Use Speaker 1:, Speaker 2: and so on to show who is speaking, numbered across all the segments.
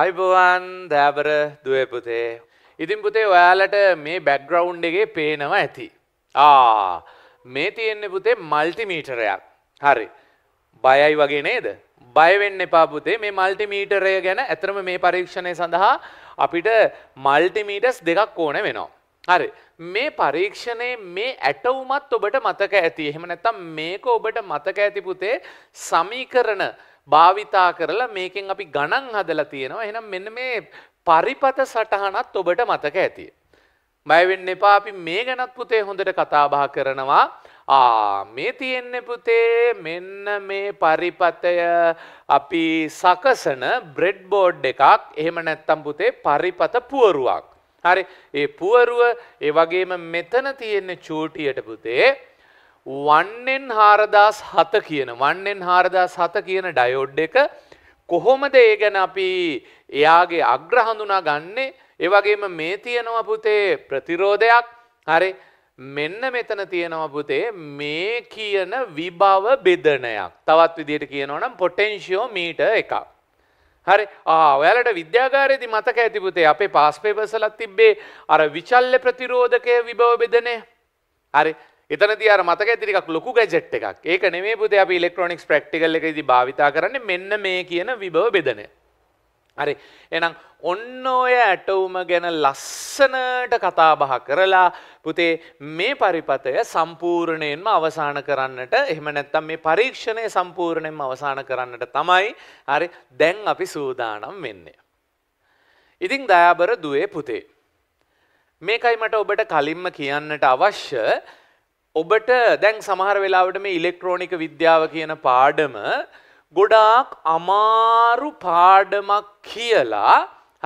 Speaker 1: අයිබවන් දෑබර දුවපුතේ. ඉතින් පුතේ ඔයාලට මේ බැක්ග්‍රවන්් එකේ පේනවා ඇති. ආ මේ තියෙන්නෙ පුතේ මල්ටිමීටරයක් හරි බයයි වගේ නේද. බයවෙන්න එපාපුතේ මේ මල්ටිමීටරය ගැන ඇතරම මේ පරීක්ෂණය සඳහා අපිට මල්ටිමීටස් දෙකක් ඕන වෙනවා. හරි මේ පරීක්ෂණය මේ ඇටවුමත් ඔබට මතක ඇති එහෙම නැත්තම් මේක ඔබට මතක ඇති පුතේ සමීකරණ භාවිතා කරලා මේකෙන් අපි ගණන් හදලා තියෙනවා. එහෙනම් මෙන්න මේ පරිපත සටහනත් ඔබට මතක ඇති. බය වෙන්න එපා අපි මේ ගැනත් පුතේ හොඳට කතා බහ කරනවා. ආ මේ තියෙන්නේ පුතේ මෙන්න මේ පරිපතය අපි සකසන බ්‍රෙඩ් බෝඩ් එකක් එහෙම නැත්තම් පුතේ පරිපත පුවරුවක්. හරි ඒ පුවරුව ඒ වගේම මෙතන තියෙන චූටියට පුතේ වන්නෙන් හාරදාස් හත කියන වන්නෙන් හාරදාස් හත කියන ඩයෝඩ් එක කොහොමද ඒ ගැන අපි එයාගේ අග්‍රහඳුනා ගන්නේ ඒවගේම මේ තියෙනවා පුතේ ප්‍රතිරෝධයක් හරි මෙන්න මෙතන තියෙනවා පුතේ මේ කියන විභව බෙදනයක් තවත් විදියට කියනවනම් පොටෙන්ෂියෝ මීට එකක් හරි ඔයාලට විද්‍යාගාරයේදී මතක ඇති පුතේ අපේ පාස් පේපර්ස් වලත් තිබ්බේ අර විචල්්‍ය ප්‍රතිරෝධකයේ විභව බෙදනය හරි එතනදී අර මතක ඇති ටිකක් ලොකු ගැජට් එකක්. ඒක නෙමෙයි පුතේ අපි ඉලෙක්ට්‍රොනිකස් ප්‍රැක්ටිකල් එකේදී භාවිතා කරන්නේ මෙන්න මේ කියන විභව බෙදනය. හරි. එහෙනම් ඔන්න ඔය ඇටවුම ගැන ලස්සනට කතා බහ කරලා පුතේ මේ පරිපතය සම්පූර්ණයෙන්ම අවසන් කරන්නට එහෙම නැත්නම් මේ පරීක්ෂණය සම්පූර්ණයෙන්ම අවසන් කරන්නට තමයි හරි දැන් අපි සූදානම් වෙන්නේ. ඉතින් දයාබර දුවේ පුතේ මේකයි මට ඔබට කලින්ම කියන්නට අවශ්‍ය ඔබට දැන් සමහර වෙලාවට මේ ඉලෙක්ට්‍රෝනික විද්‍යාව කියන පාඩම ගොඩාක් අමාරු පාඩමක් කියලා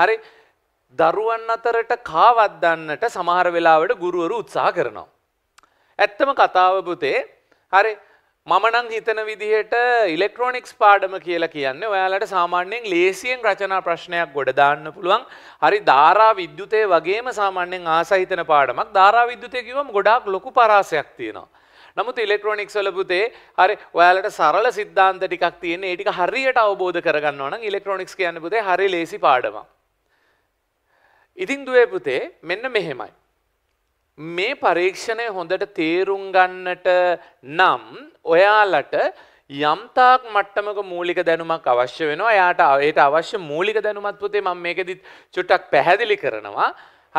Speaker 1: හරි දරුවන් අතරට කාවත් දන්නට සමහර වෙලාවට ගුරුවරු උත්සාහ කරනවා. ඇත්තම කතාව පුතේ හරි මමනං හිතන විදිහට ඉලෙක්ට්‍රොනික්ස් පාඩම කියලා කියන්න ඔයාලට සාමාන්‍යයෙන් ලේසියෙන් රචනා ප්‍රශ්නයක් ගොඩදාන්න පුළුවන් හරි ධාරා විද්‍යුතය වගේම සාමාන්‍යෙන් ආසහිතන පාඩමක් ධාරා විද්‍යුතය කිවම ගොඩක් ලොකු පරාසයක් තියෙනවා. නමුත් ඉලෙක්ට්‍රොනික්ස් වලපුතේ හරි ඔයාලට සරල සිද්ධාන්ත ටිකක් තියෙන ඒටික හරියට අවබෝධ කරගන්න ඕන ඉලෙක්ට්‍රොනික්ස් කියන්න පුතේ හරි ලේසි පාඩමක්. ඉතින් දුවේ පුතේ මෙන්න මෙහෙමයි. මේ පරීක්ෂණය හොඳට තේරුම් ගන්නට නම් ඔයාලට යම්තාක් මට්ටමක මූලික දැනුමක් අවශ්‍ය වෙනවා. එයාට ඒට අවශ්‍ය මූලික දැනුමත් පුතේ මම මේකෙදි චුට්ටක් පැහැදිලි කරනවා.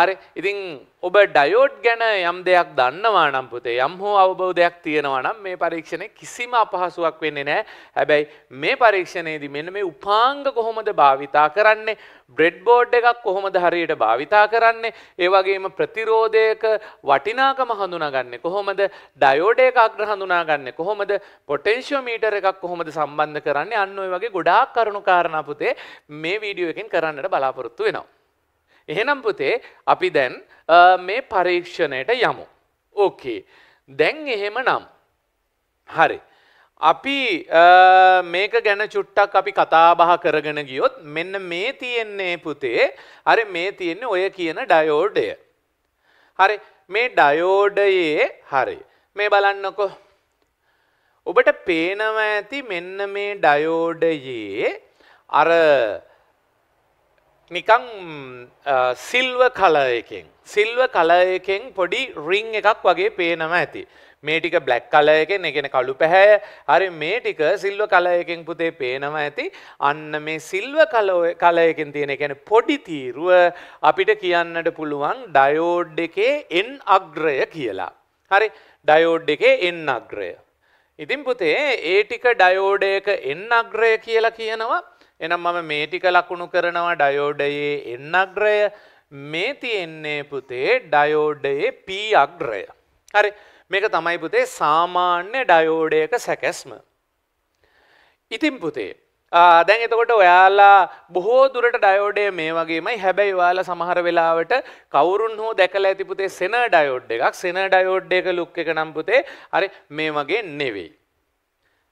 Speaker 1: හරි ඉතින් ඔබ ඩයෝඩ් ගැන යම් දෙයක් දන්නවා නම් පුතේ යම් හෝ අවබෝධයක් තියෙනවා නම් මේ පරීක්ෂණය කිසිම අපහසුවක් වෙන්නේ නැහැ. හැබැයි මේ පරීක්ෂණයේදී මෙන්න මේ උපාංග කොහොමද භාවිතා කරන්නේ? බ්‍රෙඩ් බෝඩ් එකක් කොහොමද හරියට භාවිතා කරන්නේ? ඒ වගේම ප්‍රතිරෝධයක වටිනාකම හඳුනාගන්නේ කොහොමද? ඩයෝඩ් එක අග්‍ර හඳුනාගන්නේ කොහොමද? පොටෙන්ෂියෝමීටර් එකක් කොහොමද සම්බන්ධ කරන්නේ? අන්න ඔය වගේ ගොඩාක් කරුණු කාරණා පුතේ මේ වීඩියෝ එකෙන් කරන්නට බලාපොරොත්තු වෙනවා. එහෙනම් පුතේ අපි දැන් මේ පරීක්ෂණයට යමු. ඕකේ. දැන් එහෙමනම් හරි. අපි මේක ගැන චුට්ටක් අපි කතාබහ කරගෙන ගියොත් මෙන්න මේ තියෙන්නේ පුතේ අර මේ තියෙන්නේ ඔය කියන ඩයෝඩය. හරි මේ ඩයෝඩයේ හරි. මේ බලන්නකො. ඔබට පේනව ඇති මෙන්න මේ ඩයෝඩයේ අර නිකං සිල්ව කලයකින් සිල්ව කලයකෙන් පොඩි රිං එකක් වගේ පේනම ඇති මේ ටික බ්ලැක් කලයකෙන් එකෙන කළු පැහැය හරි මේ ටික සිල්ව කලයකෙන් පුතේ පේනම ඇති අන්න මේ සිල්ව කලයකින් තියෙන එකැන පොඩි තීරුව අපිට කියන්නට පුළුවන් ඩයෝඩ් එකේ එන් අග්‍රය කියලා හරි ඩයෝඩ් එකේ එන් අග්‍රය ඉතින් පුතේ ඒ ටික ඩයෝඩයක එන් අග්‍රය කියලා කියනවා එනම් මම මේ ටික ලකුණු කරනවා ඩයෝඩයේ එන්න අග්‍රය මේ තියෙන්නේ පුතේ ඩයෝඩයේ P අග්‍රය. හරි මේක තමයි පුතේ සාමාන්‍ය ඩයෝඩයක සැකැස්ම. ඉතින් පුතේ දැන් එතකොට ඔයාලා බොහෝ දුරට ඩයෝඩය මේ වගේමයි හැබැයි වාල සමහර වෙලාවට කවුරුන් හෝ දැකලා ඇතිපුතේ සෙන ඩයෝඩ් එකක් සෙන ඩයෝඩ් එක ලුක් එක නම් පුතේ හරි මේ වගේ නෙවෙයි.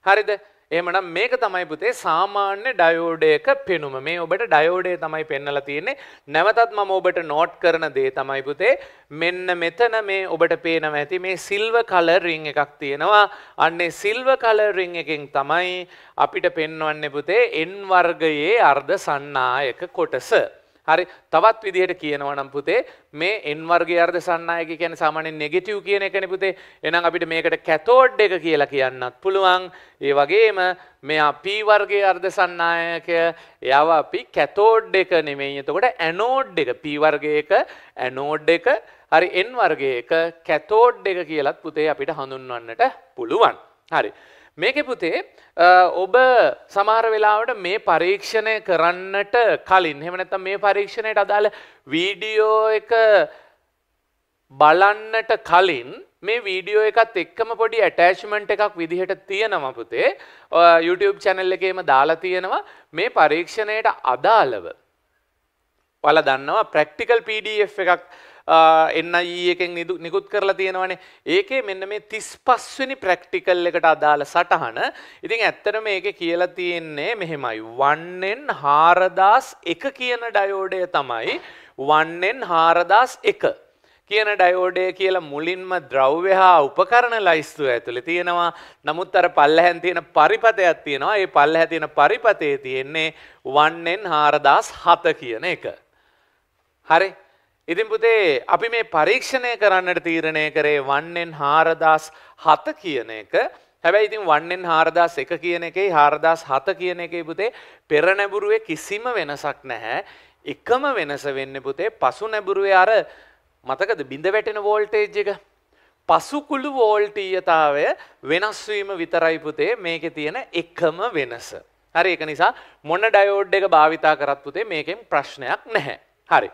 Speaker 1: හරිද එහෙමනම් මේක තමයි පුතේ සාමාන්‍ය ඩයෝඩයක පෙනුම. මේ ඔබට ඩයෝඩය තමයි පෙන්වලා තියෙන්නේ. නැවතත් මම ඔබට නෝට් කරන දේ තමයි පුතේ මෙන්න මෙතන මේ ඔබට පේනවා ඇති මේ සිල්ව කලර් රින් එකක් තියෙනවා. අන්නේ සිල්ව කලර් රින් එකෙන් තමයි අපිට පෙන්වන්නේ පුතේ n වර්ගයේ අර්ධ සන්නායක කොටස. හරි තවත් විදිහට කියනවා නම් පුතේ මේ n වර්ගයේ අර්ධ සන්නායක කියන්නේ සාමාන්‍යයෙන් නෙගටිව් කියන එකනේ පුතේ. එහෙනම් අපිට මේකට කැතෝඩ් එක කියලා කියන්නත් පුළුවන්. ඒ වගේම මෙයා p වර්ගයේ අර්ධ සන්නායකය. එයාව අපි කැතෝඩ් එක නෙමෙයි. එතකොට ඇනෝඩ් එක p වර්ගයක ඇනෝඩ් එක හරි n වර්ගයක කැතෝඩ් එක කියලත් පුතේ අපිට හඳුන්වන්නට පුළුවන්. හරි. මේකෙ පුතේ ඔබ සමහර වෙලාවට මේ පරීක්ෂණය කරන්නට කලින් එහෙම නැත්නම් මේ පරීක්ෂණයට අදාළ වීඩියෝ එක බලන්නට කලින් මේ වීඩියෝ එකත් එක්කම පොඩි ඇටෑච්මන්ට් එකක් විදිහට තියෙනවා පුතේ YouTube channel එකේම දාලා තියෙනවා මේ පරීක්ෂණයට අදාළව ඔයාලා දන්නවා ප්‍රැක්ටිකල් PDF එකක් එන්න ඒකෙන් නිකුත් කරලා තියෙනවනේ ඒකේ මෙන්න මේ තිස් පස්වෙනි ප්‍රැක්ටිකල් එකට අදාළ සටහන ඉතින් ඇත්තට මේක කියලා තියෙන්නේ මෙහෙමයි වන්නෙන් හාරදාස් එක කියන ඩයෝඩය තමයි වන්නෙන් හාරදාස් එක කියන ඩයෝඩය කියලා මුලින්ම ද්‍රව්‍ය හා උපකරණ ලයිස්තුව ඇතුළේ තියෙනවා. නමුත් අර පල්ලහැන් තියෙන පරිපතයක් තියෙනවා. ඒ පල්ලහැ තියෙන පරිපතේ තියෙන්නේ 1n 4007 කියන එක. හරි. ඉතින් පුතේ අපි මේ පරීක්ෂණය කරන්නට තීරණය කරේ වන්නෙන් හාරදස් හත කියන එක හැබැයි ඉතින් වන්නෙන් හාරදස් එක කියන එකේ හාරදස් හත කියන එකේ පුතේ පෙරණැබුරුවේ කිසිම වෙනසක් නැහැ එකම වෙනස වෙන්න පුතේ පසු නැබුරුවේ අර මතකද බිඳ වැටෙන වෝල්ටේජ් එක පසුකුළු වෝල්ටීයතාවය වෙනස්වීම විතරයි පුතේ මේකේ තියෙන එකම වෙනස. හරි ඒක නිසා මොන ඩයෝඩ් එක භාවිතා කරත් පුතේ මේකෙන් ප්‍රශ්නයක් නැහැ. හරි.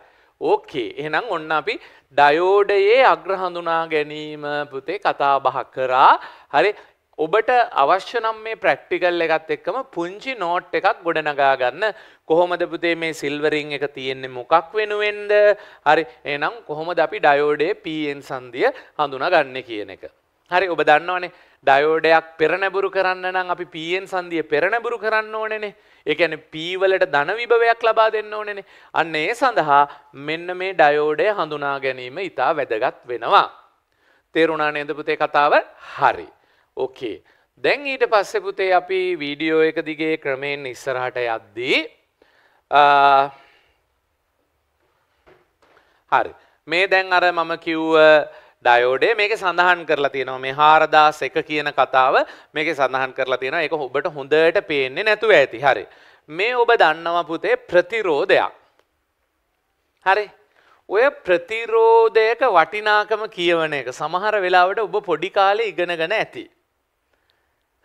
Speaker 1: ඕකේ එහෙනම් ඔන්න අපි ඩයෝඩයේ අග්‍රහඳුනා ගැනීම පුතේ කතා බහ කරා හරි ඔබට අවශ්‍ය නම් මේ ප්‍රැක්ටිකල් එකත් එක්කම පුංචි නෝට් එකක් ගොඩනගා ගන්න කොහොමද පුතේ මේ සිල්වරින් එක තියෙන්නේ මොකක් වෙනුවෙන්ද හරි එහෙනම් කොහොමද අපි ඩයෝඩේ PN සංදිය හඳුනාගන්නේ කියන එක හරි ඔබ දන්නවනේ ඩයෝඩයක් පෙරනැබුරු කරන්න නම් අපි PN සංදිය පෙරනැබුරු කරන්න ඕනේනේ ඒ කියන්නේ P වලට ධන විභවයක් ලබා දෙන්න ඕනේනේ. අන්න ඒ සඳහා මෙන්න මේ ඩයෝඩය හඳුනා ගැනීම ඉතා වැදගත් වෙනවා. තේරුණා නේද පුතේ කතාව? හරි. ඕකේ. දැන් ඊට පස්සේ පුතේ අපි වීඩියෝ එක දිගේ ක්‍රමයෙන් ඉස්සරහට යද්දී හරි. මේ දැන් අර මම කිව්ව ඩයෝඩේ මේක සඳහන් කරලා තියෙනවා මේ හාරදාස් එක කියන කතාව මේක සඳහන් කරලා තියෙනවා ඒක ඔබට හොඳට පේන්නේ නැතුව ඇති හරි මේ ඔබ දන්නවා පුතේ ප්‍රතිරෝධයක් හරි ඔය ප්‍රතිරෝධයක වටිනාකම කියවන එක සමහර වෙලාවට ඔබ පොඩි කාලේ ඉගෙනගෙන ඇති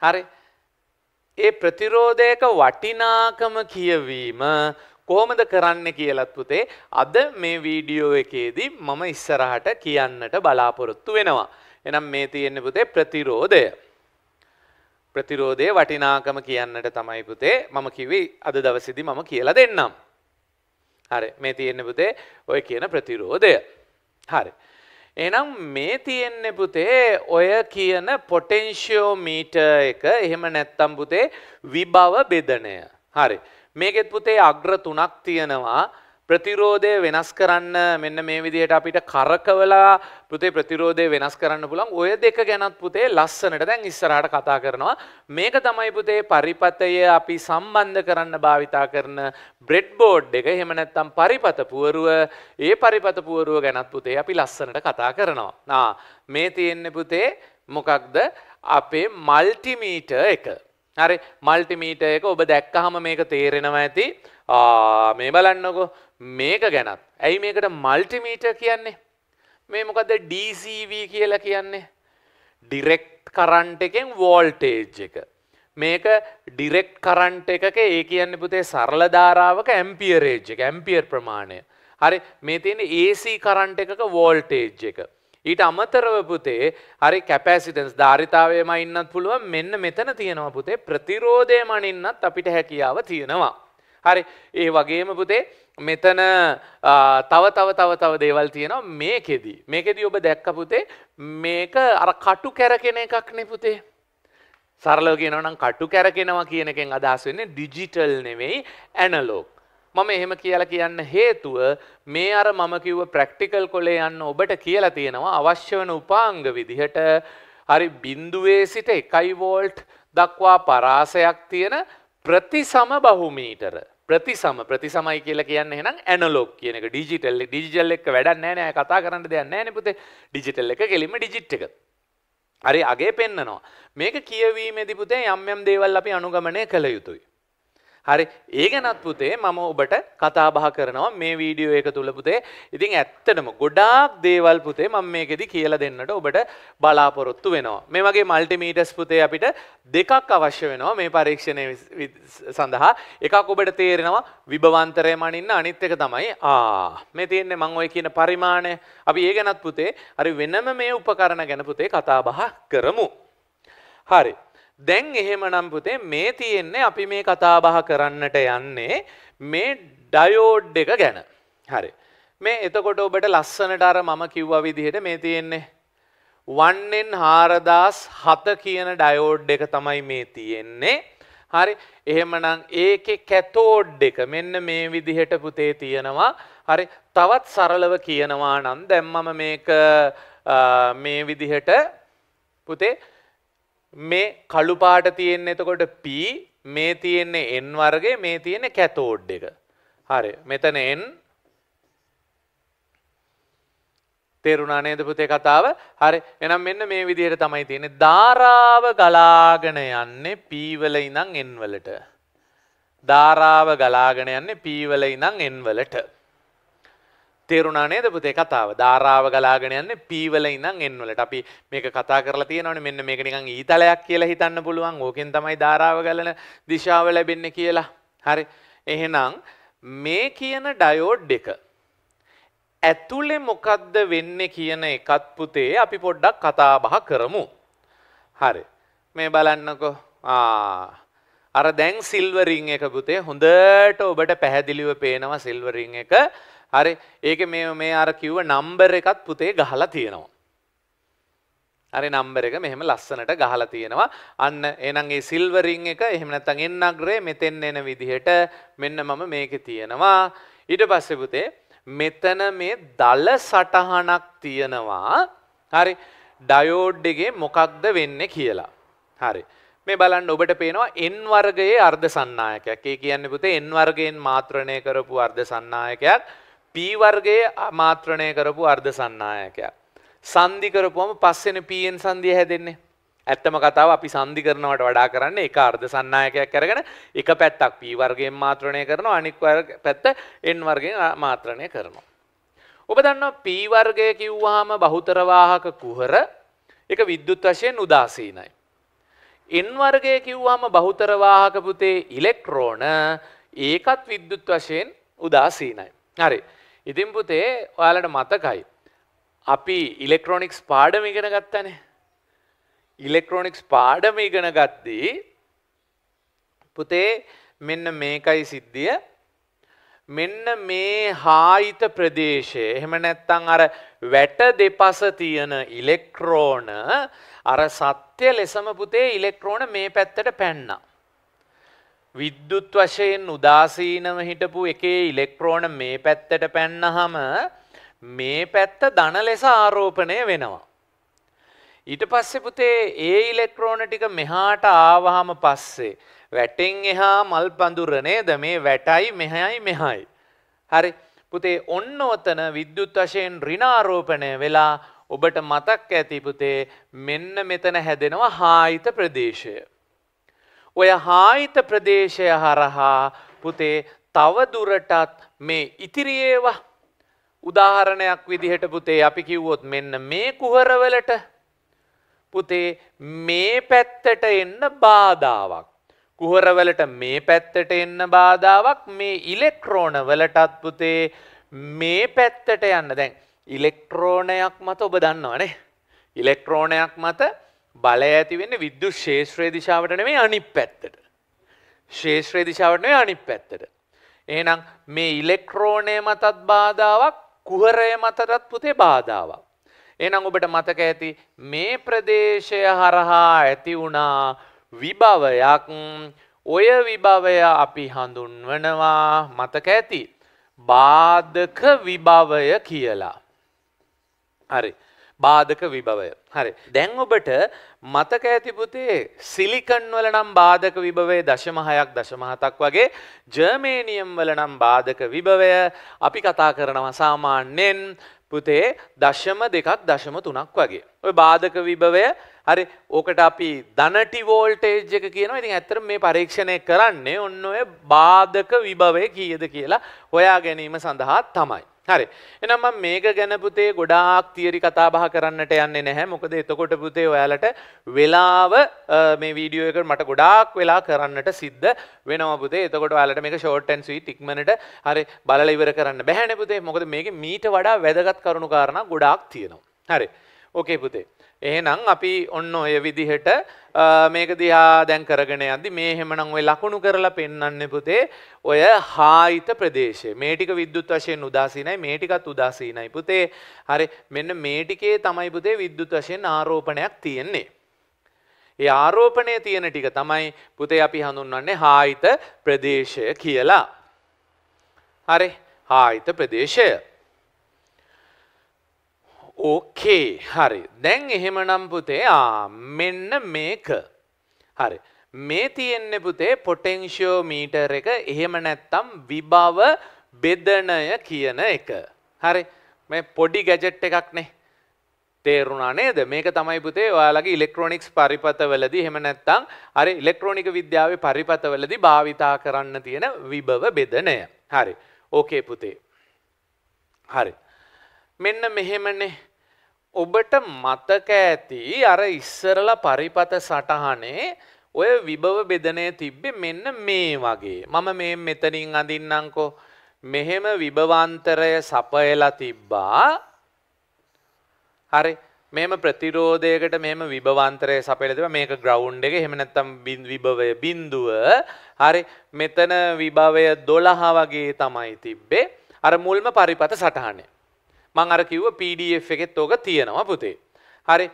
Speaker 1: හරි ඒ ප්‍රතිරෝධයක වටිනාකම කියවීම කොහොමද කරන්න කියලත් පුතේ අද මේ වීඩියෝ එකේදී මම ඉස්සරහට කියන්නට බලාපොරොත්තු වෙනවා. එනම් මේ තියෙන්න පුතේ ප්‍රතිරෝධය. ප්‍රතිරෝධය වටිනාකම කියන්නට තමයි පුතේ මම කිවි අද දවසිදි මම කියලා දෙන්නම්. හරි මේ තියෙන්න පුතේ ඔය කියන ප්‍රතිරෝධය. හරි. එනම් මේ තියෙන්නේ පුතේ ඔය කියන පොටෙන්ෂියෝමීටර් එක එහෙම නැත්තම් පුතේ විභව බෙදණය. හරි. මේකෙත් පුතේ අග්‍ර තුනක් තියෙනවා ප්‍රතිරෝධය වෙනස් කරන්න මෙන්න මේ විදිහට අපිට කරකවලා පුතේ ප්‍රතිරෝධය වෙනස් කරන්න පුළුවන් ඔය දෙක ගැනත් පුතේ ලස්සනට දැන් ඉස්සරහට කතා කරනවා මේක තමයි පුතේ පරිපතය අපි සම්බන්ධ කරන්න භාවිතා කරන බ්‍රෙඩ් බෝඩ් එක එහෙම නැත්නම් පරිපත පුවරුව ඒ පරිපත පුවරුව ගැනත් පුතේ අපි ලස්සනට කතා කරනවා නා මේ තියෙන්නේ පුතේ මොකක්ද අපේ මල්ටිමීටර් එක හරි මල්ටිමීටය එක ඔබ දැක්කහම මේක තේරෙනවා ඇති මේ බලන්නකො මේක ගැනත් ඇයි මේකට මල්ටිමීට කියන්නේ මේ මොකද DCV කියලා කියන්නේ ඩිරෙක්ට් කරන්ට් එකෙන් වෝල්ටේජ් එක මේක ඩිරෙක්ට් කරන්ට් එකක ඒ කියන්නේ පුතේ සරල ධාරාවක ඇම්පියරේජ් එක ඇම්පියර් ප්‍රමාණය හරි මේ තියෙන AC කරන්ට් එකක වෝල්ටේජ් එක ඊට අමතරව පුතේ හරි කැපෑසිටන්ස් ධාරිතාවයම ඉන්නත් පුළුවන් මෙන්න මෙතන තියෙනවා පුතේ ප්‍රතිරෝධයම අනින්නත් අපිට හැකියාව තියෙනවා. හරි ඒ වගේම පුතේ මෙතන තව තව තව තව දේවල් තියෙනවා මේකෙදි. මේකෙදි ඔබ දැක්ක පුතේ මේක අර කටු කැරකෙන එකක් නේ පුතේ. සරලව කියනවා නම් කටු කැරකෙනවා කියන එකෙන් අදහස් වෙන්නේ ඩිජිටල් නෙවෙයි ඇනලොග්. මම එහෙම කියලා කියන්න හේතුව මේ අර මම කිව්ව ප්‍රැක්ටිකල් කොලේ යන්න ඔබට කියලා තියෙනවා අවශ්‍ය වන උපාංග විදිහට හරි බිඳුවේ සිට 1 වෝල්ට් දක්වා පරාසයක් තියෙන ප්‍රතිසම බහුමීටර ප්‍රතිසම ප්‍රතිසමයි කියලා කියන්නේ එහෙනම් ඇනලොග් කියන එක ඩිජිටල් ඩිජිටල් එක වැඩක් නැහැ නෑ කතා කරන්න දෙයක් නැහැ නේ පුතේ ඩිජිටල් එක කෙලින්ම ඩිජිට් එක හරි අගේ පෙන්නනවා මේක කියවීමේදී පුතේ යම් යම් දේවල් අපි අනුගමනය කළ යුතුයි හරි ඒ ගැනත් පුතේ මම ඔබට කතා බහ කරනවා මේ වීඩියෝ එක තුල පුතේ. ඉතින් ඇත්තටම ගොඩාක් දේවල් පුතේ මම මේකෙදි කියලා දෙන්නට ඔබට බලාපොරොත්තු වෙනවා. මේ වගේ මල්ටිමීටර්ස් පුතේ අපිට දෙකක් අවශ්‍ය වෙනවා මේ පරීක්ෂණය සඳහා. එකක් ඔබට තේරෙනවා විභවන්තරය මනින්න අනිත් එක තමයි ආ මේ තියෙන්නේ මම ඔය කියන පරිමාණය. අපි ඒ ගැනත් පුතේ හරි වෙනම මේ උපකරණ ගැන පුතේ කතා බහ කරමු. හරි දැන් එහෙමනම් පුතේ මේ තියෙන්නේ අපි මේ කතා බහ කරන්නට යන්නේ මේ ඩයෝඩ් එක ගැන. හරි. මේ එතකොට ඔබට ලස්සනට අර මම කිව්වා විදිහට මේ තියෙන්නේ වන්නෙන් හාරදාස් හත කියන ඩයෝඩ් එක තමයි මේ තියෙන්නේ. හරි එහෙමනම් ඒකේ කැතෝඩ් එක මෙන්න මේ විදිහට පුතේ තියෙනවා. හරි තවත් සරලව කියනවා නම් දැන් මම මේක මේ විදිහට පුතේ මේ කළු පාට තියෙන්නේ එතකොට P මේ තියෙන්නේ N වර්ගය මේ තියෙන්නේ කැතෝඩ් එක. හරි. මෙතන N තේරුණා නේද පුතේ කතාව? හරි. එහෙනම් මෙන්න මේ විදිහට තමයි තියෙන්නේ. ධාරාව ගලාගෙන යන්නේ P වල ඉඳන් N වලට. ධාරාව ගලාගෙන යන්නේ P වල ඉඳන් N වලට. තේරුණා නේද පුතේ කතාව ධාරාව ගලාගෙන යන්නේ පීවල ඉඳන් එන් වලට අපි මේක කතා කරලා තියෙනවනේ මෙන්න මේක නිකන් ඊතලයක් කියලා හිතන්න පුළුවන් ඕකෙන් තමයි ධාරාව ගලන දිශාව ලැබෙන්නේ කියලා හරි එහෙනම් මේ කියන ඩයෝඩ් එක ඇතුලේ මොකද්ද වෙන්නේ කියන එකත් පුතේ අපි පොඩ්ඩක් කතා බහ කරමු හරි මේ බලන්නකෝ ආ අර දැන් සිල්වරින් එක පුතේ හොඳට ඔබට පැහැදිලිව පේනවා සිල්වරින් එක හරි ඒක මේ මේ අර කිව්ව නම්බර් එකත් පුතේ ගහලා තියෙනවා. හරි නම්බර් එක මෙහෙම ලස්සනට ගහලා තියෙනවා. අන්න එහෙනම් ඒ සිල්වර් රින් එක එහෙම නැත්නම් එන්නග්‍රේ මෙතෙන් එන විදිහට මෙන්න මම මේකේ තියෙනවා. ඊට පස්සේ පුතේ මෙතන මේ දල සටහනක් තියෙනවා. හරි ඩයෝඩ් එකේ මොකක්ද වෙන්නේ කියලා. හරි. මේ බලන්න ඔබට පේනවා n වර්ගයේ අර්ධ සන්නායකයක්. ඒ කියන්නේ පුතේ n වර්ගයෙන් මාත්‍රණය කරපු අර්ධ සන්නායකයක්. පීවර්ගේ මාත්‍රණය කරපු අර්ධ සන්නායකයක්. සන්දි කරපුවම පස්සෙන පීයෙන් සන්දිය හැදෙන්නේ. ඇත්තම කතාව අපි සන්දි කරනවට වඩා කරන්න එක අර්ධ සන්නායකයක් කරගෙන එක පැත්තක් පීවර්ගෙන් මාත්‍රණය කරනවා අනික් පැත්ත එන්වර්ගෙන් මාත්‍රණය කරනවා. ඔබ දන්නවා පීවර්ගය කිව්වාම බහුතරවාහක කුහර එක විද්‍යුත් වශයෙන් උදාසීනයි. එන්වර්ගය කිව්වාම බහුතරවාහක පුතේ ඉලෙක්ට්‍රෝන ඒකත් විද්‍යුත් වශයෙන් උදාසීනයි. හරි ඉතින් පුතේ ඔයාලට මතකයි. අපි ඉලෙක්ට්‍රොනික්ස් පාඩම ඉගෙන ගත්තනේ. ඉලෙක්ට්‍රොනික්ස් පාඩම ඉගෙන ගත්තී පුතේ මෙන්න මේකයි සිද්ධිය මෙන්න මේ හායිත ප්‍රදේශය එහෙම නැත්තං අර වැට දෙපස තියෙන ඉලෙක්ට්‍රෝන අර සත්‍ය ලෙසම පුතේ ඉලෙක්ට්‍රෝන මේ පැත්තට පැන්නා. විද්‍යුත් වශයෙන් උදාසීනව හිටපු එකේ ඉලෙක්ට්‍රෝන මේ පැත්තට පැන්නහම මේ පැත්ත ධන ලෙස ආරෝපණය වෙනවා. ඊට පස්සේ පුතේ ඒ ඉලෙක්ට්‍රෝන ටික මෙහාට ආවහම පස්සේ වැටෙන් එහා මල් පඳුර නේද මේ වැටයි මෙහායි මෙහායි. හරි පුතේ ඔන්න ඔතන විද්‍යුත් වශයෙන් ඍණාරෝපණය වෙලා ඔබට මතක් ඇති පුතේ මෙන්න මෙතන හැදෙනවා හායිත ප්‍රදේශය. ඔය හායිත ප්‍රදේශය හරහා පුතේ තවදුරටත් මේ ඉතිරියේවා උදාහරණයක් විදිහට පුතේ අපි කිව්වොත් මෙන්න මේ කුහරවලට පුතේ මේ පැත්තට එන්න බාධාවක්. කුහරවලට මේ පැත්තට එන්න බාධාවක් මේ ඉලෙක්ට්‍රෝන වලටත් පුතේ මේ පැත්තට යන්න දැන් ඉලෙක්ට්‍රෝනයක් මත ඔබ දන්නවනේ. ඉලෙක්ට්‍රෝනයක් මත බලය ඇති වෙන්නේ විද්‍යුත් ශේෂ්ත්‍රයේ දිශාවට නෙමෙයි අනිත් පැත්තට. ශේෂ්ත්‍රයේ දිශාවට නෙමෙයි අනිත් පැත්තට. එහෙනම් මේ ඉලෙක්ට්‍රෝනය මතත් බාධාවක් කුහරය මතටත් පුතේ බාධාවක්. එහෙනම් ඔබට මතක ඇති මේ ප්‍රදේශය හරහා ඇති වුණා විභවයක් ඔය විභවය අපි හඳුන්වනවා මතක ඇති බාධක විභවය කියලා. හරි. බාධක විභවය. හරි. දැන් ඔබට මතක ඇති පුතේ සිලිකන් වල නම් බාධක විභවය දශම 6ක් දශම 7ක් වගේ ජර්මේනියම් වල නම් බාධක විභවය අපි කතා කරනවා සාමාන්‍යයෙන් පුතේ දශම 2ක් දශම 3ක් වගේ. ওই බාධක විභවය හරි ඕකට අපි ධනටි වෝල්ටේජ් එක කියනවා. ඉතින් ඇත්තට මේ පරීක්ෂණය කරන්නේ ඔන්න ඔය බාධක විභවය කීයද කියලා හොයා ගැනීම සඳහා තමයි. හරි එනම් මම මේක ගැන පුතේ ගොඩාක් තියරි කතා බහ කරන්නට යන්නේ නැහැ මොකද එතකොට පුතේ ඔයාලට වෙලාව මේ වීඩියෝ එකට මට ගොඩාක් වෙලා කරන්නට සිද්ධ වෙනවා පුතේ එතකොට ඔයාලට මේක ෂෝට් ඇන් ස්වීට් ඉක්මනට හරි බලලා ඉවර කරන්න බැහැ නේ පුතේ මොකද මේකේ මීට වඩා වැදගත් කරුණු කාරණා ගොඩාක් තියෙනවා හරි ඕකේ පුතේ එහෙනම් අපි ඔන්න ඔය විදිහට මේක දිහා දැන් කරගෙන යද්දි මේ හැමනම් ඔය ලකුණු කරලා පෙන්වන්න පුතේ ඔය හායිත ප්‍රදේශය මේ ටික විද්‍යුත් වශයෙන් උදාසීනයි මේ ටිකත් උදාසීනයි පුතේ හරි මෙන්න මේ ටිකේ තමයි පුතේ විද්‍යුත් වශයෙන් ආරෝපණයක් තියෙන්නේ ඒ ආරෝපණය තියෙන ටික තමයි පුතේ අපි හඳුන්වන්නේ හායිත ප්‍රදේශය කියලා හරි හායිත ප්‍රදේශය ඕකේ හරි දැන් එහෙමනම් පුතේ ආ මෙන්න මේක හරි මේ තියෙන්නේ පුතේ පොටෙන්ෂියෝමීටර් එක එහෙම නැත්තම් විභව බෙදනය කියන එක හරි මේ පොඩි ගැජට් එකක් නේ තේරුණා නේද මේක තමයි පුතේ ඔයාලගේ ඉලෙක්ට්‍රොනික්ස් පරිපතවලදී එහෙම නැත්තම් හරි ඉලෙක්ට්‍රොනික විද්‍යාවේ පරිපතවලදී භාවිතා කරන්න තියෙන විභව බෙදනය හරි ඕකේ පුතේ හරි මෙන්න මෙහෙමනේ ඔබට මතක ඇති අර ඉස්සරල පරිපත සටහනේ ඔය විභව බෙදනය තිබ්බෙ මෙන්න මේ වගේ. මම මේ මෙතනින් අඳින්නංකෝ මෙහෙම විභවන්තරය සපයලා තිබ්බා හරි මෙම ප්‍රතිරෝධයකට මෙම විභවන්තරය සපයලා තිබ්බා මේක ග්‍රවුන්ඩ් එක එහෙම නැත්නම් විභවය බිඳුව හරි මෙතන විභවය 12 වගේ තමයි තිබ්බේ අර මුල්ම පරිපත සටහනේ මං අර කිව්ව PDF එකෙත් ඕක තියෙනවා පුතේ. හරි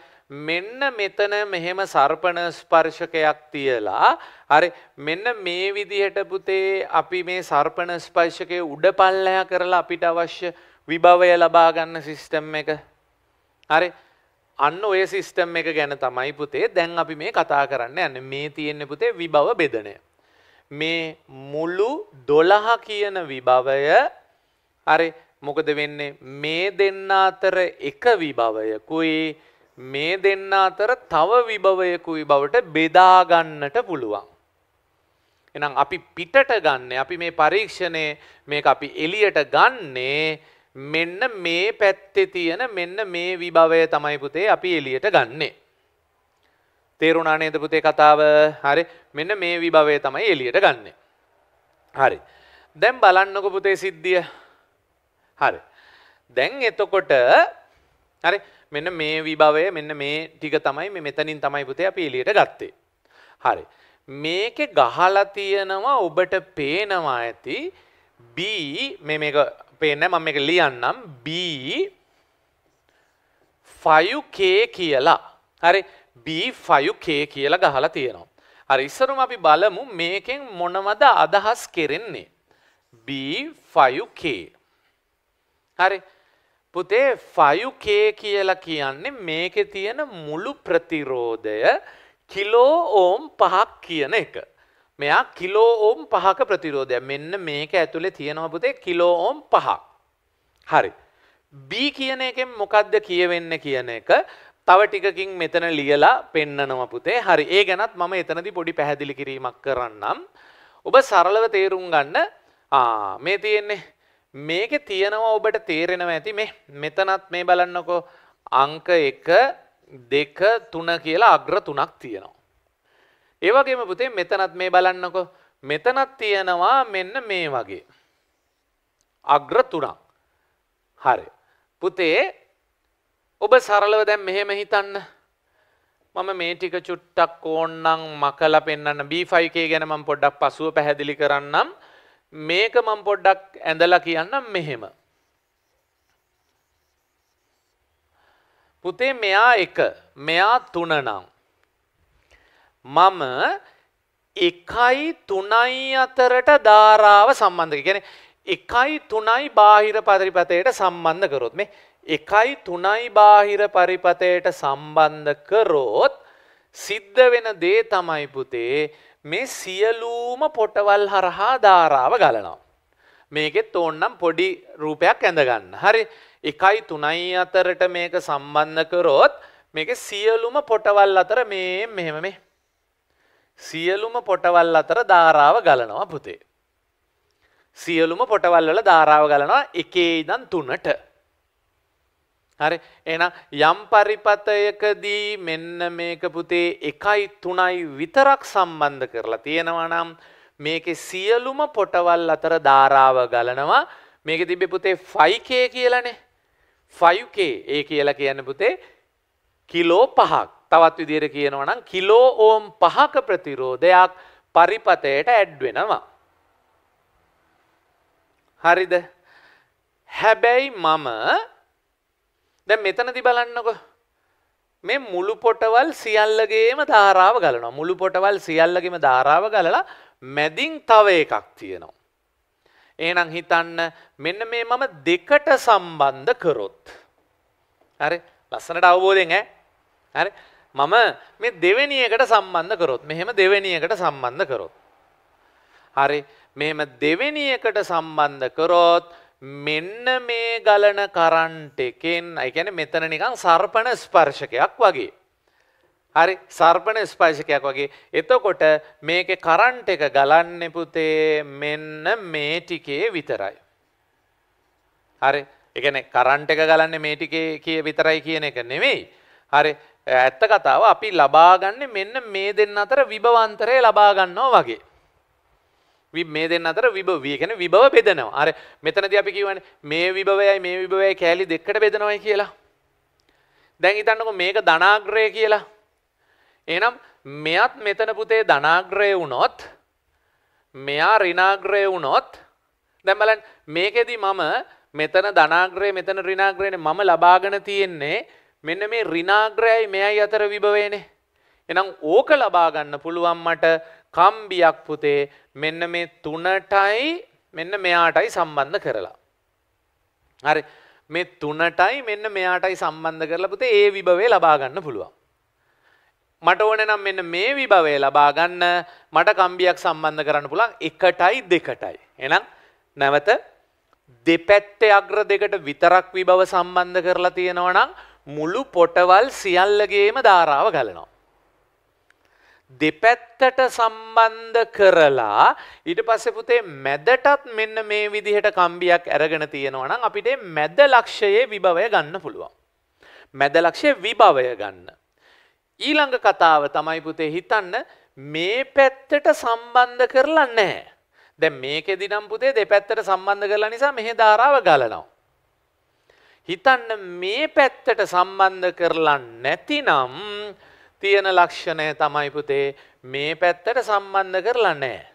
Speaker 1: මෙන්න මෙතන මෙහෙම සර්පණ ස්පර්ශකයක් තියලා හරි මෙන්න මේ විදිහට පුතේ අපි මේ සර්පණ ස්පර්ශකයේ උඩ පල්ලය කරලා අපිට අවශ්‍ය විභවය ලබා ගන්න සිස්ටම් එක. හරි අන්න ඔය සිස්ටම් එක ගැන තමයි පුතේ දැන් අපි මේ කතා කරන්න යන්නේ. මේ තියෙන්නේ පුතේ විභව බෙදණය. මේ මුළු 12 කියන විභවය හරි මොකද වෙන්නේ මේ දෙන්න අතර එක විභවයකුයි මේ දෙන්න අතර තව විභවයකුයි බවට බෙදා ගන්නට පුළුවන්. එහෙනම් අපි පිටට ගන්න අපි මේ පරීක්ෂණය මේක අපි එලියට ගන්නේ මෙන්න මේ පැත්තේ තියෙන මෙන්න මේ විභවය තමයි පුතේ අපි එලියට ගන්නේ. තේරුණා නේද පුතේ කතාව? හරි. මෙන්න මේ විභවය තමයි එලියට ගන්නෙ. හරි. දැන් බලන්නකො පුතේ සිද්ධිය. හරි. දැන් එතකොට හරි මෙන්න මේ විභවය මෙන්න මේ ටික තමයි මේ මෙතනින් තමයි පුතේ අපි එළියට ගත්තේ. හරි. මේකේ ගහලා තියෙනවා ඔබට පේනවා ඇති B මේ මේක පේන්නේ මම මේක ලියන්නම් B 5k කියලා. හරි B 5k කියලා ගහලා තියෙනවා. හරි ඉස්සරම අපි බලමු මේකෙන් මොනවද අදහස් කෙරෙන්නේ. B 5k හරි පුතේ ෆයුකේ කියලා කියන්නේ මේකෙ තියෙන මුළු ප්‍රතිරෝධය කිලෝ ඕම් පහක් කියන එක. මෙයා කිලෝ ඕම් පහක ප්‍රතිරෝධය මෙන්න මේක ඇතුළේ තියෙනවා පුතේ කිලෝ ඕම් පහක්. හරි. B කියන එකෙන් මොකද්ද කියවෙන්න කියන එක තව ටිකකින් මෙතන ලියලා පෙන්නනවා පුතේ. හරි. ඒ ගැනත් මම එතනදී පොඩි පැහැදිලි කිරීමක් කරන්නම්. ඔබ සරලව තේරුම් ගන්න මේ තියෙන්නේ මේකෙ තියෙනවා ඔබට තේරෙනවා ඇති මේ මෙතනත් මේ බලන්නකෝ අංක එක දෙක තුන කියලා අග්‍ර තුනක් තියෙනවා. ඒවගේම පුතේ මෙතනත් මේ බලන්නකෝ මෙතනත් තියෙනවා මෙන්න මේ වගේ. අග්‍ර තුනක් හරි. පුතේ ඔබ සරලව දැන් මෙහෙම හිතන්න මම මේ ටික චුට්ටක් ඕන්නම් මකලා පෙන්වන්න B5K ගැන මම පොඩ්ඩක් පසුව පැහැදිලි කරන්නම් මේක මම පොඩ්ඩක් ඇඳලා කියන්නම් මෙහෙම. පුතේ මෙයා එක මෙයා තුනනම්. මම එකයි තුනයි අතරට ධාරාව සම්බන්ධ ගැන එකයි තුනයි බාහිර පරිපතයට සම්බන්ධ කරොත් මේ එකයි තුනයි බාහිර පරිපතයට සම්බන්ධ කරොත් සිද්ධ වෙන දේ තමයි පුතේ මේ සියලූම පොටවල් හරහා ධාරාව ගලනවා. මේකෙත් ඕන්නම් පොඩි රූපයක් ඇඳගන්න. හරි එකයි තුනයි අතරට මේක සම්බන්ධ කරොත් මේක සියලුම පොටවල් අතර මේ මෙහෙම මේ. සියලුම පොටවල් අතර ධාරාව ගලනවා පුතේ. සියලුම පොටවල් වල ධාරාව ගලනවා එකේ ඉඳන් තුනට. හරි එහෙනම් යම් පරිපතයකදී මෙන්න මේක පුතේ 1යි 3යි විතරක් සම්බන්ධ කරලා තියෙනවා නම් මේකේ සියලුම පොටවල් අතර ධාරාව ගලනවා මේකේ තිබ්බේ පුතේ 5k කියලානේ 5k ඒ කියලා කියන්නේ පුතේ කිලෝ 5ක් තවත් විදිහට කියනවා නම් කිලෝ ඕම් 5ක ප්‍රතිරෝධයක් පරිපතයට ඇඩ් වෙනවා හරිද හැබැයි මම දැන් මෙතනදි බලන්නකො මේ මුළු පොටවල් සියල්ලගේම ධාරාව ගලනවා මුළු පොටවල් සියල්ලගෙම ධාරාව ගලලා මැදින් තව එකක් තියෙනවා එහෙනම් හිතන්න මෙන්න මේ මම දෙකට සම්බන්ධ කරොත් හරි ලස්සනට අවබෝධයෙන් ඈ හරි මම මේ දෙවෙනි එකට සම්බන්ධ කරොත් මෙහෙම දෙවෙනි එකට සම්බන්ධ කරොත් හරි මෙහෙම දෙවෙනි එකට සම්බන්ධ කරොත් මෙන්න මේ ගලන කරන්ට් එකෙන් එකන මෙතන නිකං සර්පණ ස්පර්ශකයක් වගේ. හරි සර්පණ ස්පර්ශකයක් වගේ. එතකොට මේක කරන්ට් එක ගලන්න පුතේ මෙන්න මේ ටිකේ විතරයි. හරි එකන කරන්ට් එක ගලන්න මේ ටිකේ කිය විතරයි කියන එක නෙවෙයි. හරි ඇත්ත කතාව අපි ලබාගන්න මෙන්න මේ දෙන්න අතර විභවන්තරය ලබාගන්නවා වගේ. මේ දෙන්න අතර විභවී ගැන විභව බෙදනවා අර මෙතනද අපි කිවන මේ විභවයයි මේ විභවය කෑලි දෙකට බෙදනවයි කියලා. දැන් හිතන්නක මේක ධනාග්‍රය කියලා. එනම් මෙයත් මෙතන පුතේ ධනාග්‍රය වුණොත් මෙයා රිනාග්‍රය වුණොත් දැම්බලන් මේකෙදි මම මෙතන ධනාග්‍රය මෙතන රිනාග්‍රයන මම ලබාගෙන තියෙන්නේ මෙන්න මේ රිනාග්‍රයයි මෙයයි අතර විභවයනේ. එනම් ඕක ලබාගන්න පුළුවන් මට කම්බියක් පුතේ මෙන්න මේ තුනටයි මෙන්න මෙයාටයි සම්බන්ධ කරලා. හරි මේ තුනටයි මෙන්න මෙයාටයි සම්බන්ධ කරලා පුතේ ඒ විභවය ලබා ගන්න පුළුවන්. මට ඕනේ නම් මෙන්න මේ විභවය ලබා ගන්න මට කම්බියක් සම්බන්ධ කරන්න පුළුවන් එකටයි දෙකටයි. එහෙනම් නැවත දෙපැත්තේ අග්‍ර දෙකට විතරක් විභව සම්බන්ධ කරලා තියෙනවා නම් මුළු පොටවල් සියල්ලගේම ධාරාව ගලනවා. දෙපැත්තට සම්බන්ධ කරලා ඊට පස්සේ පුතේ මැදටත් මෙන්න මේ විදිහට කම්බියක් අරගෙන තියෙනවා නම් අපිට මැද ලක්ෂයේ විභවය ගන්න පුළුවන්. මැද ලක්ෂයේ විභවය ගන්න. ඊළඟ කතාව තමයි පුතේ හිතන්න මේ පැත්තට සම්බන්ධ කරලා නැහැ. දැන් මේකෙදි නම් පුතේ දෙපැත්තට සම්බන්ධ කරලා නිසා මෙහි ධාරාව ගලනවා. හිතන්න මේ පැත්තට සම්බන්ධ කරලා නැතිනම් තියෙන ලක්ෂණය තමයි පුතේ මේ පැත්තට සම්බන්ධ කරලා නැහැ.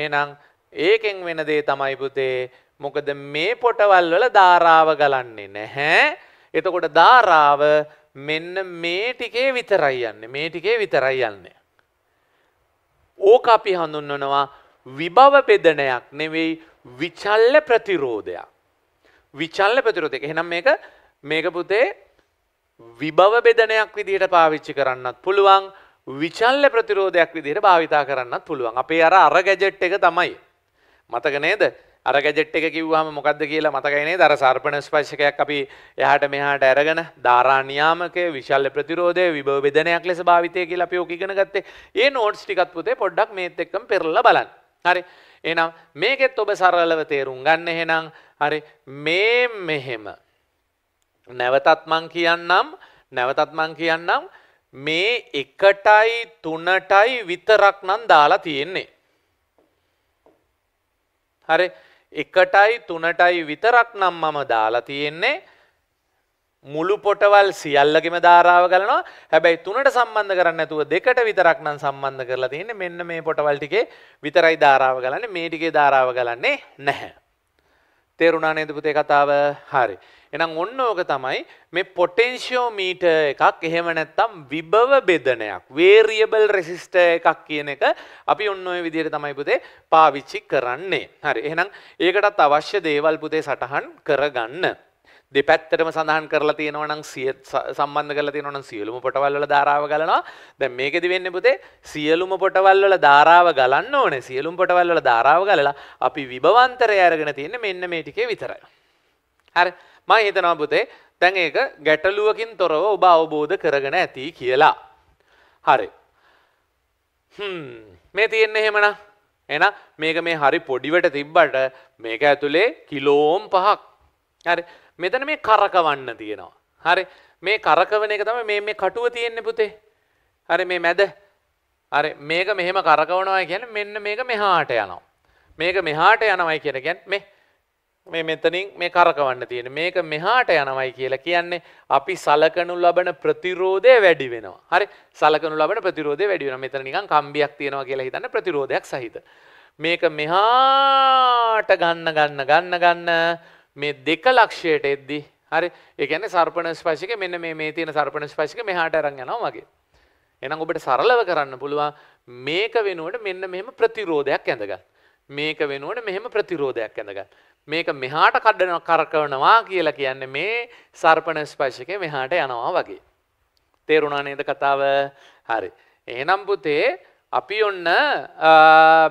Speaker 1: එහෙනම් ඒකෙන් වෙන දේ තමයි පුතේ මොකද මේ පොටවල් වල ධාරාව ගලන්නේ නැහැ. එතකොට ධාරාව මෙන්න මේ ටිකේ විතරයි යන්නේ. මේ ටිකේ විතරයි යන්නේ. ඕක අපි හඳුන්වනවා විභව බෙදනයක් නෙවෙයි විචල්්‍ය ප්‍රතිරෝධයක්. විචල්්‍ය ප්‍රතිරෝධයක්. එහෙනම් මේක මේක පුතේ විභව බෙදනයක් විදිහට පාවිච්චි කරන්නත් පුළුවන් විචල්්‍ය ප්‍රතිරෝධයක් විදිහට භාවිතා කරන්නත් පුළුවන්. අපේ අර අර ගැජට් එක තමයි. මතක නේද? අර ගැජට් එක කිව්වහම මොකද්ද කියලා මතකයි නේද? අර සර්පණ ස්පර්ශකයක් අපි එහාට මෙහාට අරගෙන ධාරා නියාමකය, විචල්්‍ය ප්‍රතිරෝධය, විභව බෙදනයක් ලෙස භාවිතය කියලා අපි ඔක ඉගෙන ගත්තේ. ඒ නෝට්ස් ටිකත් පුතේ පොඩ්ඩක් මේත් එක්කම පෙරලා බලන්න. හරි. එහෙනම් මේකෙත් ඔබ සරලව තේරුම් ගන්න එහෙනම් හරි මේ මෙහෙම නැවතත් මං කියන්නම් නැවතත් මං කියන්නම් මේ එකටයි තුනටයි විතරක් නම් දාලා තියෙන්නේ. හරි එකටයි තුනටයි විතරක් නම් මම දාලා තියෙන්නේ මුළු පොටවල් සියල්ලගෙම ධාරාව ගලනවා හැබැයි තුනට සම්බන්ධ කරන්න නැතුව දෙකට විතරක් නම් සම්බන්ධ කරලා තියෙන්නේ මෙන්න මේ පොටවල් ටිකේ විතරයි ධාරාව ගලන්නේ මේ ටිකේ ධාරාව ගලන්නේ නැහැ තේරුණා නේද පුතේ කතාව හරි එනම් ඔන්න ඕක තමයි මේ පොටෙන්ෂියෝ මීට එකක් එහෙම නැත්තම් විභව බෙදනයක් වේරියබල් රෙසිස්ට එකක් කියන එක අපි ඔන්න ඔය විදිහට තමයි පුතේ පාවිච්චි කරන්නේ. හරි එහෙනම් ඒකටත් අවශ්‍ය දේවල් පුතේ සටහන් කරගන්න. දෙපැත්තටම සඳහන් කරලා තියෙනවා නම් සිය සම්බන්ධ කරලා තියෙනවා නම් සියලුම පොටවල් වල ධාරාව ගලනවා. දැන් මේකෙදි වෙන්නේ පුතේ සියලුම පොටවල් වල ධාරාව ගලන්න ඕනේ. සියලුම පොටවල් වල ධාරාව ගලලා අපි විභවන්තරය අරගෙන තියෙන්නේ මෙන්න මේ ටිකේ විතරයි. හරි. මම හිතනවා පුතේ දැන් ඒක ගැටලුවකින් තොරව ඔබ අවබෝධ කරගෙන ඇති කියලා. හරි. හ්ම් මේ තියෙන්නේ එහෙමනම්. එහෙනම් මේක මේ හරි පොඩිවට තිබ්බට මේක ඇතුලේ කිලෝම් 5ක්. හරි. මෙතන මේ කරකවන්න තියෙනවා. හරි. මේ කරකවන එක තමයි මේ මේ කටුව තියෙන්නේ පුතේ. හරි මේ මැද. හරි මේක මෙහෙම කරකවනවා කියන්නේ මෙන්න මේක මෙහාට යනවා. මේක මෙහාට යනවා කියන කියන්නේ මේ මේ මෙතනින් මේ කරකවන්න තියෙන මේක මෙහාට යනවයි කියලා කියන්නේ අපි සලකනු ලබන ප්‍රතිරෝධය වැඩි වෙනවා. හරි සලකනු ලබන ප්‍රතිරෝධය වැඩි වෙනවා. මෙතන නිකන් කම්බියක් තියෙනවා කියලා හිතන්න ප්‍රතිරෝධයක් සහිත. මේක මෙහාට ගන්න ගන්න ගන්න ගන්න මේ දෙක ලක්ෂයට එද්දි හරි ඒ කියන්නේ සර්පණ ස්පර්ශික මෙන්න මේ මේ තියෙන සර්පණ ස්පර්ශික මෙහාට අරන් යනවා වගේ. එහෙනම් ඔබට සරලව කරන්න පුළුවන් මේක වෙනුවට මෙන්න මෙහෙම ප්‍රතිරෝධයක් ඇඳගන්න. මේක වෙනුවට මෙහෙම ප්‍රතිරෝධයක් ඇඳගන්න. මේක මෙහාට කඩන කරකවනවා කියලා කියන්නේ මේ සර්පණ ස්පර්ශකේ මෙහාට යනවා වගේ. තේරුණා නේද කතාව? හරි. එහෙනම් පුතේ අපි ඔන්න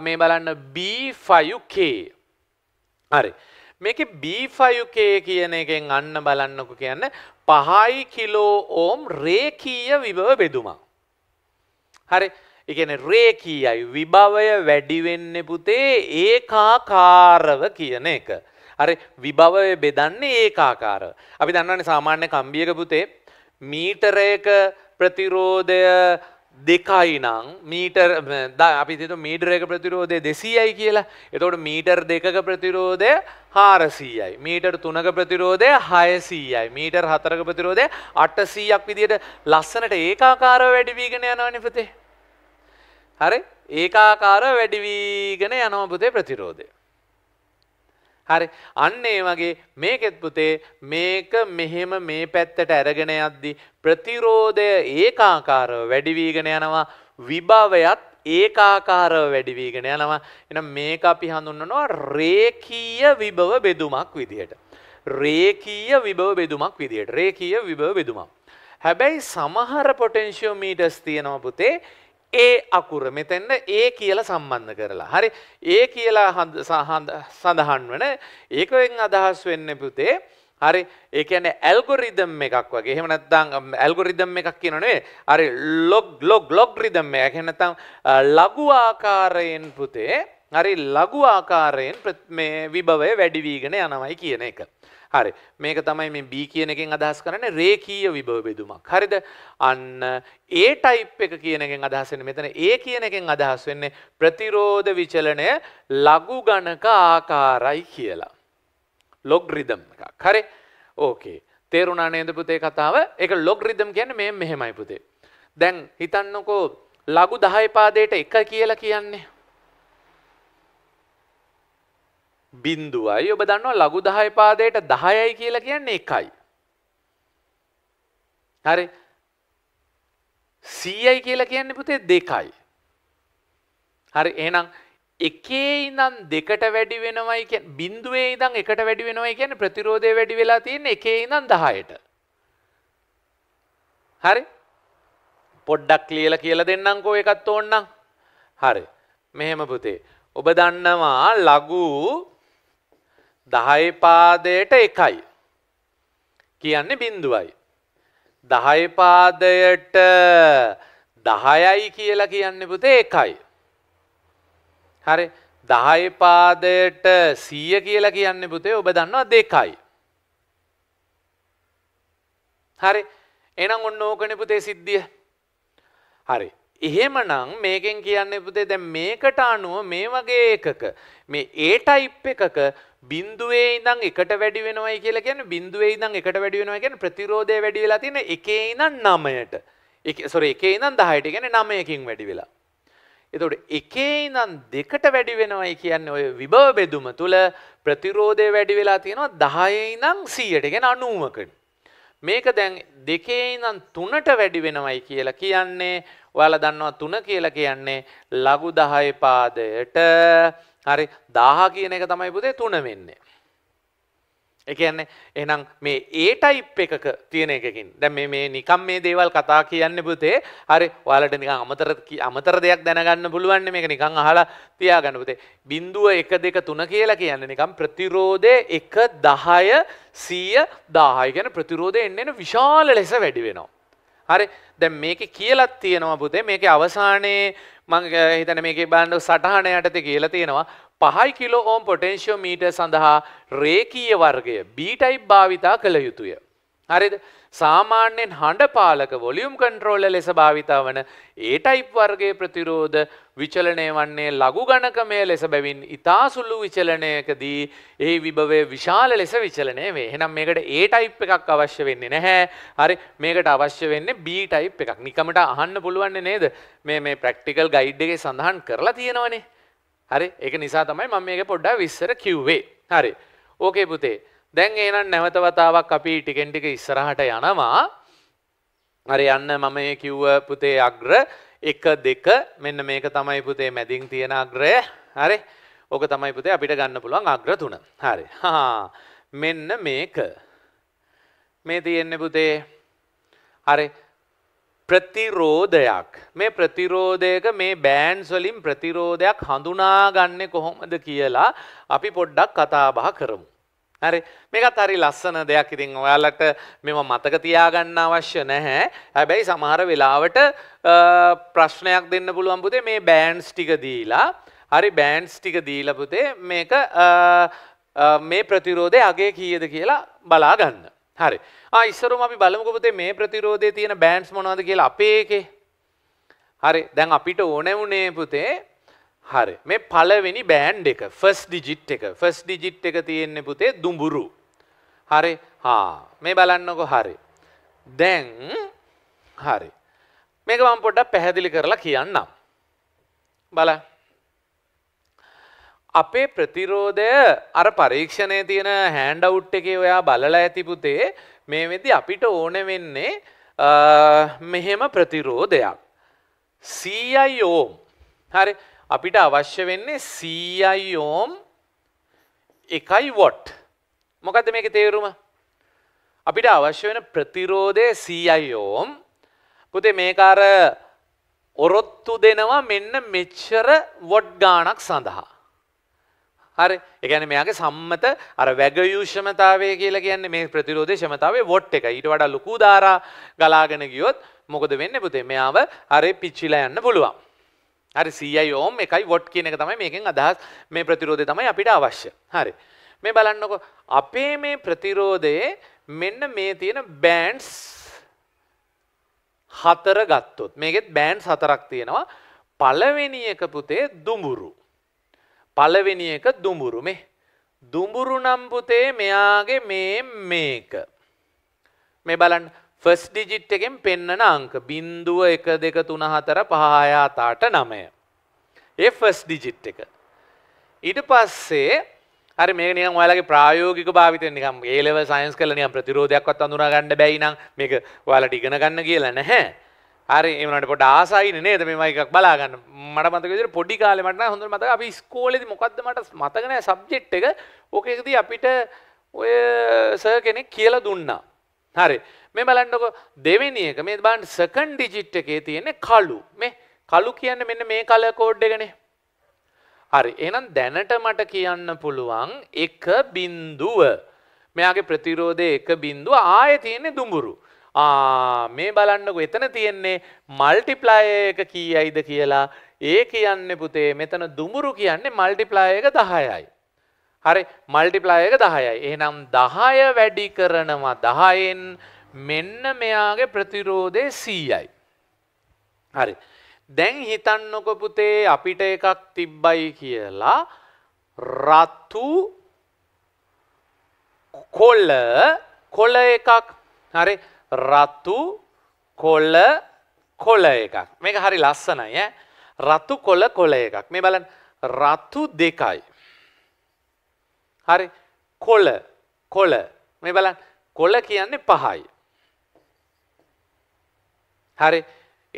Speaker 1: මේ බලන්න B5K. හරි. මේකේ B5K කියන එකෙන් අන්න බලන්නකො කියන්නේ 5 කිලෝ ඕම් රේඛීය විභව බෙදුමක්. හරි. එකන රේ කියයි විභවය වැඩිවෙන්න පුතේ ඒකාකාරව කියන එක. හරි විභවය බෙදන්නේ ඒකාකාර. අපි දන්නවනේ සාමාන්‍ය කම්බියක පුතේ මීටරයක ප්‍රතිරෝධය දෙකයි නම් මීටර් අපි තිතු මීටරයක ප්‍රතිරෝධය දෙසීයයි කියලා එතකොට මීටර් දෙකක ප්‍රතිරෝධය හාරසීයයි මීටර් තුනක ප්‍රතිරෝධය හයසීයයි මීටර් හතරක ප්‍රතිරෝධය අටසීයක් විදියට ලස්සනට ඒකාකාරව වැඩිවීගෙන යනවනිපතේ හරි ඒකාකාර වැඩිවීගෙන යනවා පුතේ ප්‍රතිරෝධය. හරි අන්න ඒ වගේ මේකෙත් පුතේ මේක මෙහෙම මේ පැත්තට ඇරගෙන යද්දි ප්‍රතිරෝධය ඒකාකාරව වැඩිවීගෙන යනවා විභවයත් ඒකාකාරව වැඩිවීගෙන යනවා එනම් මේක අපි හඳුන්වනවා රේඛීය විභව බෙදුමක් විදිහට රේකීය විභව බෙදුමක් විදියට රේකීය විභව බෙදුමක්. හැබැයි සමහර පොටෙන්ශියෝමීටස් තියෙනව පුතේ ඒ අකුර මෙතෙන්න ඒ කියලා සම්බන්ධ කරලා. හරි ඒ කියලා සඳහන් වන ඒකෙන් අදහස් වෙන්න පුතේ හරි ඒ කියන්නේ ඇල්ගොරිතම් එකක් වගේ. එහෙම නැත්නම් ඇල්ගොරිතම් එකක් කියන නෙවෙයි. හරි ලොග් ලොග් ලොග්රිතම් එකක්. එහෙම නැත්නම් ලඝු ආකාරයෙන් පුතේ හරි ලඝු ආකාරයෙන් මේ විභවය වැඩි වීගෙන යනවායි කියන එක. හරි මේක තමයි මේ B කියන එකෙන් අදහස් කරන්නේ රේඛීය විභව බෙදුමක්. හරිද? අන්න A type එක කියන එකෙන් අදහස් වෙන්නේ මෙතන A කියන එකෙන් අදහස් වෙන්නේ ප්‍රතිරෝධ විචලනය ලඝු ගණක ආකාරයි කියලා. ලොග්රිතම් එකක්. හරි? ඕකේ. තේරුණා නේද පුතේ කතාව? ඒක ලොග්රිතම් කියන්නේ මේ මෙහෙමයි පුතේ. දැන් හිතන්නකෝ ලඝු 10 පාදයට 1 කියලා කියන්නේ බින්දුවයි ඔබ දන්නවා ලඝු 10 පාදයට 10යි කියලා කියන්නේ 1යි. හරි. 100යි කියලා කියන්නේ පුතේ 2යි. හරි එහෙනම් එකේ ඉඳන් දෙකට වැඩි වෙනවයි කියන්නේ බිඳුවේ ඉඳන් එකට වැඩි වෙනවයි කියන්නේ ප්‍රතිරෝධය වැඩි වෙලා තියෙන්නේ එකේ ඉඳන් 10ට. හරි? පොඩ්ඩක් ලියලා කියලා දෙන්නම්කෝ එකත් ඕන්නම්. හරි. මෙහෙම පුතේ. ඔබ දන්නවා ලඝු දහය පාදයට එකයි කියන්නේ බින්දුවයි. දහය පාදයට දහයයි කියලා කියන්න පුතේ එකයි. හරි දහය පාදයට සීය කියලා කියන්න පුතේ ඔබ දන්නවා දෙකයි. හරි එනම් ඔන්න ඕකනේ පුතේ සිද්ධිය. හරි එහෙමනම් මේකෙන් කියන්නේ පුතේ දැන් මේකට අනුව මේ වගේ එකක මේ A type එකක බිඳුවේ ඉඳන් එකට වැඩි වෙනවයි කියලා කියන්නේ බිඳුවේ ඉඳන් එකට වැඩි වෙනවා කියන්නේ ප්‍රතිරෝධය වැඩි වෙලා තියෙන එකේ ඉඳන් 9ට. එක සොරි එකේ ඉඳන් 10ට කියන්නේ 9කින් වැඩි වෙලා. එතකොට එකේ ඉඳන් දෙකට වැඩි වෙනවයි කියන්නේ ඔය විභව බෙදුම තුල ප්‍රතිරෝධය වැඩි වෙලා තියෙනවා 10 ඉඳන් 100ට කියන්නේ 90කට. මේක දැන් දෙකේ ඉඳන් 3ට වැඩි වෙනවයි කියලා කියන්නේ ඔයාලා දන්නවා තුන කියලා කියන්නේ ලඝු 10 පාදයට හරි 1000 කියන එක තමයි පුතේ තුන වෙන්නේ. ඒ කියන්නේ එහෙනම් මේ A type එකක තියෙන එකකින් දැන් මේ මේ නිකම් මේ දේවල් කතා කියන්නේ පුතේ හරි ඔයාලට නිකන් අමතර අමතර දෙයක් දැනගන්න පුළුවන් මේක නිකන් අහලා තියාගන්න පුතේ බිඳුව 1 2 3 කියලා කියන්නේ නිකන් ප්‍රතිරෝධය 1 10 100 1000 කියන්නේ ප්‍රතිරෝධය එන්න එන විශාල ලෙස වැඩි වෙනවා හරි දැන් මේක කියලත් තියෙනවා පුතේ මේක අවසානයේ මං හිතන මේකේ බාණ්ඩ සටහන යටතේ කියලා තියෙනවා 5 කිලෝ ඕම් පොටෙන්ෂියෝමීටර් සඳහා රේඛීය වර්ගය B ටයිප් භාවිතා කළ යුතුය. හරිද? සාමාන්‍යයෙන් හඬ පාලක වොලියුම් කන්ට්‍රෝල ලෙස භාවිතා වන ඒ ටයිප් වර්ගේ ප්‍රතිරෝධ විචලනය වන්නේ ලඝු ගණකමය ලෙස බැවින් ඉතා සුළු විචලනයකදී ඒ විභවය විශාල ලෙස විචලනය වේ. එහෙනම් මේකට A type එකක් අවශ්‍ය වෙන්නේ නැහැ. හරි මේකට අවශ්‍ය වෙන්නේ B type එකක්. නිකමට අහන්න පුළුවන් නේද? මේ මේ practical guide එකේ සඳහන් කරලා තියෙනවනේ. හරි ඒක නිසා තමයි මම මේක පොඩ්ඩක් විස්තර කිව්වේ. හරි. ඕකේ පුතේ. දැන් ඒනම් නැවත වතාවක් අපි ටිකෙන් ටික ඉස්සරහට යනවා. හරි යන්න මම මේ කිව්ව පුතේ අග්‍ර 1 2 මෙන්න මේක තමයි පුතේ මැදින් තියෙන අග්‍රය. හරි. ඕක තමයි පුතේ අපිට ගන්න පුළුවන් අග්‍ර 3. හරි. හා මෙන්න මේක. මේ තියෙන්නේ පුතේ හරි ප්‍රතිරෝධයක් මේ ප්‍රතිරෝධයක මේ බෑන්ස් වලින් ප්‍රතිරෝධයක් හඳුනාගන්නේ කොහොමද කියලා අපි පොඩ්ඩක් කතා බහ කරමු. හරි මේකත් හරි ලස්සන දෙයක් ඉතින් ඔයාලට මෙම මතක තියාගන්න අවශ්‍ය නැහැ. හැබැයි සමහර වෙලාවට ප්‍රශ්නයක් දෙන්න පුළුවන් පුතේ මේ බෑන්ඩ්ස් ටික දීලා. හරි බෑන්ඩ්ස් ටික දීලා පුතේ මේක මේ ප්‍රතිරෝධය අගේ කීයද කියලා බලා ගන්න. හරි. ආ ඉස්සරම අපි බලමුකෝ පුතේ මේ ප්‍රතිරෝධයේ තියෙන බෑන්ඩ්ස් මොනවද කියලා අපේ එකේ. හරි. දැන් අපිට ඕනේ වුණේ පුතේ හරි මේ පළවෙනි බෑන්් එක ෆස් ඩිජිට් එක ෆස් ඩිජිට් එක තියෙන්නේ පුතේ දුඹුරු හරි හා මේ බලන්නකො හරි දැන් හරි මේක මම පොඩ්ඩක් පැහැදිලි කරලා කියන්නම් බල අපේ ප්‍රතිරෝධය අර පරීක්ෂණය තියෙන හැන්ඩ අවුට් එකේ ඔයා බලලා ඇති පුතේ මේ වෙදි අපිට ඕන වෙන්නේ මෙහෙම ප්‍රතිරෝධයක් CIO හරි අපිට අවශ්‍ය වෙන්නේ CI ohm 1යි watt. මොකද්ද මේකේ තේරුම? අපිට අවශ්‍ය වෙන ප්‍රතිරෝධය CI ohm. පුතේ මේක අර ඔරොත්තු දෙනවා මෙන්න මෙච්චර වොට් ගාණක් සඳහා. හරි. ඒ කියන්නේ මෙයාගේ සම්මත අර වැගයූ ක්ෂමතාවය කියලා කියන්නේ මේ ප්‍රතිරෝධයේ ක්ෂමතාවය වොට් එක. ඊට වඩා ලොකු ධාරා ගලාගෙන ගියොත් මොකද වෙන්නේ පුතේ? මෙයාව හරි පිච්චිලා යන්න පුළුවන්. හරි සයෝම් එකයි වොට් කියන එක තමයි මේකෙන් අදහස් මේ ප්‍රතිරෝධය තමයි අපිට අවශ්‍ය හරි මේ බලන්නකො අපේ මේ ප්‍රතිරෝධයේ මෙන්න මේ තියෙන බෑන්ස් හතර ගත්තොත් මේකෙත් බෑන්ස් හතරක් තියෙනවා පළවෙනි එක පුතේ දුඹුරු පළවෙනි එක දුඹුරු මේ දුඹුරු නම් පුතේ මෙයාගේ මේ මේක මේ බලන්න ෆස් ඩිජිට් එකෙන් පෙන්නන අංක බින්දුව එක දෙක තුන හතර පහයාතාට නමය. ඒ ෆස් ඩිජිට් එක. ඊට පස්සේ හරි මේ නිකන් ඔයාලගේ ප්‍රායෝගික භාවිතයෙන් නිකන් ඒ ලෙවල් සයන්ස් කරලා නිකන් ප්‍රතිරෝධයක්වත් අඳුනා ගන්න බැයි නම් මේක ඔයාලට ඉගෙන ගන්න කියලා නැහැ. හරි ඒ වුණාට පොඩ්ඩ ආසයිනේ නේද මේ වගේ එකක් බලා ගන්න. මට මතක විදිහට පොඩි කාලේ මට නම් හොඳට මතක අපි ඉස්කෝලේදී මොකද්ද මට මතක නැහැ සබ්ජෙක්ට් එක. ඕකේදී අපිට ඔය සර් කෙනෙක් කියලා දුන්නා. හරි. මේ බලන්නකො දෙවෙනි එක මේ බලන්න සෙකන්ඩ් ඩිජිට් එකේ තියෙන්නේ කළු. මේ කළු කියන්නේ මෙන්න මේ කලර් කෝඩ් එකනේ. හරි. එහෙනම් දැනට මට කියන්න පුළුවන් 1. මෙයාගේ ප්‍රතිරෝධයේ 1. ආයේ තියෙන්නේ දුඹුරු. ආ මේ බලන්නකො එතන තියෙන්නේ මල්ටිප්ලයර් එක කීයයිද කියලා. ඒ කියන්නේ පුතේ මෙතන දුඹුරු කියන්නේ මල්ටිප්ලයර් එක 10යි. හරි මල්ටිප්ලයක දහයයි. එහෙනම් දහය වැඩි කරනවා දහයෙන් මෙන්න මෙයාගේ ප්‍රතිරෝධය සීයයි. හරි. දැන් හිතන්නක පුතේ අපිට එකක් තිබ්බයි කියලා රත්තු කොල කොල එකක් හරි රත්තු කොල කොල එකක් මේක හරි ලස්සනයි ඈ රතු කොල කොල එකක් මේ බලන්න රතු දෙකයි හරි කොල කොල මේ බලන්න කොල කියන්නේ පහයි හරි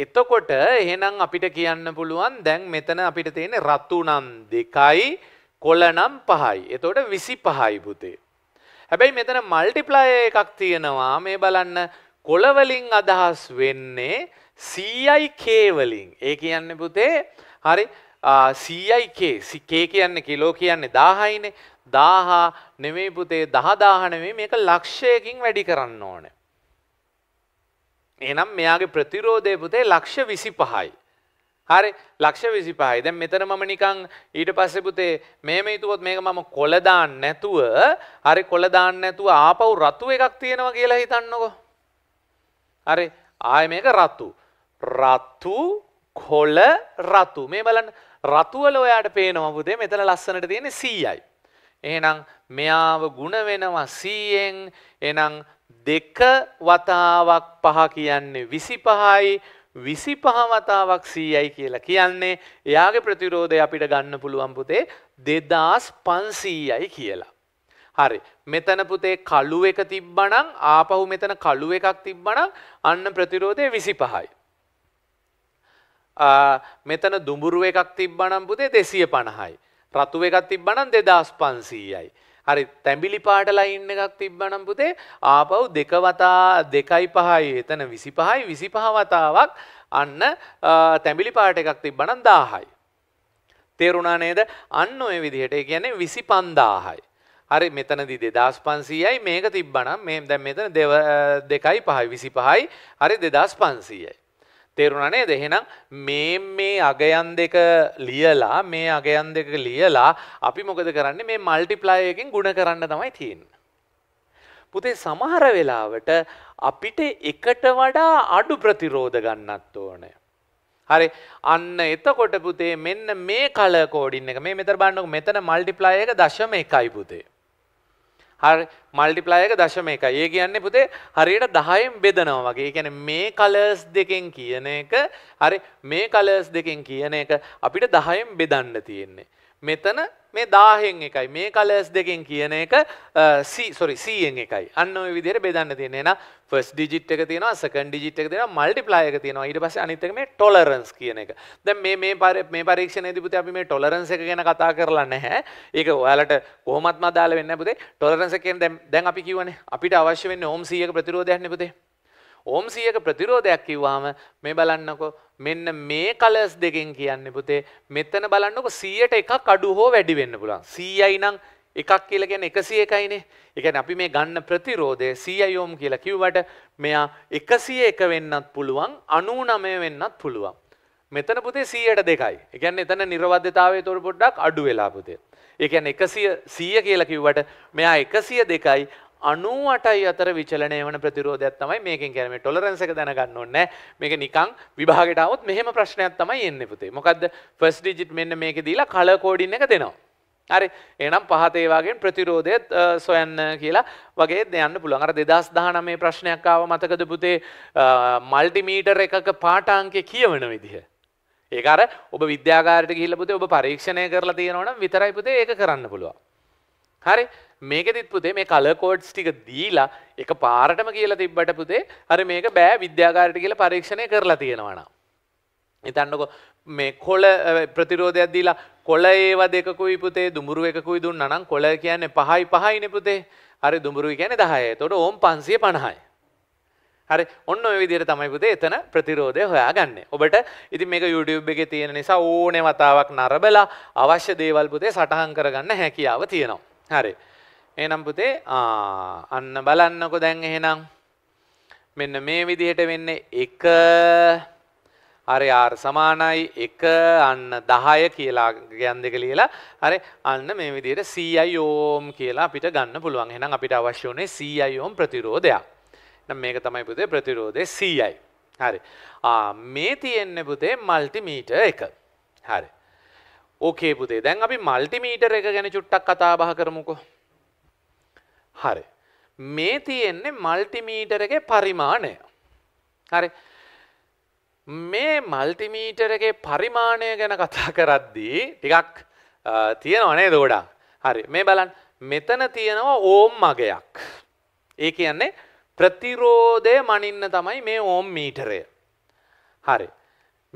Speaker 1: එතකොට එහෙනම් අපිට කියන්න පුළුවන් දැන් මෙතන අපිට තියෙන රතු නම් දෙකයි කොළ නම් පහයි. එතකොට විසි පහයි පුතේ. හැබැයි මෙතන මල්ටිප්ලය එකක් තියෙනවා මේ බලන්න කොළවලින් අදහස් වෙන්නේ CIK වලින්. ඒ කියන්නේ පුතේ හරි CIK K කියන්නේ කිලෝ කියන්නේ 1000යිනේ. 1000 නෙමෙයි පුතේ 10000 නෙමෙයි මේක ලක්ෂයකින් වැඩි කරන්න ඕනේ. එහෙනම් මෙයාගේ ප්‍රතිරෝධය පුතේ ලක්ෂ 25යි. හරි ලක්ෂ 25යි. දැන් මෙතන මම නිකන් ඊට පස්සේ පුතේ මේම හිතුවොත් මේක මම කොළ දාන්න නැතුව හරි කොළ දාන්න නැතුව ආපහු රතු එකක් තියෙනවා කියලා හිතන්නකෝ. හරි ආයේ මේක රතු. රතු කොළ රතු. මේ බලන්න රතු වල ඔයාට පේනවා පුතේ මෙතන ලස්සනට තියෙන්නේ 100යි. එහෙනම් මෙයාව ಗುಣ වෙනවා 100ෙන්. එහෙනම් දෙක වතාවක් පහ කියන්නේ විසි පහයි විසි පහවතාවක් සීයයි කියලා කියන්නේ එයාගේ ප්‍රතිරෝධය අපිට ගන්න පුළුවන් පුතේ දෙදස් පන්සීයයි කියලා. හරි මෙතන පුතේ කළු එක තිබ්බනම් ආපහු මෙතන කළු එකක් තිබ්බනම් අන්න ප්‍රතිරෝධය විසි පහයි. මෙතන දුඹුරු එකක් තිබ්බනම් පුතේ දෙසිය පණහයි. රතු එකක් තිබ්බනම් දෙදස් පන්සීයයි. හරි තැඹිලි පාටලා ඉන්න එකක් තිබ්බනම් පුතේ ආපහු දෙක වතා දෙකයි පහයි එතන 25යි 25 වතාවක් අන්න තැඹිලි පාට එකක් තිබ්බනම් 1000යි. තේරුණා නේද? අන්න ওই විදිහට ඒ කියන්නේ 25000යි. හරි මෙතනදී 2500යි මේක තිබ්බනම් මේ දැන් මෙතන 2යි 5යි 25යි හරි 2500යි. තේරුණා නේද? එහෙනම් මේ මේ අගයන් දෙක ලියලා මේ අගයන් දෙක ලියලා අපි මොකද කරන්නේ? මේ মালටිප්ලයි එකෙන් ගුණ කරන්න තමයි තියෙන්නේ. පුතේ සමහර වෙලාවට අපිට එකට වඩා අඩු ප්‍රතිරෝධ ගන්නත් ඕනේ. හරි අන්න එතකොට පුතේ මෙන්න මේ කලර් කෝඩින් එක මේ මෙතන බලන්නකො මෙතන মালටිප්ලයි එක 0.1යි පුතේ. හරි මල්ටිප්ලයි එක දශම එකයි. ඒ කියන්නේ පුතේ හරියට 10ෙන් බෙදනවා වගේ. ඒ කියන්නේ මේ කලර්ස් දෙකෙන් කියන එක හරි මේ කලර්ස් දෙකෙන් කියන එක අපිට 10ෙන් බෙදන්න තියෙන්නේ. මෙතන මේ දාහෙන් එකයි මේ කලස් දෙකෙන් කියන එක සොරි සීයෙන් එකයි අන්න ඔය විදිහට බෙදන්න තියෙන එන ෆස් ඩිජිට් එක තියෙනවා සකන්ඩ් ඩිජිට් එක තියෙනවා මල්ටිප්ලයි එක තියෙනවා ඊට පස්සේ අනිත් එක මේ ටොලරන්ස් කියන එක දැන් මේ මේ මේ පරීක්ෂණයේදී පුතේ අපි මේ ටොලරන්ස් එක ගැන කතා කරලා නැහැ ඒක ඔයාලට කොහොමත්ම අදාළ වෙන්නේ නැහැ පුතේ ටොලරන්ස් එක කියන්නේ දැන් දැන් අපි කියවනේ අපිට අවශ්‍ය වෙන්නේ ඕම් 100ක ප්‍රතිරෝධයක් නේ පුතේ ඕම්සියක ප්‍රතිරෝධයක් කිව්වාම මේ බලන්නකො මෙන්න මේ කලස් දෙකෙන් කියන්නේ පුතේ මෙතන බලන්නකො 100ට එකක් අඩු හෝ වැඩි වෙන්න පුළුවන් 100යි නම් එකක් කියලා කියන්නේ 101යිනේ ඒ කියන්නේ අපි මේ ගන්න ප්‍රතිරෝධය 100යි ඕම් කියලා කිව්වට මෙයා 101 වෙන්නත් පුළුවන් 99 වෙන්නත් පුළුවන් මෙතන පුතේ 100ට දෙකයි ඒ කියන්නේ එතන නිර්වද්‍යතාවයේ තොර පොඩ්ඩක් අඩු වෙලා පුතේ ඒ කියන්නේ 100 100 කියලා කිව්වට මෙයා 102යි අනුවටයි අතර විචලනය වන ප්‍රතිරෝධයක් තමයි මේකෙන් කැරමේ ටොලරන්ස එක දැනගන්න ඕන්න මේක නිකං විභාගටාවත් මෙහම ප්‍රශ්නයක් තමයි එන්න පුතේ මොකක්ද ෆස් ඩිජිට් මෙන්න මේක දීලා කලකෝඩින් එක දෙනවා. හරි එනම් පහතේවාගෙන් ප්‍රතිරෝධයත් සොයන්න කියලා වගේ දෙයන්න පුළඟර දෙදස් දානමේ ප්‍රශ්නයක්කාව මතකද පුතේ මල්ටිමීටර් එකක පාටාංකය කියවන විදිහ. ඒකර ඔබ විද්‍යාකාරට ගිල්ලපුතේ ඔබ පරීක්ෂණය කරලා තියෙනවන විතරයිපුතේ ඒක කරන්න පුළුවන්. හරි මේකෙදිත් පුතේ මේ කලර් කෝඩ්ස් ටික දීලා එක පාරටම කියලා තිබ්බට පුතේ හරි මේක බෑ විද්‍යාගාරයට කියලා පරීක්ෂණය කරලා තියෙනවා නම්. හිතන්නකෝ මේ කොළ ප්‍රතිරෝධයක් දීලා කොළ ඒවා දෙකකුයි පුතේ දුඹුරු එකකුයි දුන්නා නම් කොළ කියන්නේ 5යි 5යිනේ පුතේ. හරි දුඹුරුයි කියන්නේ 10යි. එතකොට ඕම් 550යි. හරි ඔන්න ඔය විදිහට තමයි පුතේ එතන ප්‍රතිරෝධය හොයාගන්නේ. ඔබට ඉතින් මේක YouTube එකේ තියෙන නිසා ඕනේ වතාවක් නරඹලා අවශ්‍ය දේවල් පුතේ සටහන් කරගන්න හැකියාව තියෙනවා. හරි. එනම් පුතේ අන්න බලන්නකො දැන් එහෙනම් මෙන්න මේ විදිහට වෙන්නේ එක හරි R සමානයි 1 අන්න 10 කියලා ගයන් දෙක ලියලා හරි අන්න මේ විදිහට CI ohm කියලා අපිට ගන්න පුළුවන්. එහෙනම් අපිට අවශ්‍ය උනේ CI ohm ප්‍රතිරෝධයක්. එහෙනම් මේක තමයි පුතේ ප්‍රතිරෝධය CI. හරි. ආ මේ තියෙන්නේ පුතේ මල්ටිමීටර එක. හරි. ඕකේ පුතේ. දැන් අපි මල්ටිමීටර එක ගැන චුට්ටක් කතා බහ කරමුකෝ. හරි. මේ තියෙන්නේ මල්ටිමීටරගේ පරිමාණය. හරි. මේ මල්ටිමීටරගේ පරිමාණය ගැන කතා කරද්දී ටිකක් තියෙනවනේ දෝඩා. හරි මේ බලන් මෙතන තියෙනවා ඕම් මගයක්. ඒ කියන්නේ ප්‍රතිරෝධය මනින්න තමයි මේ ඕම් මීටරය. හරි.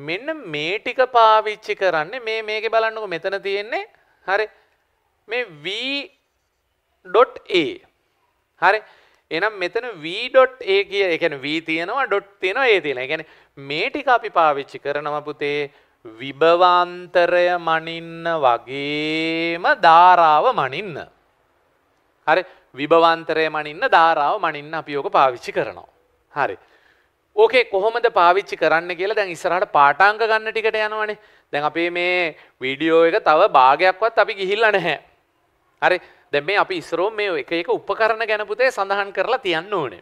Speaker 1: මෙන්න මේ ටික පාවිච්චි කරන්නේ මේ මේකේ බලන්නකො මෙතන තියෙන්නේ හරි මේ v.a හරි එනම් මෙතන v.a කිය එකන v තියෙනවා ඩොට් තියෙනවා ඒ තියෙන ගැන මේටික අපි පාවිච්චි කරනව පුතේ විභවාන්තරය මනින්න වගේම ධාරාව මනින්න. හරි විභවන්තරය මනින්න ධාරාව මනින්න අපි යෝක පාවිච්චි කරනවා. හරි. ඕකේ කොහොමද පාවිච්චි කරන්න කියලා දැන් ඉස්සරහට පාටාංග ගන්න ටිකට යනවනේ. දැන් අපේ මේ වීඩියෝ එක තව භාගයක්වත් අපි ගිහිල්ලා නැහැ. හරි. දැන් මේ අපි ඉස්සරෝ මේ එක එක උපකරණ ගැන පුතේ සඳහන් කරලා තියන්න ඕනේ.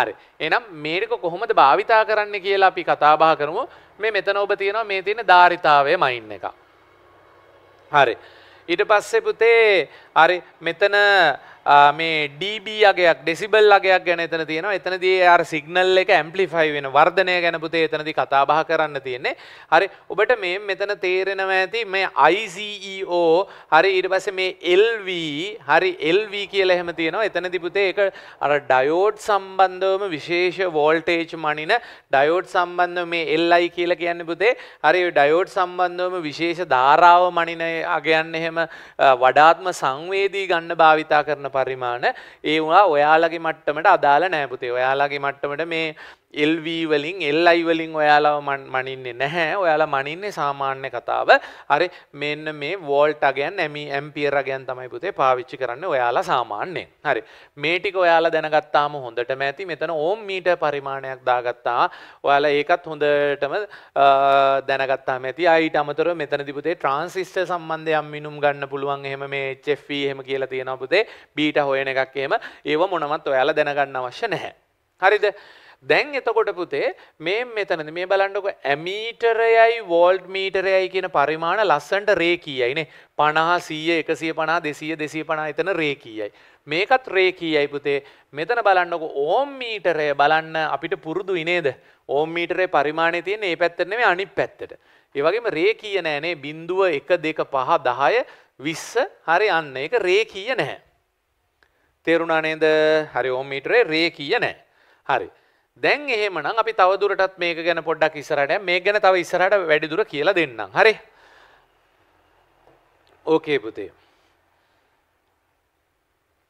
Speaker 1: හරි. එහෙනම් මේක කොහොමද භාවිතා කරන්න කියලා අපි කතා බහ කරමු. මේ මෙතන ඔබ තියෙනවා මේ තියෙන ධාරිතාවයේ මයින් එක. හරි. ඊට පස්සේ පුතේ හරි මෙතන මේ ඩබ අගේයක් ඩෙසිබල් අගයක් ගැන එතන තියෙනවා එතනදී අර සිගනල් එක ඇම්පලිෆයි වෙන වර්ධනය ගැන පුතේ එතනදී කතා බහ කරන්න තියෙන්නේ හරි ඔබට මේ මෙතන තේරෙනවා ඇති මේ ICEO හරි ඊට පස්සේ මේ LV හරි LV කියලා එහෙම තියෙනවා එතනදී පුතේ ඒක අර ඩයෝඩ් සම්බන්ධවම විශේෂ වෝල්ටේජ් මනින ඩයෝඩ් සම්බන්ධව මේ LI කියලා කියන්නේ පුතේ හරි ඩයෝඩ් සම්බන්ධවම විශේෂ ධාරාව මනින අගයන් එහෙම වඩාත්ම සංවේදී ගන්න භාවිතා කරන පරිමාණ ඒ වුණා ඔයාලගේ මට්ටමට අදාළ නෑ පුතේ. ඔයාලගේ මට්ටමට මේ LV වලින් LI වලින් ඔයාලව මනින්නේ නැහැ. ඔයාලා මනින්නේ සාමාන්‍ය කතාව. හරි මෙන්න මේ volt again ME ampere again තමයි පුතේ පාවිච්චි කරන්නේ ඔයාලා සාමාන්‍යයෙන්. හරි. මේ ටික ඔයාලා දැනගත්තාම හොඳටම ඇති. මෙතන ඕම් මීටර් පරිමාණයක් දාගත්තා. ඔයාලා ඒකත් හොඳටම දැනගත්තාම ඇති. ඊට අමතරව මෙතනදී පුතේ ට්‍රාන්සිස්ටර් සම්බන්ධයෙන් මිනුම් ගන්න පුළුවන් එහෙම මේ HFE එහෙම කියලා තියෙනවා පුතේ. බීටා හොයන එකක් එහෙම ඒව මොනවත් ඔයාලා දැනගන්න අවශ්‍ය නැහැ. හරිද? දැන් එතකොට පුතේ මේ මෙතනද මේ බලන්නකො ඇමීටරයයි වෝල්ට් මීටරයයි කියන පරිමාණ ලස්සන්ට රේකීයයිනේ 50 100 150 200 250 එතන රේකීයයි මේකත් රේකීයයි පුතේ මෙතන බලන්නකො ඕම් මීටරය බලන්න අපිට පුරුදුයි නේද ඕම් මීටරේ පරිමාණය තියෙන්නේ මේ පැත්තට නෙමෙයි අනිත් පැත්තට ඒ වගේම රේකීය නෑ නේ 0 1 2 5 10 20 හරි අන්න ඒක රේකීය නැහැ තේරුණා නේද හරි ඕම් මීටරේ රේකීය නැහැ හරි දැන් එහෙමනම් අපි තවදුරටත් මේක ගැන පොඩ්ඩක් ඉස්සරහට මේ ගැන තව ඉස්සරහට වැඩිදුර කියලා දෙන්නම්. හරි. ඕකේ පුතේ.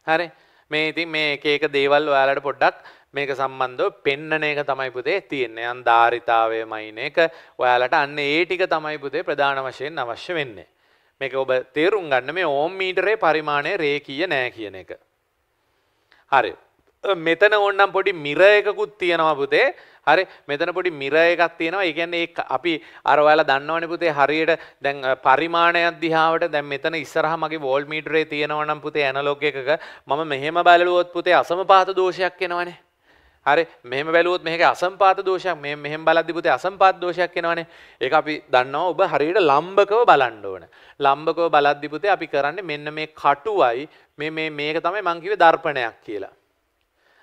Speaker 1: හරි. මේ ඉතින් මේ එක එක දේවල් ඔයාලට පොඩ්ඩක් මේක සම්බන්ධව පෙන්නන එක තමයි පුතේ තියෙන්නේ. අන් ධාරිතාවය මයින් එක ඔයාලට අන්න ඒ ටික තමයි පුතේ ප්‍රධාන වශයෙන් අවශ්‍ය වෙන්නේ. මේක ඔබ තේරුම් ගන්න මේ ඕම් මීටරේ පරිමාණය රේඛීය නෑ කියන එක. හරි. මෙතන ඔන්නම් පොඩි මිරයකුත් තියෙනවා පුතේ හරි මෙතන පොඩි මිරය එකක් තියෙනවා ඒගැන්නේ අපි අරවල දන්නවන පුතේ හරියට දැන් පරිමාණයක් දිහාාවට දැන් මෙතන ඉස්සරහ මගේ වෝල් මීටරේ තියෙනවනම් පුතේ ඇනලෝක එකක මම මෙහෙම බැලුවොත් පුතේ අසම පාත දෝෂයක් එෙනවනේ හරි මෙම බැලුවත් මේක අසම්පාත දෝෂයක් මෙ මෙහම බලද්දිපුතේ අසම්පාත් දෝෂයක් එෙනවනේ ඒ අපි දන්නවා ඔබ හරියට ලම්බකව බලන්න ඕන ලම්බකව බලද්දිපුතේ අපි කරන්න මෙන්න මේ කටුවයි මේ මේක තමයි මංකිව දර්පණයක් කියලා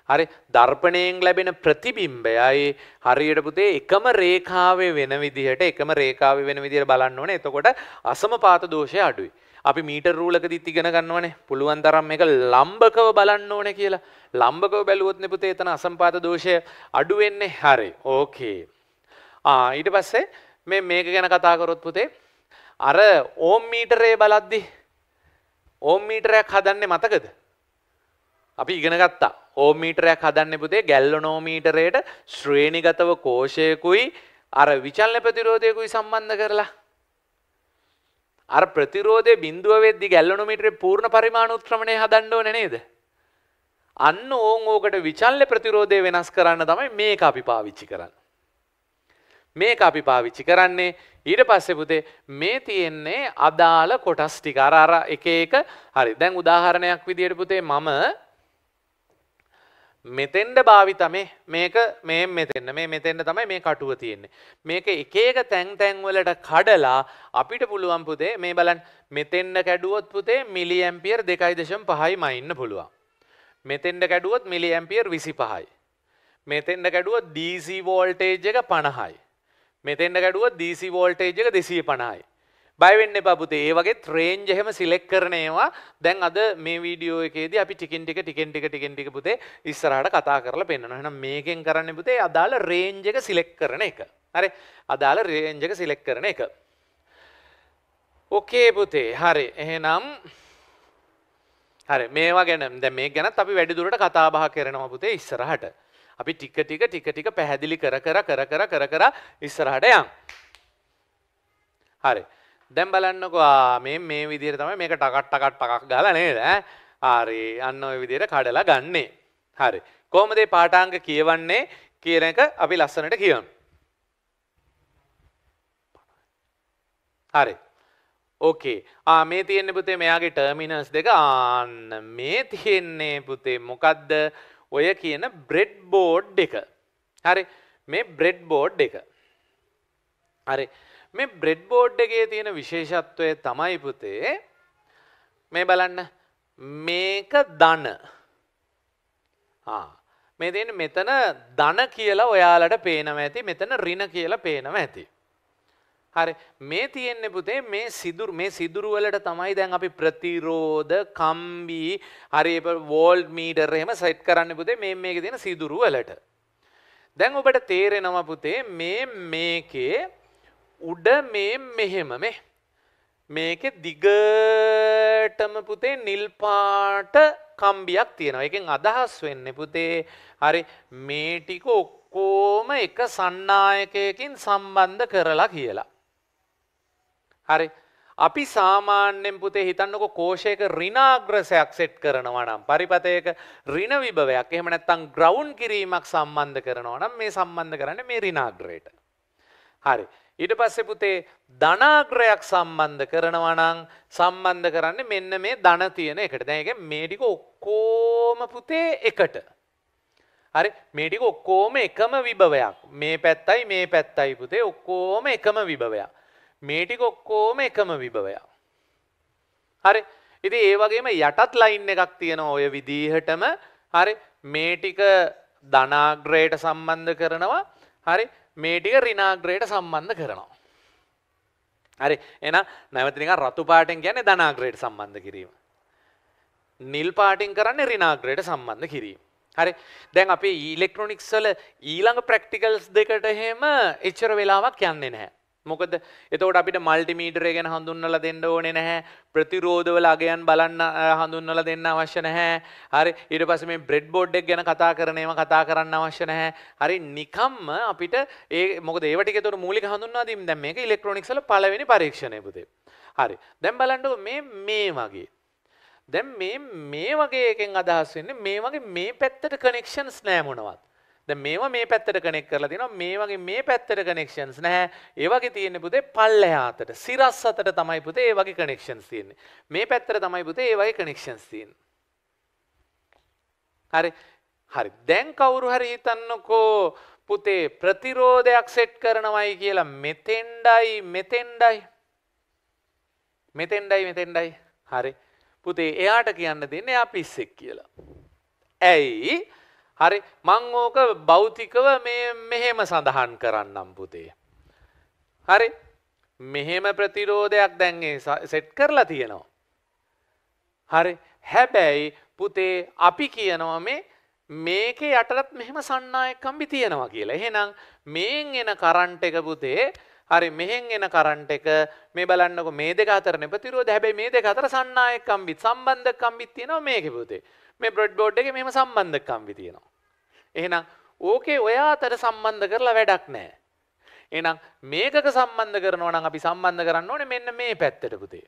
Speaker 1: හරි දර්පණයෙන් ලැබෙන ප්‍රතිබිම්බයයි හරියට පුතේ එකම රේඛාවේ වෙන විදිහට එකම රේඛාවේ වෙන විදිහට බලන්න ඕනේ. එතකොට අසමපාත දෝෂය අඩුයි. අපි මීටර් රූලකදීත් ඉගෙන ගන්නවනේ. පුළුවන් තරම් මේක ලම්බකව බලන්න ඕනේ කියලා. ලම්බකව බැලුවොත් නේ පුතේ එතන අසමපාත දෝෂය අඩු වෙන්නේ. හරි. ඕකේ. ආ ඊට පස්සේ මේ මේක ගැන කතා කරොත් පුතේ අර ඕම් මීටරේ බලද්දි ඕම් මීටරයක් හදන්නේ මතකද? අපි ඉගෙන ගත්තා හෝමීටරයක් හදන්න පුතේ ගැල්ලනෝමීටරයට ශ්‍රේණිගතව කෝෂයකුයි අර විචල්න ප්‍රතිරෝධයකුයි සම්බන්ධ කරලා. අර ප්‍රතිරෝධය බින්දුව වෙද්දි ගැල්ලනෝමීටරේ පූර්ණ පරිමාණ උත්ක්‍රමණය හදන්න ඕනේ නේද? අන්න ඕන් ඕකට විචල්න ප්‍රතිරෝධය වෙනස් කරන්න තමයි මේක අපි පාවිච්චි කරන්නේ. මේක අපි පාවිච්චි කරන්නේ ඊට පස්සේ පුතේ මේ තියෙන්නේ අදාළ කොටස් ටික අර අර එක එක හරි දැන් උදාහරණයක් විදියට පුතේ මම මෙතෙන්ට භාවිතම මේක මේ මෙතෙන්න මේ මෙතෙන්ට තමයි මේ කටුව තියෙන්නේ. මේක එක එක තැන් තැන්වලට කඩලා අපිට පුළුවන් පුතේ මේ බලන් මෙතෙන්ට කැඩුවොත් පුතේ මිලියම්පියර් 2.5යි මයින්න පුළුවන්. මෙතෙන්ට කැඩුවොත් මිලියම්පියර් 25යි. මෙතෙන්ට කැඩුවොත් DC වෝල්ටේජ් එක 50යි. මෙතෙන්ට කැඩුවොත් DC වෝල්ටේජ් එක 250යි. බයවෙන්න එපා පුතේ. ඒ වගේ රේන්ජ් එහෙම සිලෙක්ට් කරන ඒවා දැන් අද මේ වීඩියෝ එකේදී අපි ටිකෙන් ටික ටිකෙන් ටික ටිකෙන් ටික පුතේ ඉස්සරහට කතා කරලා පෙන්නනවා. එහෙනම් මේකෙන් කරන්නේ පුතේ අදාළ රේන්ජ් එක සිලෙක්ට් කරන එක. හරි. අදාළ රේන්ජ් එක සිලෙක්ට් කරන එක. ඕකේ පුතේ. හරි. එහෙනම් හරි මේවා ගැන දැන් මේක ගැනත් අපි වැඩිදුරට කතා බහ කරනවා පුතේ ඉස්සරහට. අපි ටික ටික ටික ටික පැහැදිලි කර කර කර කර කර කර ඉස්සරහට යන්. හරි. දැම් බලන්නකවා මේ මේ විදිර තමයි මේක ටකට්ටකට් පකක් ගල නේද ආරි අන්න ඔය විදියට කඩලා ගන්නේ හරි කෝමදේ පාටාංග කියවන්නේ කියන එක අපි ලස්සනට කියන්න හරි ඕකේ ආ මේ තියෙන්නේ පුතේ මෙයාගේ ටර්මිනස් දෙක ආන්න මේ තියෙන්නේ පුතේ මොකද්ද ඔය කියන බ්‍රෙඩ් බෝඩ් එක හරි මේ බ්‍රෙඩ් බෝඩ් එක හරි මේ බ්‍රෙඩ් බෝඩ් එකේ තියෙන විශේෂත්වය තමයි පුතේ මේ බලන්න මේක ධන මේ තියෙන මෙතන ධන කියලා ඔයාලට පේනවා ඇති මෙතන ඍණ කියලා පේනවා ඇති හරි මේ තියෙන්නේ පුතේ මේ සිදුරු මේ සිදුරු වලට තමයි දැන් අපි ප්‍රතිරෝධ කම්බි හරි වෝල්ට් මීටර් එහෙම සෙට් කරන්න පුතේ මේ මේකේ තියෙන සිදුරු වලට දැන් ඔබට තේරෙනවා පුතේ මේ මේකේ උඩ මේ මෙහෙම මේ. මේකෙ දිගටම පුතේ නිල් පාට කම්බියක් තියෙනවා. එකෙන් අදහස් වෙන්නේ පුතේ හරි මේ ටික ඔක්කොම එක සන්නායකයකින් සම්බන්ධ කරලා කියලා. හරි අපි සාමාන්‍යයෙන් පුතේ හිතන්නකො කෝෂයක ඍණාග්‍රසයක් සෙට් කරනවා නම් පරිපතයක ඍණ විභවයක් එහෙම නැත්නම් ග්‍රවුන්ඩ් කිරීමක් සම්බන්ධ කරනවා නම් මේ සම්බන්ධ කරන්නේ මේ ඍණාග්‍රයට. හරි. ඊට පස්සේ පුතේ ධනාග්‍රයක් සම්බන්ධ කරනවා නම් සම්බන්ධ කරන්නේ මෙන්න මේ ධන තියෙන එකට. දැන් ඒක මේ ටික ඔක්කොම පුතේ එකට. හරි මේ ටික ඔක්කොම එකම විභවයක්. මේ පැත්තයි මේ පැත්තයි පුතේ ඔක්කොම එකම විභවයක්. මේ ටික ඔක්කොම එකම විභවයක්. හරි. ඉතින් ඒ වගේම යටත් ලයින් එකක් තියෙනවා ඔය විදිහටම. හරි මේ ටික ධනාග්‍රයට සම්බන්ධ කරනවා. හරි මේ ටික ඍණාග්‍රයට සම්බන්ධ කරනවා. හරි එහෙනම් නැවත නිකන් රතු පාටෙන් කියන්නේ ධනාග්‍රයට සම්බන්ධ කිරීම. නිල් පාටින් කරන්නේ ඍණාග්‍රයට සම්බන්ධ කිරීම. හරි දැන් අපේ ඉලෙක්ට්‍රොනික්ස් වල ඊළඟ ප්‍රැක්ටිකල්ස් දෙකට එහෙම එච්චර වෙලාවක් යන්නේ නැහැ. මොකද එතකොට අපිට මල්ටිමීටරය ගැන හඳුන්වලා දෙන්න ඕනේ නැහැ ප්‍රතිරෝධවල අගයන් බලන්න හඳුන්වලා දෙන්න අවශ්‍ය නැහැ හරි ඊට පස්සේ මේ බ්‍රෙඩ් බෝඩ් එක ගැන කතා කරන ඒවා කතා කරන්න අවශ්‍ය නැහැ හරි නිකම්ම අපිට ඒ මොකද ඒව ටික ඒතකොට මූලික හඳුන්වා දීම දැන් මේක ඉලෙක්ට්‍රොනික්ස් වල පළවෙනි පරීක්ෂණය පුතේ හරි දැන් බලන්නකො මේ මේ වගේ දැන් මේ මේ වගේ එකෙන් අදහස් වෙන්නේ මේ වගේ මේ පැත්තට කනෙක්ෂන්ස් නැහැ මොනවත් ද මේවා මේ පැත්තට කනෙක් කරලා තියෙනවා මේ වගේ මේ පැත්තට කනෙක්ෂන්ස් නැහැ ඒ වගේ තියෙන්නේ පුතේ පල්ලෙහා අතට සිරස් අතට තමයි පුතේ ඒ වගේ කනෙක්ෂන්ස් තියෙන්නේ මේ පැත්තට තමයි පුතේ ඒ වගේ කනෙක්ෂන්ස් තියෙන්නේ හරි හරි දැන් කවුරු හරි හිතන්නකෝ පුතේ ප්‍රතිරෝධයක් සෙට් කරනවයි කියලා මෙතෙන්ඩයි මෙතෙන්ඩයි මෙතෙන්ඩයි මෙතෙන්ඩයි හරි පුතේ එයාට කියන්න දෙන්නේ එයා පිස්සෙක් කියලා. ඇයි හරි මං ඕක භෞතිකව මේ මෙහෙම සඳහන් කරන්නම් පුතේ. හරි මෙහෙම ප්‍රතිරෝධයක් දැන් සෙට් කරලා තියෙනවා. හරි හැබැයි පුතේ අපි කියනවා මේ මේක යටටත් මෙහෙම සන්නායක් කම්බි තියෙනවා කියලා. එහෙනම් මේන් එන කරන්ට් එක පුතේ හරි මෙහෙන් එන කරන්ට් එක මේ බලන්නකො මේ දෙක අතර ප්‍රතිරෝධ හැබැයි මේ දෙක අතර සන්නායක් කම්බිත් සම්බන්ධ කම්බිත් තියෙනවා මේකේ පුතේ. මේ බ්‍රොඩ් බෝඩ් එක මෙම සම්බන්ධකම් විතියෙනවා. එහෙනම් ඕකේ ඔයා අතර සම්බන්ධ කරලා වැඩක් නෑ. එනම් මේකක සම්බන්ධ කරනවා නම් අපි සම්බන්ධ කරන්න ඕනේ මෙන්න මේ පැත්තට පුතේ.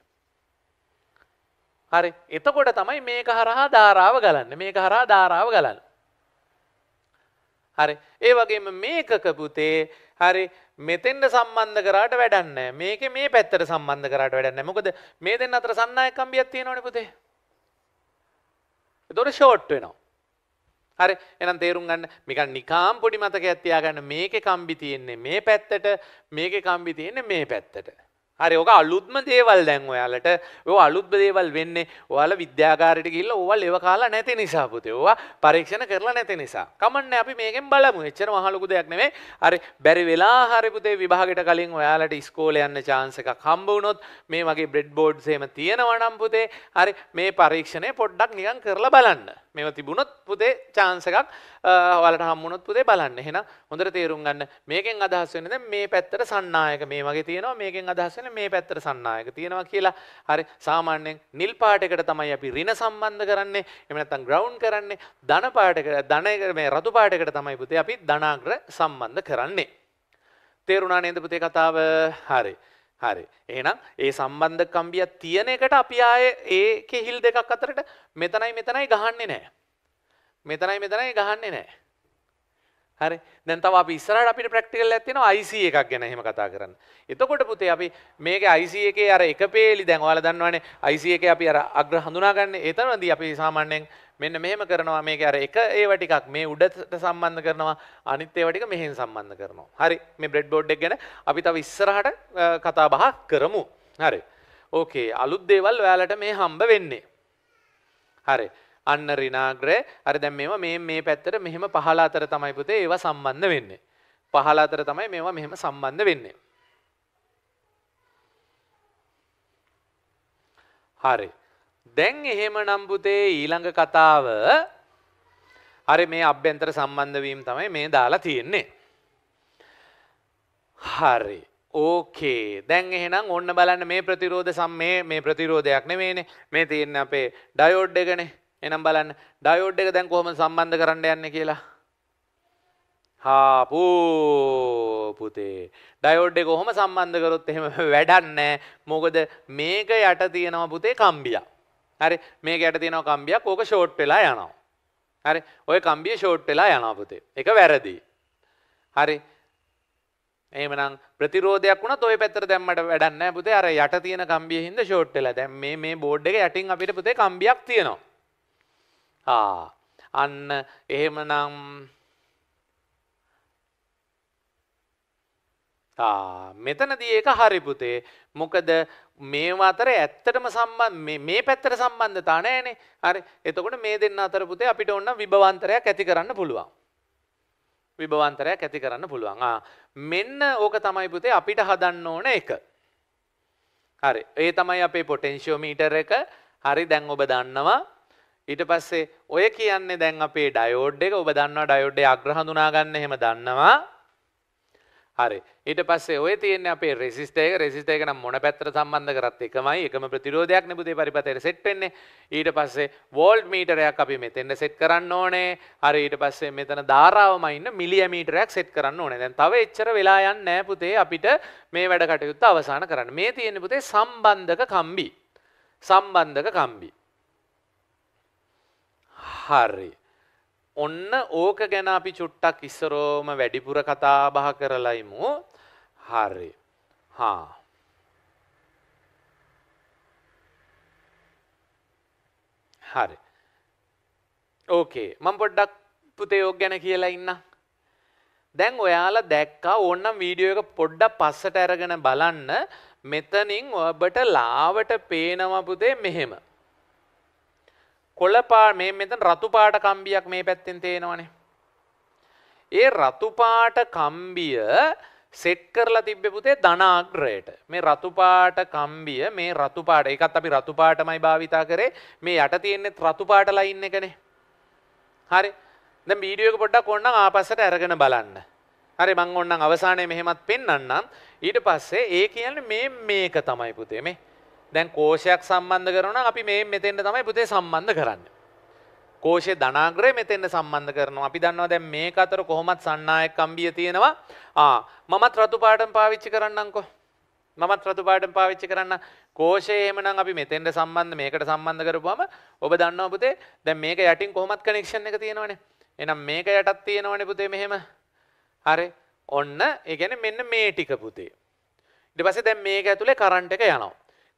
Speaker 1: හරි. එතකොට තමයි මේක හරහා ධාරාව ගලන්නේ. මේක හරහා ධාරාව ගලන්නේ. හරි. ඒ වගේම මේකක පුතේ හරි මෙතෙන්ට සම්බන්ධ කරාට වැඩක් නැහැ. මේකේ මේ පැත්තට සම්බන්ධ කරාට වැඩක් නැහැ. මොකද මේ දෙන්න අතර සන්නායකම්බියක් තියෙනවනේ පුතේ. එතොට ෂෝට් වෙනවා. හරි එනම් තේරුම් ගන්න මික නිකාම් පොඩි මතක ඇත්තියාගන්න මේක කම්බි තියෙන්නේ මේ පැත්තට මේක කම්බි තියෙන්නේ මේ පැත්තට. හරි ඕක අලුත්ම දේවල් දැන් ඔයාලට ඔය අලුත්ම දේවල් වෙන්නේ ඔයාලා විද්‍යාගාරයට ගිහිල්ලා ඕවා ලෙව කාලා නැති නිසා පුතේ ඕවා පරීක්ෂණ කරලා නැති නිසා කමන්නේ අපි මේකෙන් බලමු එච්චර මහ ලොකු දෙයක් නෙමෙයි හරි බැරි වෙලා හරි පුතේ විභාගයට කලින් ඔයාලට ඉස්කෝලේ යන්න chance එකක් හම්බ වුණොත් මේ වගේ බ්‍රෙඩ් බෝඩ්ස් එහෙම තියෙනවා නම් පුතේ හරි මේ පරීක්ෂණය පොඩ්ඩක් නිකන් කරලා බලන්න මෙව තිබුණොත් පුතේ chance එකක් ඔයාලට හම්බුනොත් පුතේ බලන්න. එහෙනම් හොඳට තේරුම් ගන්න. මේකෙන් අදහස් වෙන්නේ දැන් මේ පැත්තට සන්නායක මේ වගේ තියෙනවා. මේකෙන් අදහස් වෙන්නේ මේ පැත්තට සන්නායක තියෙනවා කියලා. හරි සාමාන්‍යයෙන් නිල් පාටයකට තමයි අපි ඍණ සම්බන්ධ කරන්නේ. එහෙම නැත්නම් ග්‍රවුන්ඩ් කරන්නේ. ධන පාටයකට ධන මේ රතු පාටයකට තමයි පුතේ අපි ධනාග්‍ර සම්බන්ධ කරන්නේ. තේරුණා නේද පුතේ කතාව? හරි. හරි. එහෙනම් ඒ සම්බන්ධ කම්බිය තියෙන එකට අපි ආයේ ඒකේ හිල් දෙකක් අතරට මෙතනයි මෙතනයි ගහන්නේ නැහැ. මෙතනයි මෙතනයි ගහන්නේ නැහැ. හරි. දැන් තව අපි ඉස්සරහට අපිට ප්‍රැක්ටිකල් එකක් තියෙනවා IC එකක් ගැන එහෙම කතා කරන්න. එතකොට පුතේ අපි මේකේ IC එකේ අර එක පේලි දැන් ඔයාලා දන්නවනේ IC එකේ අපි අර අග්‍ර හඳුනාගන්නේ. එතනදී අපි සාමාන්‍යයෙන් මෙන්න මෙහෙම කරනවා මේක අර එක ඒව ටිකක් මේ උඩට සම්බන්ධ කරනවා අනිත් ඒව ටික මෙහෙන් සම්බන්ධ කරනවා. හරි මේ බ්‍රෙඩ් බෝඩ් එක ගැන අපි තව ඉස්සරහට කතා බහ කරමු. හරි. ඕකේ අලුත් දේවල් ඔයාලට මේ හම්බ වෙන්නේ. හරි. අන්න රිනාග්‍රය හරි දැන් මේවා මේ මේ පැත්තට මෙහෙම පහළ අතර තමයි පුතේ ඒවා සම්බන්ධ වෙන්නේ. පහළ අතර තමයි මේවා මෙහෙම සම්බන්ධ වෙන්නේ. හරි. දැන් එහෙම නම් පුතේ ඊළඟ කතාව අර මේ අභ්‍යන්තර සම්බන්ධ වීම තමයි මේ දාලා තියෙන්නේ. හරි. ඕකේ. දැන් එහෙනම් ඔන්න බලන්න මේ ප්‍රතිරෝධ සම් මේ මේ ප්‍රතිරෝධයක් නෙමෙයිනේ. මේ තියෙන්නේ අපේ ඩයෝඩ් එකනේ. එහෙනම් බලන්න ඩයෝඩ් එක දැන් කොහොමද සම්බන්ධ කරන්න යන්නේ කියලා. හාපෝ පුතේ ඩයෝඩ් එක කොහොම සම්බන්ධ කරොත් එහෙම වැඩක් නැහැ. මොකද මේක යට තියෙනවා පුතේ කම්බියක්. හරි මේ ගැට තියෙන කම්බියක් ඕක ෂෝට් වෙලා යනවා. හරි ඔය කම්බිය ෂෝට් වෙලා යනවා පුතේ. ඒක වැරදි. හරි එහෙමනම් ප්‍රතිරෝධයක් වුණත් ওই පැත්තට දැම්මට වැඩක් නැහැ පුතේ. අර යට තියෙන කම්බියේ හින්දා ෂෝට් වෙලා. දැන් මේ මේ බෝඩ් එක යටින් අපිට පුතේ කම්බියක් තියෙනවා. ආ අන්න එහෙමනම් මෙතනදී ඒක හරි පුතේ මොකද මේව අතර ඇත්තටම සම්බන්ධ මේ පැත්තට සම්බන්ධතා නැහැනේ. හරි. එතකොට මේ දෙන්න අතර පුතේ අපිට ඕන විභවාන්තරයක් ඇති කරන්න පුළුවන්. විභවාන්තරයක් ඇති කරන්න පුළුවන්. ආ මෙන්න ඕක තමයි පුතේ අපිට හදන්න ඕන එක. හරි. ඒ තමයි අපේ පොටෙන්ෂියෝමීටර් එක. හරි දැන් ඔබ දන්නවා ඊට පස්සේ ඔය කියන්නේ දැන් අපේ ඩයෝඩ් එක ඔබ දන්නවා ඩයෝඩ් ඒ අග්‍ර හඳුනා ගන්න එහෙම දන්නවා හරි ඊට පස්සේ ඔය තියෙන්නේ අපේ රෙසිස්ටර් එක රෙසිස්ටර් එක නම් මොන පැත්තට සම්බන්ධ කරත් එකමයි එකම ප්‍රතිරෝධයක් නෙබුදේ පරිපතයට සෙට් වෙන්නේ ඊට පස්සේ වෝල්ට් මීටරයක් අපි මෙතෙන්ට සෙට් කරන්න ඕනේ හරි ඊට පස්සේ මෙතන ධාරාවම ඉන්න මිලියමීටරයක් සෙට් කරන්න ඕනේ දැන් තව එච්චර වෙලා යන්නේ නැහැ පුතේ අපිට මේ වැඩ කටයුත්ත අවසන් කරන්න මේ තියෙන්නේ පුතේ සම්බන්ධක කම්බි සම්බන්ධක කම්බි හරි ඔන්න ඕක ගැන අපි චුට්ටක් ඉස්සරෝම වැඩිපුර කතා බහ කරලයිමු හරි හා හරි ඕකේ මම පොඩ්ඩක් පුතේ ඕක ගැන කියලා ඉන්න දැන් ඔයාලා දැක්කා ඕන්නම් වීඩියෝ එක පොඩ්ඩක් පස්සට අරගෙන බලන්න මෙතනින් ඔබට ලාවට පේනවා පුතේ මෙහෙම කොළපා මේ මෙතන රතුපාට කම්බියක් මේ පැත්තෙන් තේනවනේ. ඒ රතුපාට කම්බිය සෙට් කරලා තිබ්බේ පුතේ ධනාග්‍රයට. මේ රතුපාට කම්බිය මේ රතුපාට ඒකත් අපි රතුපාටමයි භාවිතා කරේ. මේ යට තියෙන්නේ රතුපාට ලයින් එකනේ. හරි. දැන් වීඩියෝ එක පොඩ්ඩක් ඕනනම් ආපස්සට අරගෙන බලන්න. හරි මං ඕනනම් අවසානයේ මෙහෙමත් පෙන්වන්නම්. ඊට පස්සේ ඒ කියන්නේ මේ මේක තමයි පුතේ මේ දැන් කෝෂයක් සම්බන්ධ කරන අපි මේ මෙතෙන්ට තමයි පුතේ සම්බන්ධ කරන්න. කෝෂය ධනාග්‍රය මෙතෙන්ට සම්බන්ධ කරනවා අපි දන්නවා දැන් මේ අතර කොහොමත් සන්නායක කම්බිය තියෙනවා ආ මමත් රතු පාටම පාවිච්චි කරන්නම්කෝ මමත් රතු පාටම පාවිච්චි කරන්න කෝෂය එහෙමනම් අපි මෙතෙන්ට සම්බන්ධ මේකට සම්බන්ධ කරපුවම ඔබ දන්නවා පුතේ දැන් මේක යටින් කොහොමත් කනෙක්ෂන් එක තියෙනවනේ එහෙනම් මේක යටත් තියෙනවනේ පුතේ මෙහෙම හරි ඔන්න ඒ කියන්නේ මෙන්න මේ ටික පුතේ ඊට පස්සේ දැන් මේක ඇතුලේ කරන්ට් එක යනවා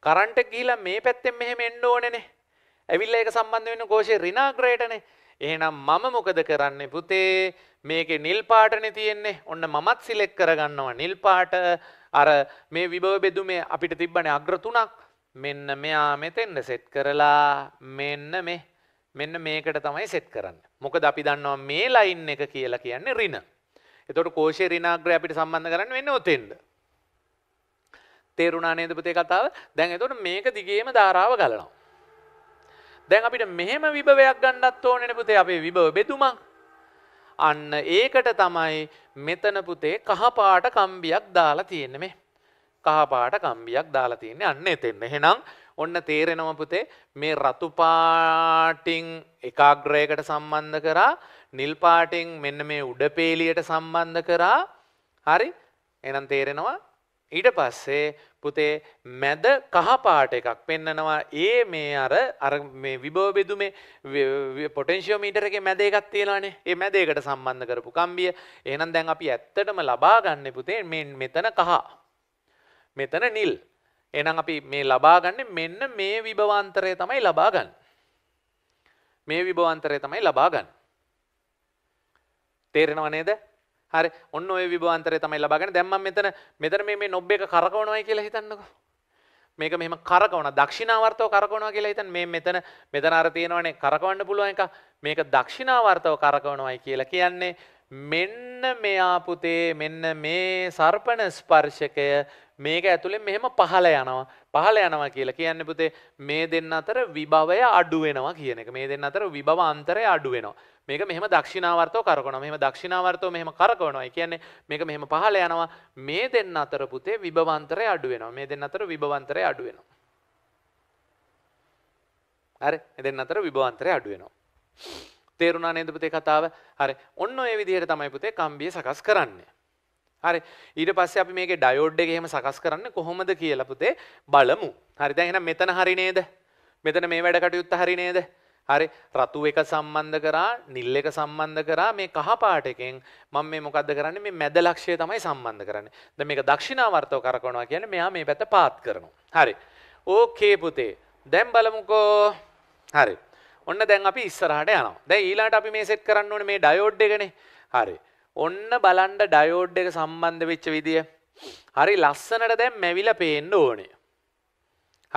Speaker 1: කරන්ට ගීලා මේ පැත්තෙන් මෙහෙම එන්න ඕනනේ. ඇවිල්ලා ඒක සම්බන්ධ වෙන කෝෂේ රිනාග්‍රේටනේ. එහෙනම් මම මොකද කරන්නේ පුතේ? මේකේ නිල් පාටනේ තියෙන්නේ. ඔන්න මමත් සිලෙක්ට් කරගන්නවා නිල් පාට. අර මේ විභව බෙදුමේ අපිට තිබ්බනේ අග්‍ර තුනක්. මෙන්න මෙයා මෙතෙන්ද සෙට් කරලා මෙන්න මේ මෙන්න මේකට තමයි සෙට් කරන්න. මොකද අපි දන්නවා මේ ලයින් එක කියලා කියන්නේ ඍණ. එතකොට කෝෂේ ඍණාග්‍රය අපිට සම්බන්ධ කරන්න වෙන්නේ ඔතෙන්ද. තේරුණා නේද පුතේ කතාව? දැන් එතකොට මේක දිගේම ධාරාව ගලනවා. දැන් අපිට මෙහෙම විභවයක් ගන්නත් ඕනේ නේ පුතේ අපේ විභව බෙදුමක්. අන්න ඒකට තමයි මෙතන පුතේ කහපාට කම්බියක් දාලා තියෙන්නේ මේ. කහපාට කම්බියක් දාලා තියෙන්නේ අන්න එතෙන්. එහෙනම් ඔන්න තේරෙනව පුතේ මේ රතු පාටින් එකාග්‍රයකට සම්බන්ධ කරා නිල් පාටින් මෙන්න මේ උඩ පේලියට සම්බන්ධ කරා හරි එහෙනම් තේරෙනවා ඊට පස්සේ පුතේ මැද කහපාට එකක් පෙන්නනවා ඒ මේ අර අර මේ විභව බෙදුමේ පොටෙන්ෂියෝමීටර් එකේ මැද එකක් තියෙනවානේ. ඒ මැද එකට සම්බන්ධ කරපු කම්බිය. එහෙනම් දැන් අපි ඇත්තටම ලබා ගන්න පුතේ මේ මෙතන කහ. මෙතන නිල්. එහෙනම් අපි මේ ලබා ගන්න මෙන්න මේ විභවාන්තරය තමයි ලබා ගන්න. මේ විභවාන්තරය තමයි ලබා ගන්න. තේරෙනව නේද? හරි ඔන්න ඔය විභාන්තරය තමයි ලබාගෙන දැන් මම මෙතන මෙතන මේ මේ නොබ් එක කරකවනවායි කියලා හිතන්නකෝ මේක මෙහෙම කරකවන දක්ෂිනාවර්තව කරකවනවා කියලා හිතන්න මේ මෙතන මෙතන අර තියෙනවනේ කරකවන්න පුළුවන් එක මේක දක්ෂිනාවර්තව කරකවනවායි කියලා කියන්නේ මෙන්න මෙයා පුතේ මෙන්න මේ සර්පණ ස්පර්ශකය මේක ඇතුලේ මෙහෙම පහළ යනවා පහළ යනවා කියලා කියන්නේ පුතේ මේ දෙන්න අතර විභවය අඩු වෙනවා කියන එක මේ දෙන්න අතර විභව අන්තරය අඩු වෙනවා මේක මෙහම දක්ෂිනාවර්තෝ කරකන මෙම දක්ෂිනාවර්තෝ මෙහම කරකවනවා කියන්නේ මේක මෙහම පහල යනවා මේ දෙන්න අතර පුතේ විභවන්තරය අඩුවෙනවා මේ දෙන්න අතර විභවන්තරය අඩුවෙනවා. හරි එදෙන් අතර විභවන්තරය අඩුවෙනවා. තේරුණා නේද පුතේ කතාව? හරි. ඔන්න ඔය විදිහට තමයි පුතේ කම්බිය සකස් කරන්නේ. හරි. ඊට පස්සේ අපි මේකේ ඩයෝඩ් එක එහෙම සකස් කරන්නේ කොහොමද කියලා පුතේ බලමු. හරි. දැන් එහෙනම් මෙතන හරි නේද? මෙතන මේ වැඩ කටයුත්ත හරි නේද? හරි රතු එක සම්බන්ධ කරා නිල් එක සම්බන්ධ කරා මේ කහපාට එකෙන් මම මේ මොකද්ද කරන්නේ මේ මැද ලක්ෂය තමයි සම්බන්ධ කරන්නේ. දැන් මේක දක්ෂිනාවර්තව කරකවනවා කියන්නේ මෙයා මේ පැත්ත පාත් කරනවා. හරි. ඕකේ පුතේ. දැන් බලමුකෝ. හරි. ඔන්න දැන් අපි ඉස්සරහට යනවා. දැන් ඊළඟට අපි මේ සෙට් කරන්න ඕනේ මේ ඩයෝඩ් එකනේ. හරි. ඔන්න බලන්න ඩයෝඩ් එක සම්බන්ධ වෙච්ච විදිය. හරි ලස්සනට දැන් මැවිලා පේන්න ඕනේ.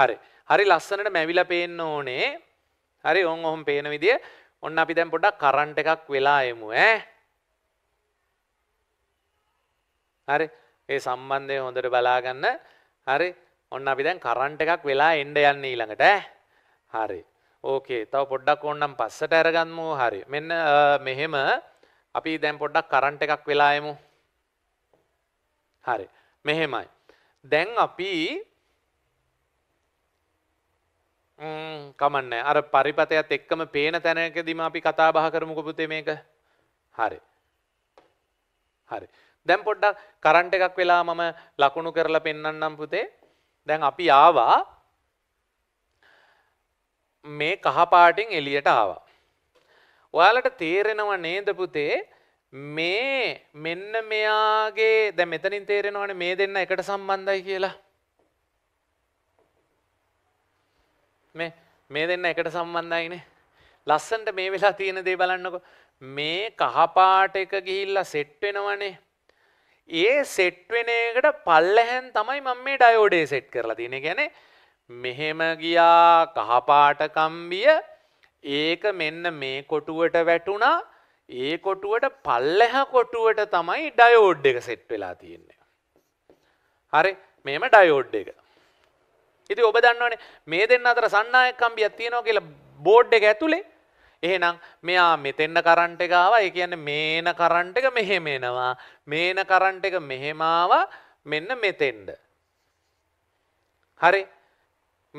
Speaker 1: හරි. හරි ලස්සනට මැවිලා පේන්න ඕනේ. හරි ඔන් ඔහොම පේන විදිිය ඔන්න අපි දැම් පොඩක් කරන්ට එකක් වෙලා එමු ඇ හරි ඒ සම්බන්ධය හොඳට බලාගන්න හරි ඔන්න අපි දැන් කරන්ට එකක් වෙලා එන්ඩ යන්න ඊළඟට හරි ඕකේ තව පොඩ්ඩක් ඔන්නම් පස්සට ඇරගන්මු හරි මෙන්න මෙහෙම අපි දැන් පොඩ්ඩක් කරන්ට එකක් වෙලායමු හරි මෙහෙමයි දැන් අපි කමන්න අර පරිපතයත් එක්කම පේන තැනකදීම අපි කතා බහ කරමුක පුතේ මේක හරි හරි දැම් පොඩ්ඩක් කරන්ට එකක් වෙලා මම ලකුණු කරලා පෙන්න්නම් පුතේ දැන් අපි ආවා මේ කහපාටින් එලියට ආවා ඔයාලට තේරෙනව නේද පුතේ මේ මෙන්න මෙයාගේ දැ මෙතනින් තේරෙනවන මේ දෙන්න එකට සම්බන්ධයි කියලා මේ මේ දෙන්න එකට සම්බන්ධයිනේ. ලස්සන්ට මේ වෙලා තියෙන දේ බලන්නකො. මේ කහපාට එක ගිහිල්ලා සෙට් වෙනවනේ. ඒ සෙට් වෙන එකට පල්ලෙහෙන් තමයි මම මේ ඩයෝඩේ සෙට් කරලා තියෙන්නේ. කියන්නේ මෙහෙම ගියා කහපාට කම්බිය ඒක මෙන්න මේ කොටුවට වැටුණා ඒ කොටුවට පල්ලෙහ කොටුවට තමයි ඩයෝඩ් එක සෙට් වෙලා තියෙන්නේ. හරි මේම ඩයෝඩ් එක. ඉති ඔබ දන්නවනේ මේ දෙන්න අතර සන්නායක් කම්බියක් තියෙනවා කියලා බෝඩ් එක ඇතුලේ එහෙනම් මෙයා මෙතෙන්න කරන්ට් එක ආවා ඒ කියන්නේ මේන කරන්ට් එක මෙහෙම එනවා මේන කරන්ට් එක මෙහෙම ආවා මෙන්න මෙතෙන්ද හරි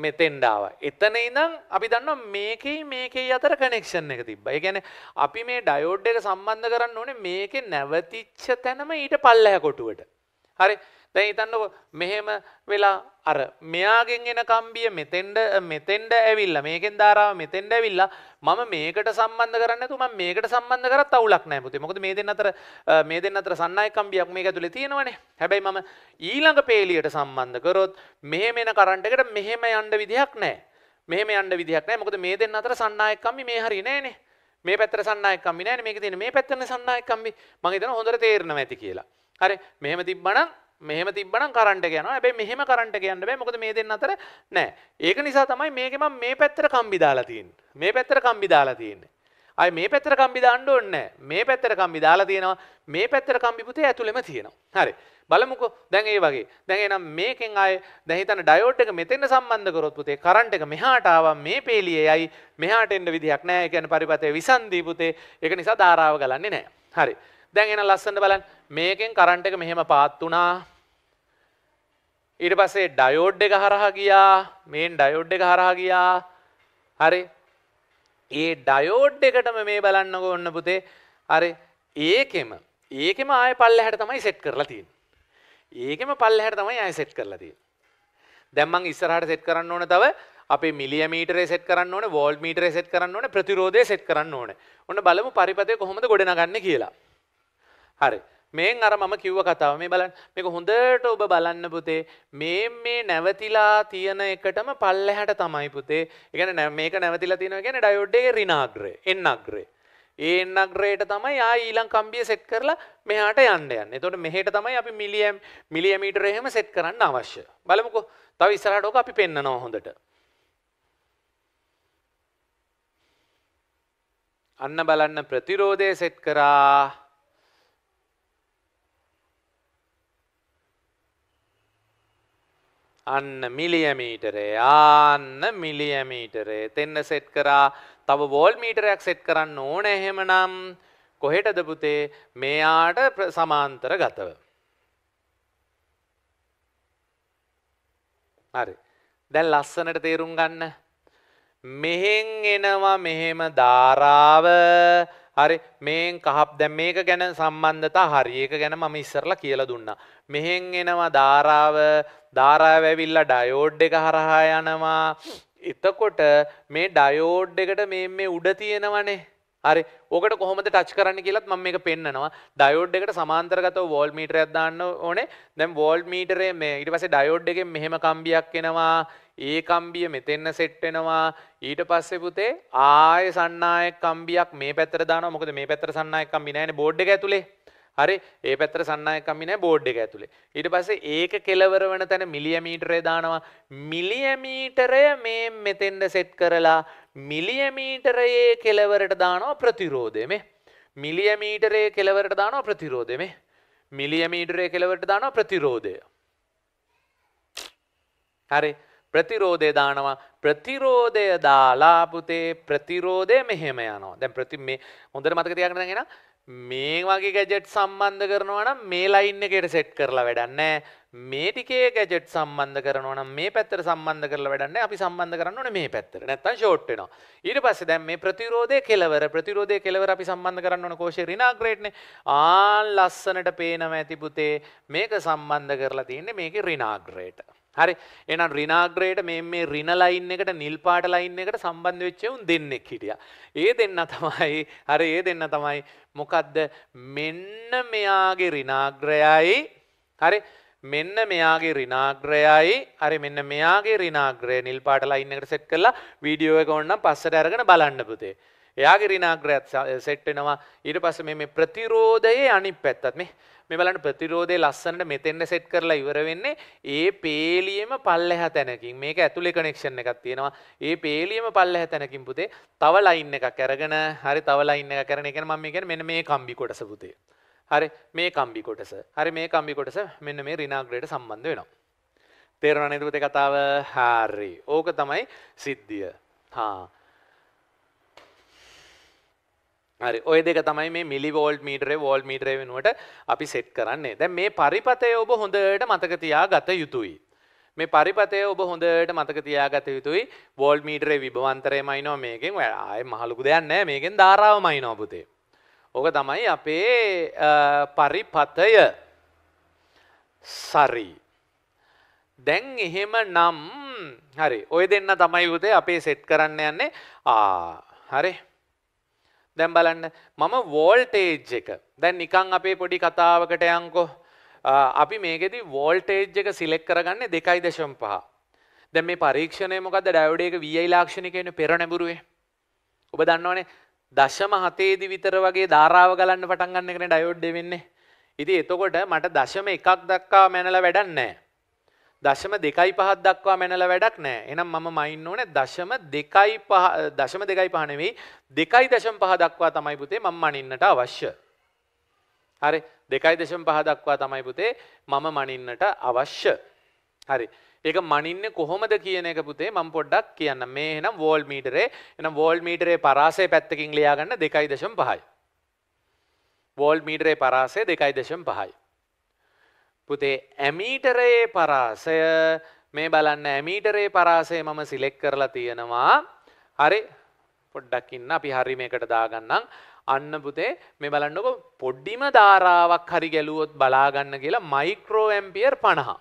Speaker 1: මෙතෙන්ඩ ආවා එතන ඉඳන් අපි දන්නවා මේකේ මේකේ අතර කනෙක්ෂන් එක තිබ්බා ඒ කියන්නේ අපි මේ ඩයෝඩ් එක සම්බන්ධ කරන්න ඕනේ මේකේ නැවතිච්ච තැනම ඊට පල්ලෙහා කොටුවට හරි දැන් හිතන්නකො මෙහෙම වෙලා අර මෙයාගෙන් එන කම්බිය මෙතෙන්ඩ මෙතෙන්ඩ ඇවිල්ලා මේකෙන් ධාරාව මෙතෙන්ඩ ඇවිල්ලා මම මේකට සම්බන්ධ කරන්න නැතුව මම මේකට සම්බන්ධ කරත් අවුලක් නැහැ පුතේ. මොකද මේ දෙන්න අතර මේ දෙන්න අතර සන්නාය කම්බියක් මේක ඇතුලේ තියෙනවනේ. හැබැයි මම ඊළඟ පේලියට සම්බන්ධ කරොත් මෙහෙම එන කරන්ට් එකට මෙහෙම යන්න විදිහක් නැහැ. මෙහෙම යන්න විදිහක් නැහැ. මොකද මේ දෙන්න අතර සන්නාය කම්බි මේ හරිය නැහැනේ. මේ පැත්තට සන්නාය කම්බි නැහැනේ. මේක තියෙන මේ පැත්තට සන්නාය කම්බි. මම හිතනවා හොඳට තේරෙනවා ඇති කියලා. හරි මෙහෙම තිබ්බනම් මෙහම තිබන කරට යන ඇබේ මෙහම කරට කියන්න බෑ මොකද මේ දෙන්න අතර නෑ ඒක නිසා තමයි මේකම මේ පැත්තර කම්බිදාලතින් මේ පැත්තර කම්බිදාලා තියන්නේ අය මේ පැත්තර කම්බිදාන්න ඔන්න මේ පැත්තර කම්බිදාලා තියෙනවා මේ පැත්තර කම්බිපුතේ ඇතුළෙම තියෙනවා හරි බලමුකෝ දැන් ඒ වගේ දැන් එනම් මේකෙන් අය දැන් හිතන්න ඩයෝඩ් එක මෙතෙන් සම්බන්ධ කරොත් පුතේ කරන්ට් එක මෙහාට ආවා මේ පේලියේයි මෙහාට එන්න විදිහක් නෑ ඒ කියන්නේ පරිපතේ විසන්දී පුතේ ඒක නිසා ධාරාව ගලන්නේ නෑ හරි දැන් එන ලස්සනට බලන්න මේකෙන් කරන්ට් එක මෙහෙම පාත් වුණා ඊට පස්සේ ඩයෝඩ් එක හරහා ගියා මේන් ඩයෝඩ් එක හරහා ගියා හරි ඒ ඩයෝඩ් එකටම මේ බලන්නක ඔන්න පුතේ හරි ඒකෙම ඒකෙම ආය පල්ල හැට තමයි සෙට් කරලා තියෙන් ඒකෙම පල්ල හැට තමයි අය සෙට් කරලා තිය දැම්මං ඉස්සරහට සෙට් කරන්න ඕන තව අපි මිලිය මීටරේ සෙට් කරන්න ඕන වෝල් මීටරේ සෙට් කරන්න ඕන ප්‍රතිරෝධය සෙට් කරන්න ඕන ඔන්න බලමු පරිපතය කොහොමද ගොඩනගන්න කියලා හරි මේන් අර මම කිව්ව කතාව මේ බලන්න මේක හොඳට ඔබ බලන්න පුතේ මේ මේ නැවතිලා තියෙන එකටම පල්ලෙහාට තමයි පුතේ. ඒ කියන්නේ මේක නැවතිලා තියෙනවා කියන්නේ ඩයෝඩ් එකේ ඍණාග්‍රය, එන්නග්‍රය. ඒ එන්නග්‍රයට තමයි ආ ඊළඟ කම්බිය සෙට් කරලා මෙහාට යන්න යන්නේ. එතකොට මෙහෙට තමයි අපි මිලියම් මිලියමීටර එහෙම සෙට් කරන්න අවශ්‍ය. බලමුකෝ. තව ඉස්සරහට ඕක අපි පෙන්නනවා හොඳට. අන්න බලන්න ප්‍රතිරෝධය සෙට් කරා අන්න මිලියමීටරේ ආන්න මිලියමීටරේ දෙන්න සෙට් කරා තව වෝල් මීටරයක් සෙට් කරන්න ඕන එහෙමනම් කොහෙටද පුතේ මෙයාට සමාන්තර ගතව. හරි දැන් ලස්සනට තේරුම් ගන්න. මෙහෙන් එනවා මෙහෙම ධාරාව හරි මේන් කහප් දැන් මේක ගැන සම්බන්ධතා හරි ඒක ගැන මම ඉස්සරලා කියලා දුන්නා. මෙහෙන් එනවා ධාරාව ධාරාව ඇවිල්ලා ඩයෝඩ් එක හරහා යනවා. එතකොට මේ ඩයෝඩ් එකට මේ මේ උඩ තියෙනවනේ හරි ඕකට කොහොමද ටච් කරන්න කියලත් මම මේක පෙන්නවා ඩයෝඩ් එකට සමාන්තරගතව වෝල් මීටරයක් දාන්න ඕනේ දැන් වෝල් මීටරේ මේ ඊට පස්සේ ඩයෝඩ් එකෙන් මෙහෙම කම්බියක් එනවා ඒ කම්බිය මෙතෙන්න සෙට් වෙනවා ඊට පස්සේ පුතේ ආය සන්නායක කම්බියක් මේ පැත්තට දානවා මොකද මේ පැත්තට සන්නායක කම්බි නැහැනේ බෝඩ් එක ඇතුලේ හරි ඒ පැත්තට සන්නායක කම්බි නැහැ බෝඩ් එක ඇතුලේ ඊට පස්සේ ඒක කෙලවර වෙන තැන මිලියමීටරය දානවා මිලියමීටරය මේ මෙතෙන්න සෙට් කරලා මිලියමීටරයේ කෙලවරට දානවා ප්‍රතිරෝධය මේ මිලියමීටරයේ කෙලවරට දානවා ප්‍රතිරෝධය මේ මිලියමීටරයේ කෙලවරට දානවා ප්‍රතිරෝධය හරි ප්‍රතිරෝධය දානවා ප්‍රතිරෝධය දාලා පුතේ ප්‍රතිරෝධය මෙහෙම යනවා. දැන් ප්‍රති මේ හොඳට මතක තියාගන්න දැන් මේ වගේ ගැජට් සම්බන්ධ කරනවා නම් මේ ලයින් එකට සෙට් කරලා වැඩක් නැහැ. මේ ටිකේ ගැජට් සම්බන්ධ කරනවා නම් මේ පැත්තට සම්බන්ධ කරලා වැඩක් නැහැ. අපි සම්බන්ධ කරන්න ඕනේ මේ පැත්තට. නැත්තම් ෂෝට් වෙනවා. ඊට පස්සේ දැන් මේ ප්‍රතිරෝධයේ කෙලවර ප්‍රතිරෝධයේ කෙලවර අපි සම්බන්ධ කරන්න ඕන කෝෂේ ඍණාග්‍රේට්නේ. ආ ලස්සනට පේනවා ඇති පුතේ. මේක සම්බන්ධ කරලා තියෙන්නේ මේකේ ඍණාග්‍රේට. හරි එහෙනම් රිනාග්‍රේට මේ මේ රින ලයින් එකට නිල් පාට ලයින් එකට සම්බන්ධ වෙච්ච උන් දෙන්නෙක් හිටියා. ඒ දෙන්න තමයි හරි ඒ දෙන්න තමයි මොකද්ද මෙන්න මෙයාගේ රිනාග්‍රයයි හරි මෙන්න මෙයාගේ රිනාග්‍රයයි හරි මෙන්න මෙයාගේ රිනාග්‍රය නිල් පාට ලයින් එකට සෙට් කරලා වීඩියෝ එක ඕනනම් පස්සට අරගෙන බලන්න පුතේ. එයාගේ රිනාග්‍රයත් සෙට් වෙනවා ඊට පස්සේ මේ මේ ප්‍රතිරෝධයේ අනිත් පැත්තත් මේ මේ බලන්න ප්‍රතිරෝධය ලස්සනට මෙතෙන්න සෙට් කරලා ඉවර වෙන්නේ ඒ පේලියෙම පල්ලෙහා තැනකින් මේක ඇතුලේ කනෙක්ෂන් එකක් තියෙනවා ඒ පේලියෙම පල්ලෙහා තැනකින් පුතේ තව ලයින් එකක් අරගෙන හරි තව ලයින් එකක් අරගෙන ඒ කියන්නේ මම කියන්නේ මෙන්න මේ කම්බි කොටස පුතේ හරි මේ කම්බි කොටස හරි මේ කම්බි කොටස මෙන්න මේ රිනාග්‍රයට සම්බන්ධ වෙනවා තේරෙනවද පුතේ කතාව හරි ඕක තමයි සිද්ධිය හා හරි ඔය දෙක තමයි මේ මිලිවෝල්ඩ් මීටරේ වෝල්ඩ් මීටරේ වෙනුවට අපි සෙට් කරන්නේ. දැන් මේ පරිපතය ඔබ හොඳට මතක තියාගත යුතුයි. මේ පරිපතය ඔබ හොඳට මතක තියාගත යුතුයි. වෝල්ඩ් මීටරේ විභවන්තරයමයිනවා මේකෙන් ආයේ මහලුකු දෙයක් නැහැ. මේකෙන් ධාරාවමයිනවා පුතේ. ඕක තමයි අපේ පරිපතය. සරි. දැන් එහෙමනම් හරි. ඔය දෙන්න තමයි පුතේ අපේ සෙට් කරන්න යන්නේ. ආ හරි. දැම් බලන්න මම වෝල්ටේජ් එක දැන් නිකං අපේ පොඩි කතාවකට යංකෝ අපි මේකෙදි වෝල්ටේජ් එක සිලෙක් කරගන්න දෙකයි දශම් පහ දැ මේ පරීක්ෂණය මොකද ඩැවඩේක වියයි ලාක්ෂණිකයන පෙර නැබරුවේ ඔබ දන්නවනේ දශම හතේදි විතර වගේ ධාරාව ගලන්න පටන්ගන්න කෙන ඩයෝඩ්ඩ වෙන්නේ ඉති එතකොට මට දශම එකක් දක්කා මැනල වැඩන්නෑ දශම දෙකයි පහක් දක්වා මැනලා වැඩක් නැහැ. එහෙනම් මම මයින් ඕනේ දශම දෙකයි පහ දශම දෙකයි පහ නෙවෙයි දෙකයි දශම පහ දක්වා තමයි පුතේ මම මනින්නට අවශ්‍ය. හරි දෙකයි දශම පහ දක්වා තමයි පුතේ මම මනින්නට අවශ්‍ය. හරි. ඒක මනින්නේ කොහොමද කියන එක පුතේ මම පොඩ්ඩක් කියන්න. මේ එහෙනම් වෝල් මීටරේ එහෙනම් වෝල් මීටරේ පරාසය පැත්තකින් ලියා ගන්න 2.5යි. වෝල් මීටරේ පරාසය 2.5යි. පුතේ ඇමීටරයේ පරාසය මේ බලන්න ඇමීටරේ පරාසය මම සිලෙක් කරලා තියෙනවා හරි පොඩ්ඩක් ඉන්න අපි හරි මේකට දාගන්නම් අන්න පුතේ මේ බලන්නකො පොඩ්ඩිම ධාරාවක් හරි ගැලුවොත් බලාගන්න කියලා මයික්‍රෝ ඇම්පියර් 50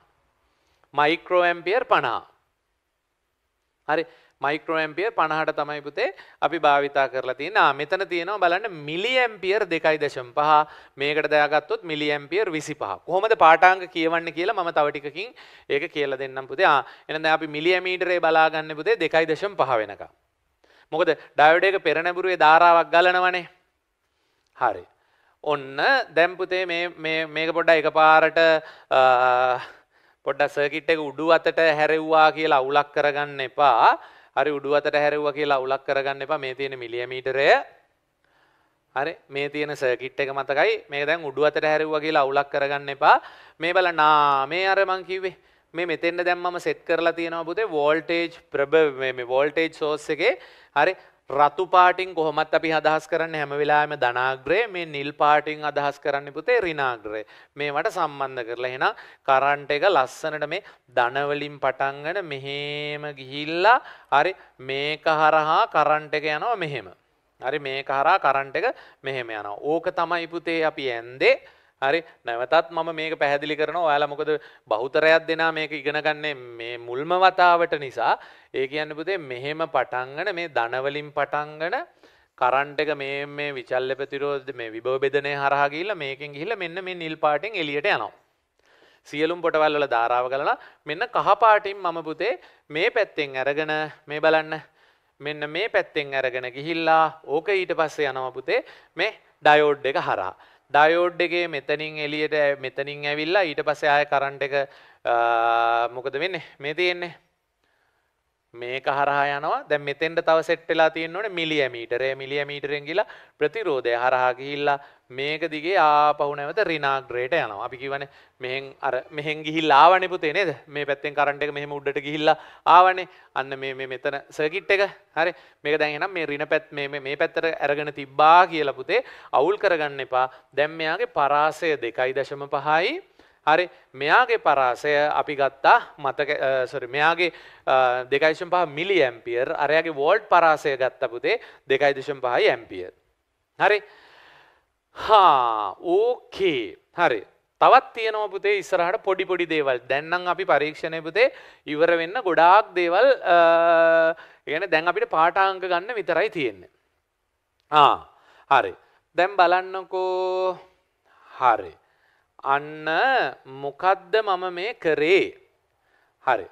Speaker 1: මයික්‍රෝ ඇම්පියර් 50 හරි මයික්‍රෝඇම්පියර් පණහට තමයි පුතේ අපි භාවිතා කරලා තියෙන මෙතන තියෙනවා බලන්න මිලියම්පියර් දෙකයි දශම් පහ මේකට දයාගත්තොත් මිලියම්පියර් විසි පහ කොහොමද පාටාංග කියවන්න කියලා මම තවටිකින් ඒක කියල දෙන්නම් පුතේ එනද අපි මිලියමීටරේ බලාගන්න පුතේ දෙකයි දශම් පහ වෙනක මොකද ඩයෝඩයක පෙරණැබුරුවේ ධාරාවක් ගලනවනේ හරි ඔන්න දැම්පුතේ මේක පොඩ්ඩ එක පාරට පොඩ්ඩ සර්කිට් එක උඩු අතට හැරෙව්වා කියලා උලක් කරගන්න එපා හරි උඩු අතට හැරෙව්වා කියලා උලක් කරගන්න එපා මේ තියෙන මිලියමීටරය හරි මේ තියෙන සර්කිට් එක මතකයි මේක දැන් උඩු අතට හැරෙව්වා කියලා උලක් කරගන්න එපා මේ බලන්න මේ අර මං කිව්වේ මේ මෙතෙන්ට දැන් මම සෙට් කරලා තියෙනවා පුතේ වෝල්ටේජ් ප්‍රබ මේ වෝල්ටේජ් සෝස් එකේ හරි රතු පාටින් කොහොමත් අපි අදහස් කරන්න හැම වෙලාම ධනාග්‍රේ මේ නිල් පාටින් අදහස් කරන්න පුතේ රිනාග්‍රේ මේවට සම්බන්ධ කරලා එහෙනම් කරන්ට් එක ලස්සනට මේ ධනවලින් පටන්ගෙන මෙහෙම ගිහිල්ලා හරි මේක හරහා කරන්ට් එක යනවා මෙහෙම හරි මේක හරහා කරන්ට් එක මෙහෙම යනවා ඕක තමයි පුතේ අපි ඇන්දේ හරි නැවතත් මම මේක පැහැදිලි කරනවා ඔයාලා මොකද බහුතරයක් දෙනා මේක ඉගෙන ගන්නේ මේ මුල්ම වතාවට නිසා ඒ කියන්නේ පුතේ මෙහෙම පටංගන මේ ධන වලින් පටංගන කරන්ට් එක මේ මේ විචල්්‍ය ප්‍රතිරෝධ මේ විභව බෙදනය හරහා ගිහිල්ලා මේකෙන් ගිහිල්ලා මෙන්න මේ නිල් පාටෙන් එළියට යනවා. සියලුම් පොටවල් වල ධාරාව ගලලා මෙන්න කහ පාටින් මම පුතේ මේ පැත්තෙන් අරගෙන මේ බලන්න මෙන්න මේ පැත්තෙන් අරගෙන ගිහිල්ලා ඕක ඊට පස්සේ යනවා පුතේ මේ ඩයෝඩ් එක හරහා. ඩයෝඩ් එකේ මෙතනින් එලියට මෙතනින් ඇවිල්ලා ඊට පස්සේ ආය කරන්ට් එක මොකද වෙන්නේ මේ තියෙන්නේ මේක හරහා යනවා දැන් මෙතෙන්ට තව සෙට් වෙලා තියෙන්න ඕනේ මිලියමීටරේ මිලියමීටරෙන් ගිහලා ප්‍රතිරෝධය හරහා ගිහිල්ලා මේක දිගේ ආපහු නැවත රිනාග්‍රේට යනවා. අපි කියවනේ මෙහෙන් අර මෙහෙන් ගිහිල්ලා ආවනේ පුතේ නේද? මේ පැත්තෙන් කරන්ට් එක මෙහෙම උඩට ගිහිල්ලා ආවනේ. අන්න මේ මේ මෙතන සර්කිට් එක. හරි. මේක දැන් එහෙනම් මේ රින පැත් මේ මේ පැත්තට අරගෙන තිබ්බා කියලා පුතේ අවුල් කරගන්න එපා. දැන් මෙයාගේ පරාසය 2.5යි හරි මෙයාගේ පරාසය අපි ගත්තා මතක සොරි මෙයාගේ 2.5 මිලි ඇම්පියර් අරයාගේ වෝල්ට් පරාසය ගත්ත පුතේ 2.5 ඇම්පියර් හරි හා ඕකේ හරි තවත් තියෙනවා පුතේ ඉස්සරහට පොඩි පොඩි දේවල් දැන් නම් අපි පරීක්ෂණය පුතේ ඉවර වෙන්න ගොඩාක් දේවල් يعني දැන් අපිට පාඨාංග ගන්න විතරයි තියෙන්නේ ආ හරි දැන් බලන්නකෝ හරි අන්න මොකද්ද මම මේ කරේ? හරි.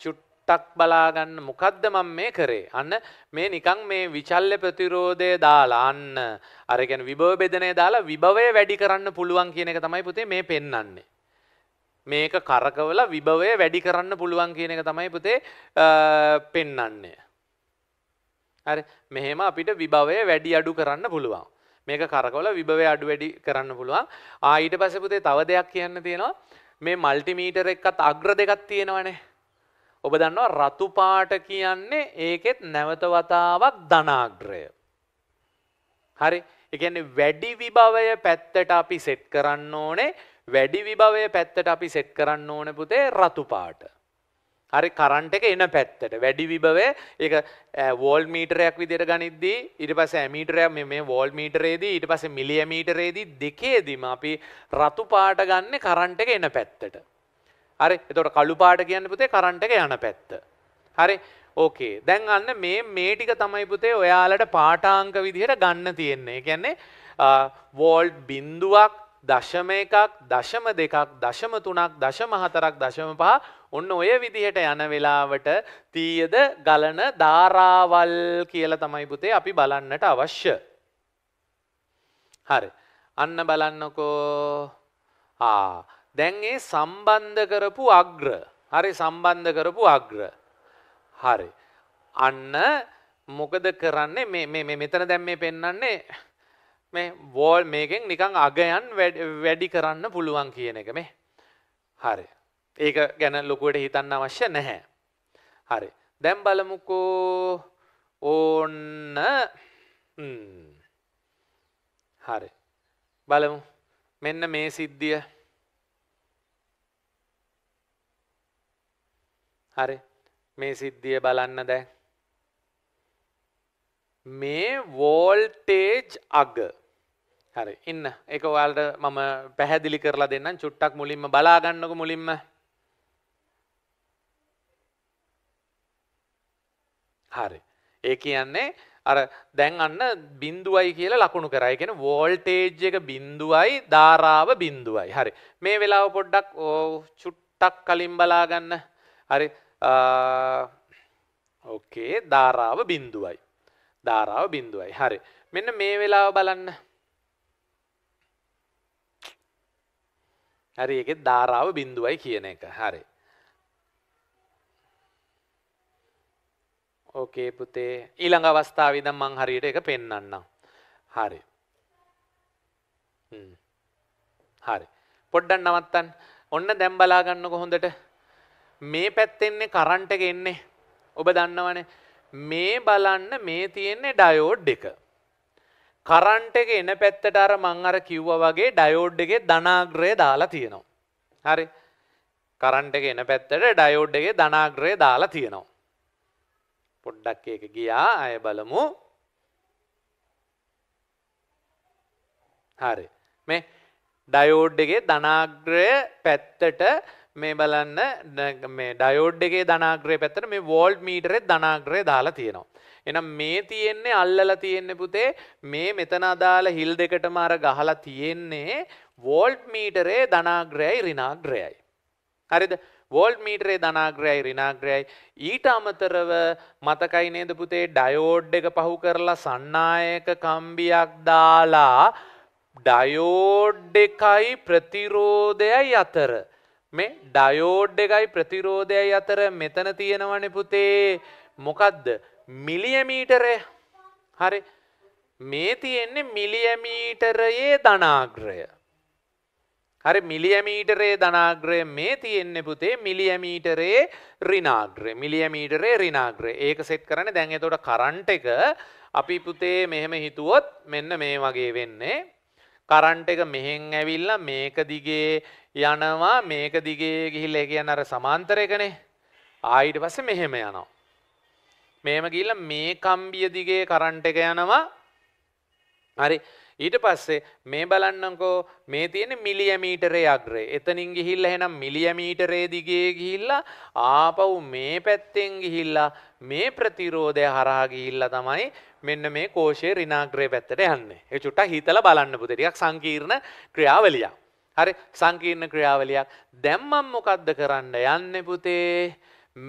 Speaker 1: චුට්ටක් බලාගන්න මොකද්ද මම මේ කරේ? අන්න මේ නිකන් මේ විචල්්‍ය ප්‍රතිරෝධය දාලා අන්න අර කියන්නේ විභව බෙදනය දාලා විභවය වැඩි කරන්න පුළුවන් කියන එක තමයි පුතේ මේ පෙන්වන්නේ. මේක කරකවල විභවය වැඩි කරන්න පුළුවන් කියන එක තමයි පුතේ පෙන්වන්නේ. හරි මෙහෙම අපිට විභවය වැඩි අඩු කරන්න පුළුවන්. මේක කරකවල විභවය අඩු වැඩි කරන්න පුළුවන්. ආ ඊට පස්සේ පුතේ තව දෙයක් කියන්න තියෙනවා. මේ මල්ටිමීටර් එකත් අග්‍ර දෙකක් තියෙනවනේ. ඔබ දන්නවා රතු පාට කියන්නේ ඒකෙත් නැවත වතාවක් ධනාග්‍රය. හරි. ඒ කියන්නේ වැඩි විභවය පැත්තට අපි සෙට් කරන්න ඕනේ. වැඩි විභවය පැත්තට අපි සෙට් කරන්න ඕනේ පුතේ රතු පාට. හරි කරන්ට එක එන පැත්තට වැඩි විභවය ඒ වෝල් මීටරයක් විදිර ගනිද්දී ඉට පස මීටරය මේ වෝල් මීටරේදී ඊට පස මිලිය මීටරේදී දෙකේදීම අපි රතු පාට ගන්න කරන්ට එක එන පැත්තට හරි එතොට කළු පාට කියන්න පුතේ කරන්ට එක යන පැත්ත හරි ඕකේ දැන් අන්න මේ මේ ටික තමයි පුතේ ඔයාලට පාටාංක විදිහට ගන්න තියෙන්නේ කියන්නේ වෝල්ඩ් බින්දුවක් දශම එකක් දශම දෙකක් දශම තුනක් දශම හතරක් දශම පහ ඔන්න ඔය විදිහට යන වෙලාවට තීයද ගලන ධාරාවල් කියලා තමයි පුතේ අපි බලන්නට අවශ්‍ය. හරි. අන්න බලන්නකෝ. ආ දැන් ඒ සම්බන්ධ කරපු අග්‍ර. හරි සම්බන්ධ කරපු අග්‍ර. හරි. අන්න මොකද කරන්නේ මේ මේ මේ මෙතන දැන් මේ පෙන්වන්නේ මේ වෝල් මේකෙන් නිකන් අගයන් වැඩි කරන්න පුළුවන් කියන එක මේ. හරි. ඒක ගැන ලොකුවට හිතන්න අවශ්‍ය නැහැ. හරි. දැන් බලමුකෝ ඕන්න හරි. බලමු. මෙන්න මේ සිද්ධිය. හරි. මේ සිද්ධිය බලන්න දැන්. මේ වෝල්ටේජ් අග හරි ඉන්න ඒක ඔයාලට මම පැහැදිලි කරලා දෙන්නම් චුට්ටක් මුලින්ම බලාගන්නකො මුලින්ම හරි. ඒ කියන්නේ අර දැන් අන්න බිඳුවයි කියලා ලකුණු කරා. ඒ කියන්නේ වෝල්ටේජ් එක බිඳුවයි ධාරාව බිඳුවයි. හරි. මේ වෙලාව පොඩ්ඩක් චුට්ටක් කලින් බලා ගන්න. හරි. ඕකේ ධාරාව බිඳුවයි. ධාරාව බිඳුවයි. හරි. මෙන්න මේ වෙලාව බලන්න. හරි ඒකේ ධාරාව බිඳුවයි කියන එක. හරි. ඕකේ පුතේ ඊළඟ අවස්ථාව ඉදම් මං හරියට එක පෙන්නන්නම්. හරි. හරි. පොඩ්ඩක් නවත්තන්න. ඔන්න දැන් බලා ගන්නකො හොඳට. මේ පැත්තෙන්නේ කරන්ට් එක එන්නේ. ඔබ දන්නවනේ. මේ බලන්න මේ තියෙන්නේ ඩයෝඩ් එක. කරන්ට් එක එන පැත්තට අර මං අර කිව්වා වගේ ඩයෝඩ් එකේ ධනාග්‍රය දාලා තියෙනවා. හරි. කරන්ට් එක එන පැත්තට ඩයෝඩ් එකේ ධනාග්‍රය දාලා තියෙනවා. පොඩ්ඩක් ඒක ගියා අය බලමු හරි මේ ඩයෝඩ් එකේ ධනාග්‍රය පැත්තට මේ බලන්න මේ ඩයෝඩ් එකේ ධනාග්‍රය පැත්තට මේ වෝල්ඩ් මීටරේ ධනාග්‍රය දාලා තියෙනවා. එහෙනම් මේ තියෙන්නේ අල්ලලා තියෙන්නේ පුතේ මේ මෙතන අදාළ හිල් දෙකටම අර ගහලා තියෙන්නේ වෝල්ට් මීටරේ ධනාග්‍රයයි ඍණාග්‍රයයි. හරිද? වෝල්ඩ් මීටරේ ධනාග්‍රයයි රිනාග්‍රයයි ඊට අමතරව මතකයි නේද පුතේ ඩයෝඩ් එක පහු කරලා සන්නායක කම්බියක් දාලා ඩයෝඩ් එකයි ප්‍රතිරෝධයයි අතර මේ ඩයෝඩ් එකයි ප්‍රතිරෝධයයි අතර මෙතන තියෙනවනේ පුතේ මොකද්ද මිලියමීටරය හරි මේ තියෙන්නේ මිලියමීටරයේ ධනාග්‍රය හරි මිලියමීටරේ ධනාග්‍රය මේ තියෙන්නේ පුතේ මිලියමීටරේ ඍණාග්‍රය මිලියමීටරේ ඍණාග්‍රය ඒක සෙට් කරන්නේ දැන් එතකොට කරන්ට් එක අපි පුතේ මෙහෙම හිතුවොත් මෙන්න මේ වගේ වෙන්නේ කරන්ට් එක මෙහෙන් ඇවිල්ලා මේක දිගේ යනවා මේක දිගේ ගිහිල්ලා ඒ කියන්නේ අර සමාන්තර එකනේ ආයිට පස්සේ මෙහෙම යනවා මෙහෙම ගිහිල්ලා මේ කම්බිය දිගේ කරන්ට් එක යනවා හරි ඊට පස්සේ මේ බලන්නකෝ මේ තියෙන මිලියමීටරේ අග්‍රේ. එතනින් ගිහිල්ලා එහෙනම් මිලියමීටරේ දිගේ ගිහිල්ලා ආපහු මේ පැත්තෙන් ගිහිල්ලා මේ ප්‍රතිරෝධය හරහා ගිහිල්ලා තමයි මෙන්න මේ කෝෂයේ ඍණාග්‍රේ පැත්තට යන්නේ. ඒ චුට්ටක් හිතලා බලන්න පුතේ. ටිකක් සංකීර්ණ ක්‍රියාවලියක්. හරි සංකීර්ණ ක්‍රියාවලියක්. දැන් මම මොකද්ද කරන්න යන්නේ පුතේ?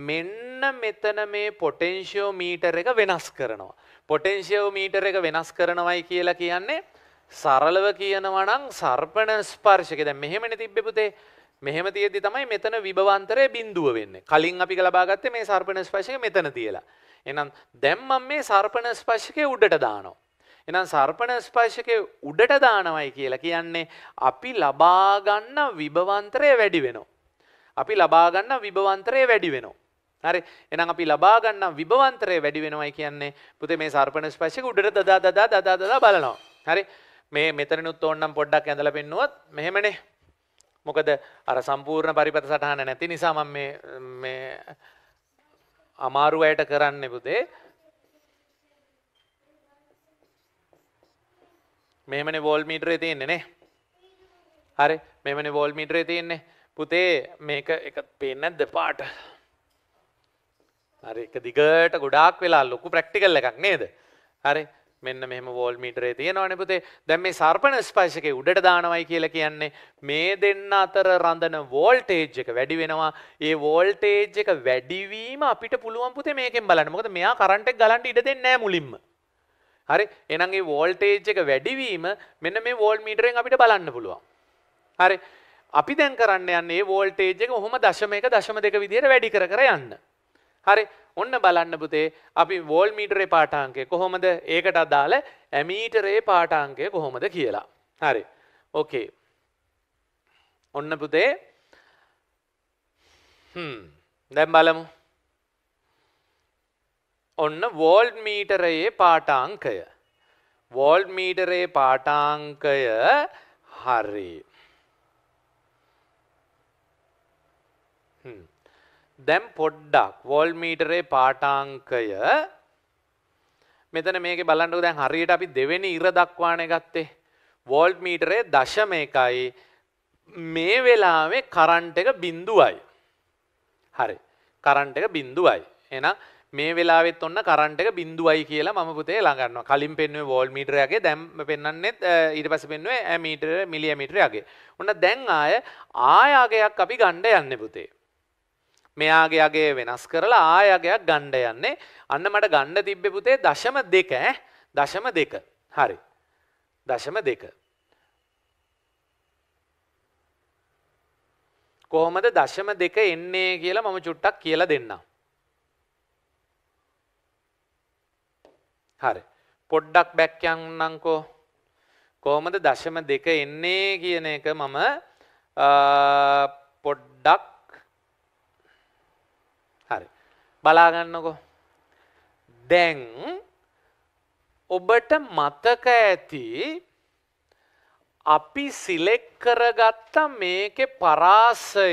Speaker 1: මෙන්න මෙතන මේ පොටෙන්ෂියෝ මීටර් එක වෙනස් කරනවා. පොටෙන්ෂියෝ මීටර් එක වෙනස් කරනවයි කියලා කියන්නේ සරලව කියනවා නම් සර්පණ ස්පර්ශක දැන් මෙහෙමනේ තිබ්බේ පුතේ. මෙහෙම තියෙද්දි තමයි මෙතන විභවාන්තරයේ බිඳුව වෙන්නේ. කලින් අපි ලබාගත්තේ මේ සර්පණ ස්පර්ශක මෙතන තියලා. එහෙනම් දැන් මම මේ සර්පණ ස්පර්ශකේ උඩට දානවා. එහෙනම් සර්පණ ස්පර්ශකේ උඩට දානවයි කියලා කියන්නේ අපි ලබා ගන්න විභවාන්තරය වැඩි වෙනවා. අපි ලබා ගන්න විභවාන්තරය වැඩි වෙනවා. හරි එහෙනම් අපි ලබා ගන්න විභවාන්තරය වැඩි වෙනවයි කියන්නේ පුතේ මේ සර්පණ ස්පර්ශක උඩට දදා දදා දදා දදා බලනවා. හරි මේ මෙතනනුත් ඕන්නම් පොඩ්ඩක් ඇඳලා පෙන්නුවත් මෙහෙමනේ. මොකද අර සම්පූර්ණ පරිපත සටහන නැති නිසා මම මේ මේ අමාරු අයට කරන්නේ පුතේ. මෙහෙමනේ වෝල් මීටරේ තියෙන්නේ නේ. හරි මෙහෙමනේ වෝල් මීටරේ තියෙන්නේ. පුතේ මේක එක පේන්නේ නැද්ද පාට? හරි එක දිගට ගොඩාක් වෙලා ලොකු ප්‍රැක්ටිකල් එකක් නේද? හරි මෙන්න මෙහෙම වෝල් මීටරේ තියෙනවනේ පුතේ. දැන් මේ සර්පණ ස්පර්ශකේ උඩට දානවයි කියලා කියන්නේ මේ දෙන්න අතර රඳන වෝල්ටේජ් එක වැඩි වෙනවා. ඒ වෝල්ටේජ් එක වැඩිවීම අපිට පුළුවන් පුතේ මේකෙන් බලන්න. මොකද මෙයා කරන්ට් එක ගලන්න ඉඩ දෙන්නේ නැහැ මුලින්ම. හරි. එහෙනම් මේ වෝල්ටේජ් එක වැඩිවීම මෙන්න මේ වෝල් මීටරෙන් අපිට බලන්න පුළුවන්. හරි. අපි දැන් කරන්න යන්නේ වෝල්ටේජ් එක කොහොම 0.1 0.2 විදිහට වැඩි කර කර යන්න. හරි. ඔන්න බලන්න පුතේ අපි වෝල් මීටරේ පාටාංකය කොහොමද ඒකට අදාළ ඇමීටරේ පාටාංකය කොහොමද කියලා. හරි. ඕකේ. ඔන්න පුතේ දැම් බලමු. ඔන්න වෝල්ඩ් මීටරයේ පාටාංකය. වෝල්ඩ් මීටරේ පාටාංකය හරි. හ්ම්. දැම් පොඩ්ඩක් වෝල් මීටරේ පාටාංකය මෙතන මේක බලන්නක දැන් හරියට අපි දෙවෙනි ඉර දක්වාන ගත්තේ වෝල්ඩ් මීටරේ දශම එකයි මේ වෙලාවේ කරන්ට එක බින්දුවයි හරි කරන්ට එක බින්දුවයි එනම් මේ වෙලාවෙත් ඔන්න කරන්ට එක බින්දුවයි කියලා මම පුතේ ළඟන්න කලින් පෙන්නුවේ වෝල් මීටරයගේ දැන් පෙන්වන්නෙත් ඊට පස්සේ පෙන්නුවේ මීටර මිලියමීටරයගේ. ඔන්න දැන් ආය ආයාගයක් අපි ගණ්ඩ යන්න පුතේ. මෙයාගේ අගේ වෙනස් කරලා ආයගයක් ගණ්ඩ යන්නේ අන්න මට ගණ්ඩ තිබ්බෙ පුතේ දශම දෙක දශම දෙක හරි දශම දෙක කොහොමද දශම දෙක එන්නේ කියලා මම චුට්ටක් කියලා දෙන්නම් හරි පොඩ්ඩක් බැක්කයන්නංකෝ කොහොමද දශම දෙක එන්නේ කියන එක මම පොඩ්ඩක් බලාගන්නකො. දැන් ඔබට මතක ඇති අපි සිලෙක් කරගත්ත මේකෙ පරාසය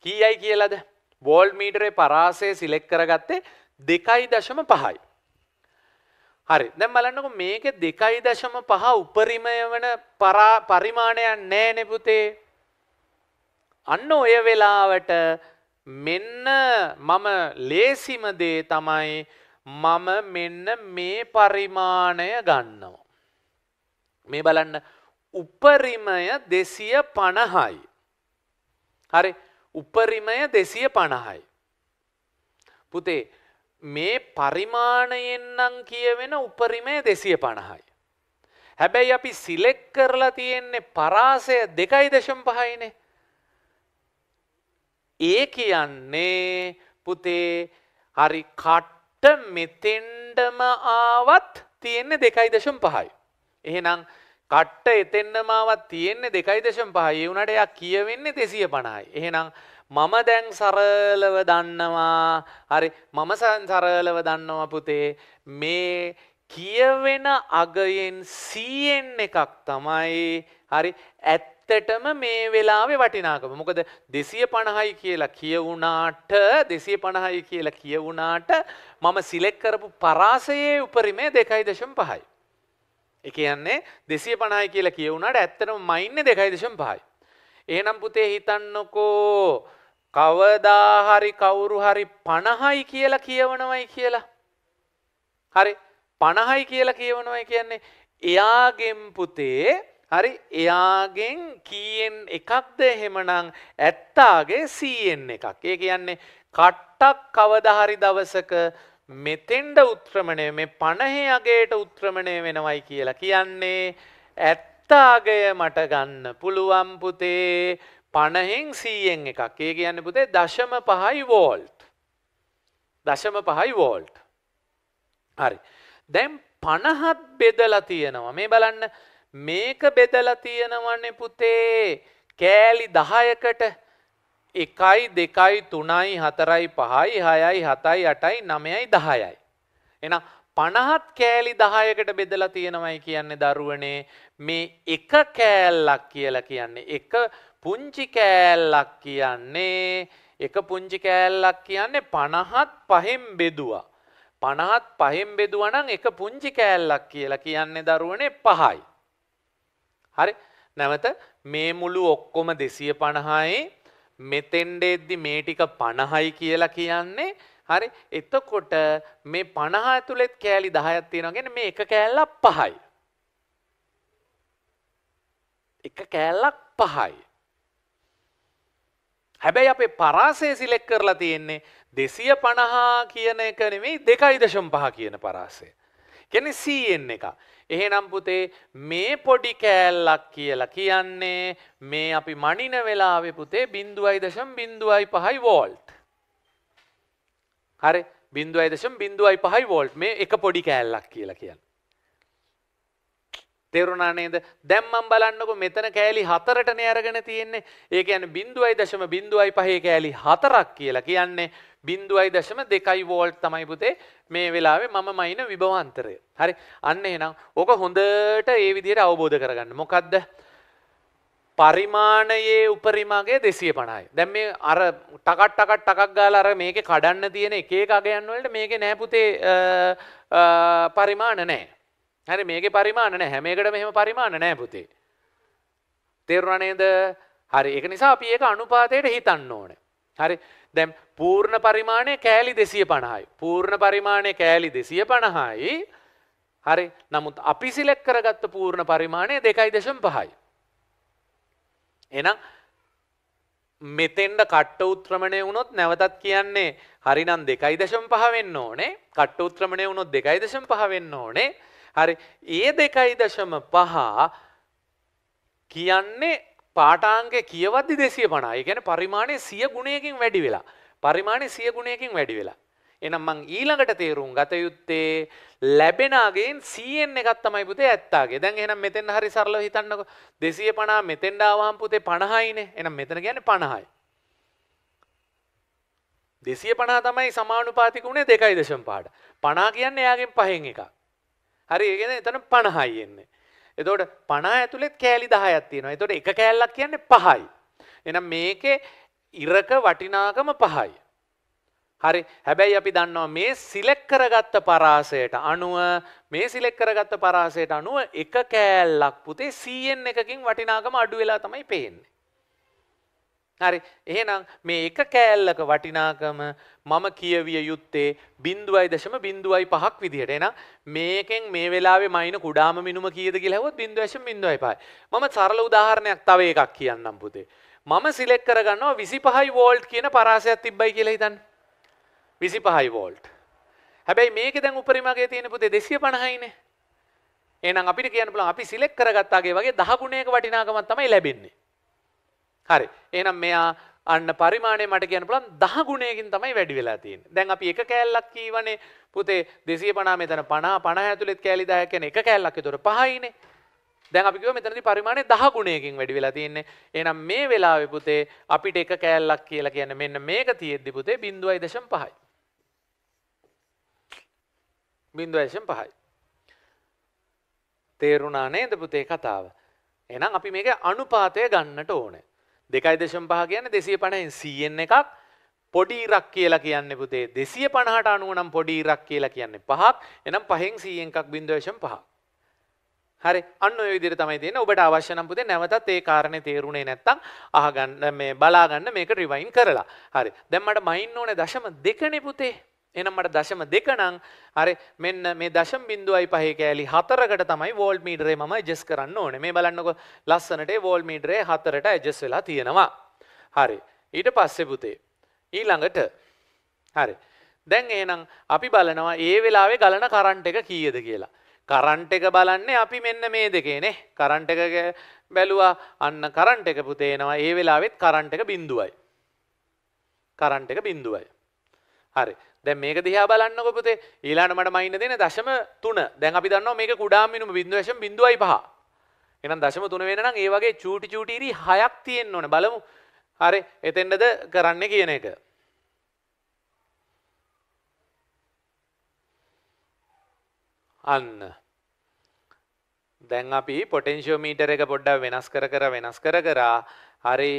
Speaker 1: කීයයි කියලද වෝල් මීටරේ පරාසය සිලෙක් කරගත්තේ දෙකයි දශම පහයි. හරි දැන් බලන්නකො මේක 2.5 උපරිමය වෙන පරිමාණයක් නැහැ පුතේ. අන්න ඔය වෙලාවට මෙන්න මම ලේසිම දේ තමයි මම මෙන්න මේ පරිමාණය ගන්නවා. මේ බලන්න උපරිමය 250යි. හරි උපරිමය 250යි. පුතේ මේ පරිමාණයෙන් නම් කියවෙන උපරිමය දෙසිය පණහයි. හැබැයි අපි සිලෙක් කරලා තියෙන්නේ පරාසය දෙකයි දශම් පහයිනේ. ඒ කියන්නේ පුතේ හරි කට්ට මෙතෙන්ඩම ආවත් තියෙන්නේ දෙකයි දශම් පහයි. එහෙනම් කට්ට එතෙන්න්නමාවත් තියෙන්නේ දෙකයි දශම් පහයි වුණට එයා කියවෙන්නේ දෙසිය පණයි. එහෙනම් මම දැන් සරලව දන්නවා හරි මම සරලව දන්නවා පුතේ මේ කියවෙන අගයෙන් සීයෙන් එකක් තමයි හරි ඇත්තටම මේ වෙලාවේ වටිනාකම මොකද දෙසිය පණහයි කියලා කියවුනාට දෙසිය පණහයි කියලා කියවුනාට මම සිලෙක් කරපු පරාසයේ උපරිමේ දෙකයි දශම් පහයි. එක කියන්නේ දෙසිය පණහයි කියලා කියවුනාට ඇත්තටම මයින්නේ දෙකයි දශම් පහයි. එහෙනම් පුතේ හිතන්නකෝ කවදාහරි කවුරු හරි පණහයි කියලා කියවනවයි කියලා. හරි පණහයි කියලා කියවනවයි කියන්නේ එයාගෙන් පුතේ හරි එයාගෙන් කීයෙන් එකක්ද එහෙමනම් ඇත්තාගේ සීයෙන් එකක්. ඒ කියන්නේ කට්ටක් කවදාහරි දවසක මෙතෙන්ඩ උත්‍රමණය මේ පණහේ අගේට උත්‍රමණය වෙනවයි කියලා කියන්නේ ඇත්තාගය මට ගන්න පුළුවන් පුතේ පණහෙන් සීයෙන් එකක් ඒ කියන්න පුතේ දශම පහයි වෝල්ට් දශම පහයි වෝල්ට් හරි දැම් පණහත් බෙදලා තියෙනවා මේ බලන්න මේක බෙදලා තියෙනවන්නේ පුතේ කෑලි දහයකට එකයි දෙකයි තුනයි හතරයි පහයි හයයි හතයි අටයි නමයයි දහයයි එන පණහත් කෑලි දහයකට බෙදලා තියෙනවයි කියන්නේ දරුවනේ මේ එක කෑල්ලක් කියලා කියන්නේ එක පුංචි කෑල්ලක් කියන්නේ එක පුංචි කෑල්ලක් කියන්නේ 50ත් පහෙන් බෙදුවා. 50ත් පහෙන් බෙදුවා නම් එක පුංචි කෑල්ලක් කියලා කියන්නේ දරුවනේ 5යි. හරි. නැවත මේ මුළු ඔක්කොම 250යි මෙතෙන්ඩ එද්දි මේ ටික 50යි කියලා කියන්නේ හරි එතකොට මේ 50 ඇතුළෙත් කෑලි 10ක් තියෙනවා කියන්නේ මේ එක කෑල්ලක් 5යි. එක කෑල්ලක් 5යි. හැබැයි අපේ පරාසය සිලෙක් කරලා තියෙන්නේ දෙසිය පණහා කියන එක නෙමෙයි දෙකයි දශම් පහ කියන පරාසය. කියන්නේ සීයෙන් එක. එහෙනම් පුතේ මේ පොඩි කෑල්ලක් කියලා කියන්නේ මේ අපි මනින වෙලාවේ පුතේ 0.0.5 වෝල්ට්. හරි 0.0.5 වෝල්ට් මේ එක පොඩි කෑල්ලක් කියලා කියන්නේ. තේරුණා නේද? දැන් මම බලන්නකො මෙතන කෑලි 4ටනේ අරගෙන තියෙන්නේ. ඒ කියන්නේ 0.05 කෑලි 4ක් කියලා කියන්නේ 0.2 වෝල්ට් තමයි පුතේ මේ වෙලාවේ මම මයින විභවාන්තරය. හරි. අන්න එහෙනම් ඕක හොඳට ඒ විදිහට අවබෝධ කරගන්න. මොකද්ද? පරිමාණයේ උපරිමගේ 250යි. දැන් මේ අර ටකක් ටකක් ටකක් ගාලා අර මේකේ කඩන්න තියෙන එක එක අගයන් වලට මේකේ නෑ පුතේ පරිමාණ නෑ. හරි මේක පරිමාණ නෑ හැම එකටම එහෙම පරිමාණ නෑ පුතේ. තේරුණා නේද? හරි ඒක නිසා අපි ඒක අනුපාතයට හිතන්න ඕනේ. හරි දැන් පූර්ණ පරිමාණය කෑලි 250යි. පූර්ණ පරිමාණය කෑලි 250යි. හරි. නමුත් අපි සිලෙක්ට් කරගත්ත පූර්ණ පරිමාණය 2.5යි. එහෙනම් මෙතෙන්ට කට්ට උත්‍රමණය වුණොත් නැවතත් කියන්නේ හරිනම් 2.5 වෙන්න ඕනේ. කට්ට උත්‍රමණය වුණොත් 2.5 වෙන්න ඕනේ. හරි ඒ දෙකයි දශම පහ කියන්නේ පාටාංග කියවද්දි දෙසිය පනා ගැන පරිමාණය සිය ගුණයකින් වැඩි වෙලා පරිමාණය සිය ගුණයකින් වැඩි වෙලා එනම් මං ඊළඟට තේරුම් ගත යුත්තේ ලැබෙනගෙන් සීයෙන් එකත් තමයි පුතේ ඇත්තාගේ දැන් එහෙනම් මෙතෙන් හරි සරලව හිතන්නකො දෙසිය පනා මෙතෙන්ට ආවහම පුතේ පණහයිනේ එනම් මෙතන කියන්නේ පණහයි දෙසිය පනා තමයි සමානුපාතික වුණේ දෙකයි දශම් පාට පනා කියන්නේ එයාගෙන් පහෙන් එකක් හරි ඒගෙන එතන පණහයි එන්නේ. එතකොට 50 ඇතුළෙත් කෑලි 10ක් තියෙනවා. එතකොට එක කෑල්ලක් කියන්නේ 5යි. එහෙනම් මේකේ ඉරක වටිනාකම 5යි. හරි. හැබැයි අපි දන්නවා මේ සිලෙක්ට් කරගත්ත පරාසයට අනුව මේ සිලෙක්ට් කරගත්ත පරාසයට අනුව එක කෑල්ලක් පුතේ 100න් එකකින් වටිනාකම අඩු වෙලා තමයි පේන්නේ. හරි එහෙනම් මේ එක කෑල්ලක වටිනාකම මම කියවිය යුත්තේ බින්දුවයි දශම බින්දුවයි පහක් විදිහට එහෙනම් මේකෙන් මේ වෙලාවේ මයින කුඩාම මිනුම කීයද කියලා හෙවොත් බින්දුව දශම බින්දුවයි පහයි මම සරල උදාහරණයක් තව එකක් කියන්නම් පුතේ මම සිලෙක්ට් කරගන්නවා 25යි වෝල්ට් කියන පරාසයක් තිබ්බයි කියලා හිතන්න 25යි වෝල්ට් හැබැයි මේකේ දැන් උපරිමගේ තියෙන පුතේ 250යිනේ එහෙනම් අපිට කියන්න පුළුවන් අපි සිලෙක්ට් කරගත්තාගේ වගේ 10 ගුණයක වටිනාකමක් තමයි ලැබෙන්නේ හරි එනම් මෙයා අන්න පරිමාණය මට කියන පුළන් දහ ගුණයකින් තමයි වැඩි වෙලා තියෙන දැන් අපි එක කෑල්ලක් කීවනේ පුතේ දෙසිය පනා මෙතන පනා පණ ඇතුළෙත් කෑලි දායක් කියන එක කෑල්ලක් විතර පහයිනේ දැන් අපි කිව්ව මෙතනදී පරිමාණය දහ ගුණයකින් වැඩි වෙලා තියෙන්නේ එහෙනම් මේ වෙලාවේ පුතේ අපිට එක කෑල්ලක් කියලා කියන්නේ මෙන්න මේක තියෙද්දි පුතේ 0.5යි 0.5යි තේරුණා නේද පුතේ කතාව එහෙනම් අපි මේක අනුපාතය ගන්නට ඕනේ දෙකයි දශම් පහ කියන්නේ දෙසිය පණයෙන් සීයෙන් එකක් පොඩි ඉරක් කියලා කියන්නේ පුතේ දෙසිය පණහට අනුව නම් පොඩි ඉරක් කියලා කියන්නේ පහක් එනම් පහෙන් සීයෙන් එකක් බින්දවශම් පහ හරි අන්න ඔය විදිහට තමයි තියෙන්නේ ඔබට අවශ්‍ය නම් පුතේ නැවතත් ඒ කාරණේ තේරුනේ නැත්තම් අහගන්න මේ බලාගන්න මේක රිවයින් කරලා හරි දැන් මට මයින් ඕනේ දශම දෙකනේ පුතේ එනම් මට දශම දෙක නම් හරි මෙන්න මේ දශම බිඳුවයි පහේ කෑලි හතරකට තමයි වෝල්ට් මීටරේ මම ඇඩ්ජස්ට් කරන්න ඕනේ. මේ බලන්නකො ලස්සනට වෝල්ට් මීටරේ හතරට ඇඩ්ජස්ට් වෙලා තියෙනවා. හරි. ඊට පස්සේ පුතේ ඊළඟට හරි. දැන් එහෙනම් අපි බලනවා ඒ වෙලාවේ ගලන කරන්ට් එක කීයද කියලා. කරන්ට් එක බලන්නේ අපි මෙන්න මේ දෙකේනේ. කරන්ට් එක බැලුවා අන්න කරන්ට් එක පුතේ එනවා. ඒ වෙලාවෙත් කරන්ට් එක බිඳුවයි. කරන්ට් එක බිඳුවයි. හරි. දැන් මේක දිහා බලන්නකො පුතේ ඊළඟ මට මයින්න දෙන දශම 3 දැන් අපි දන්නවා මේක කුඩා මිනුම 0.05 එහෙනම් දශම 3 වෙන නම් ඒ වගේ චූටි චූටි ඉරි 6ක් තියෙන්න ඕනේ බලමු හරි එතෙන්ද කරන්නේ කියන එක අන්න දැන් අපි පොටෙන්ශියෝමීටර් එක පොඩ්ඩක් වෙනස් කර කර වෙනස් කර කර හරි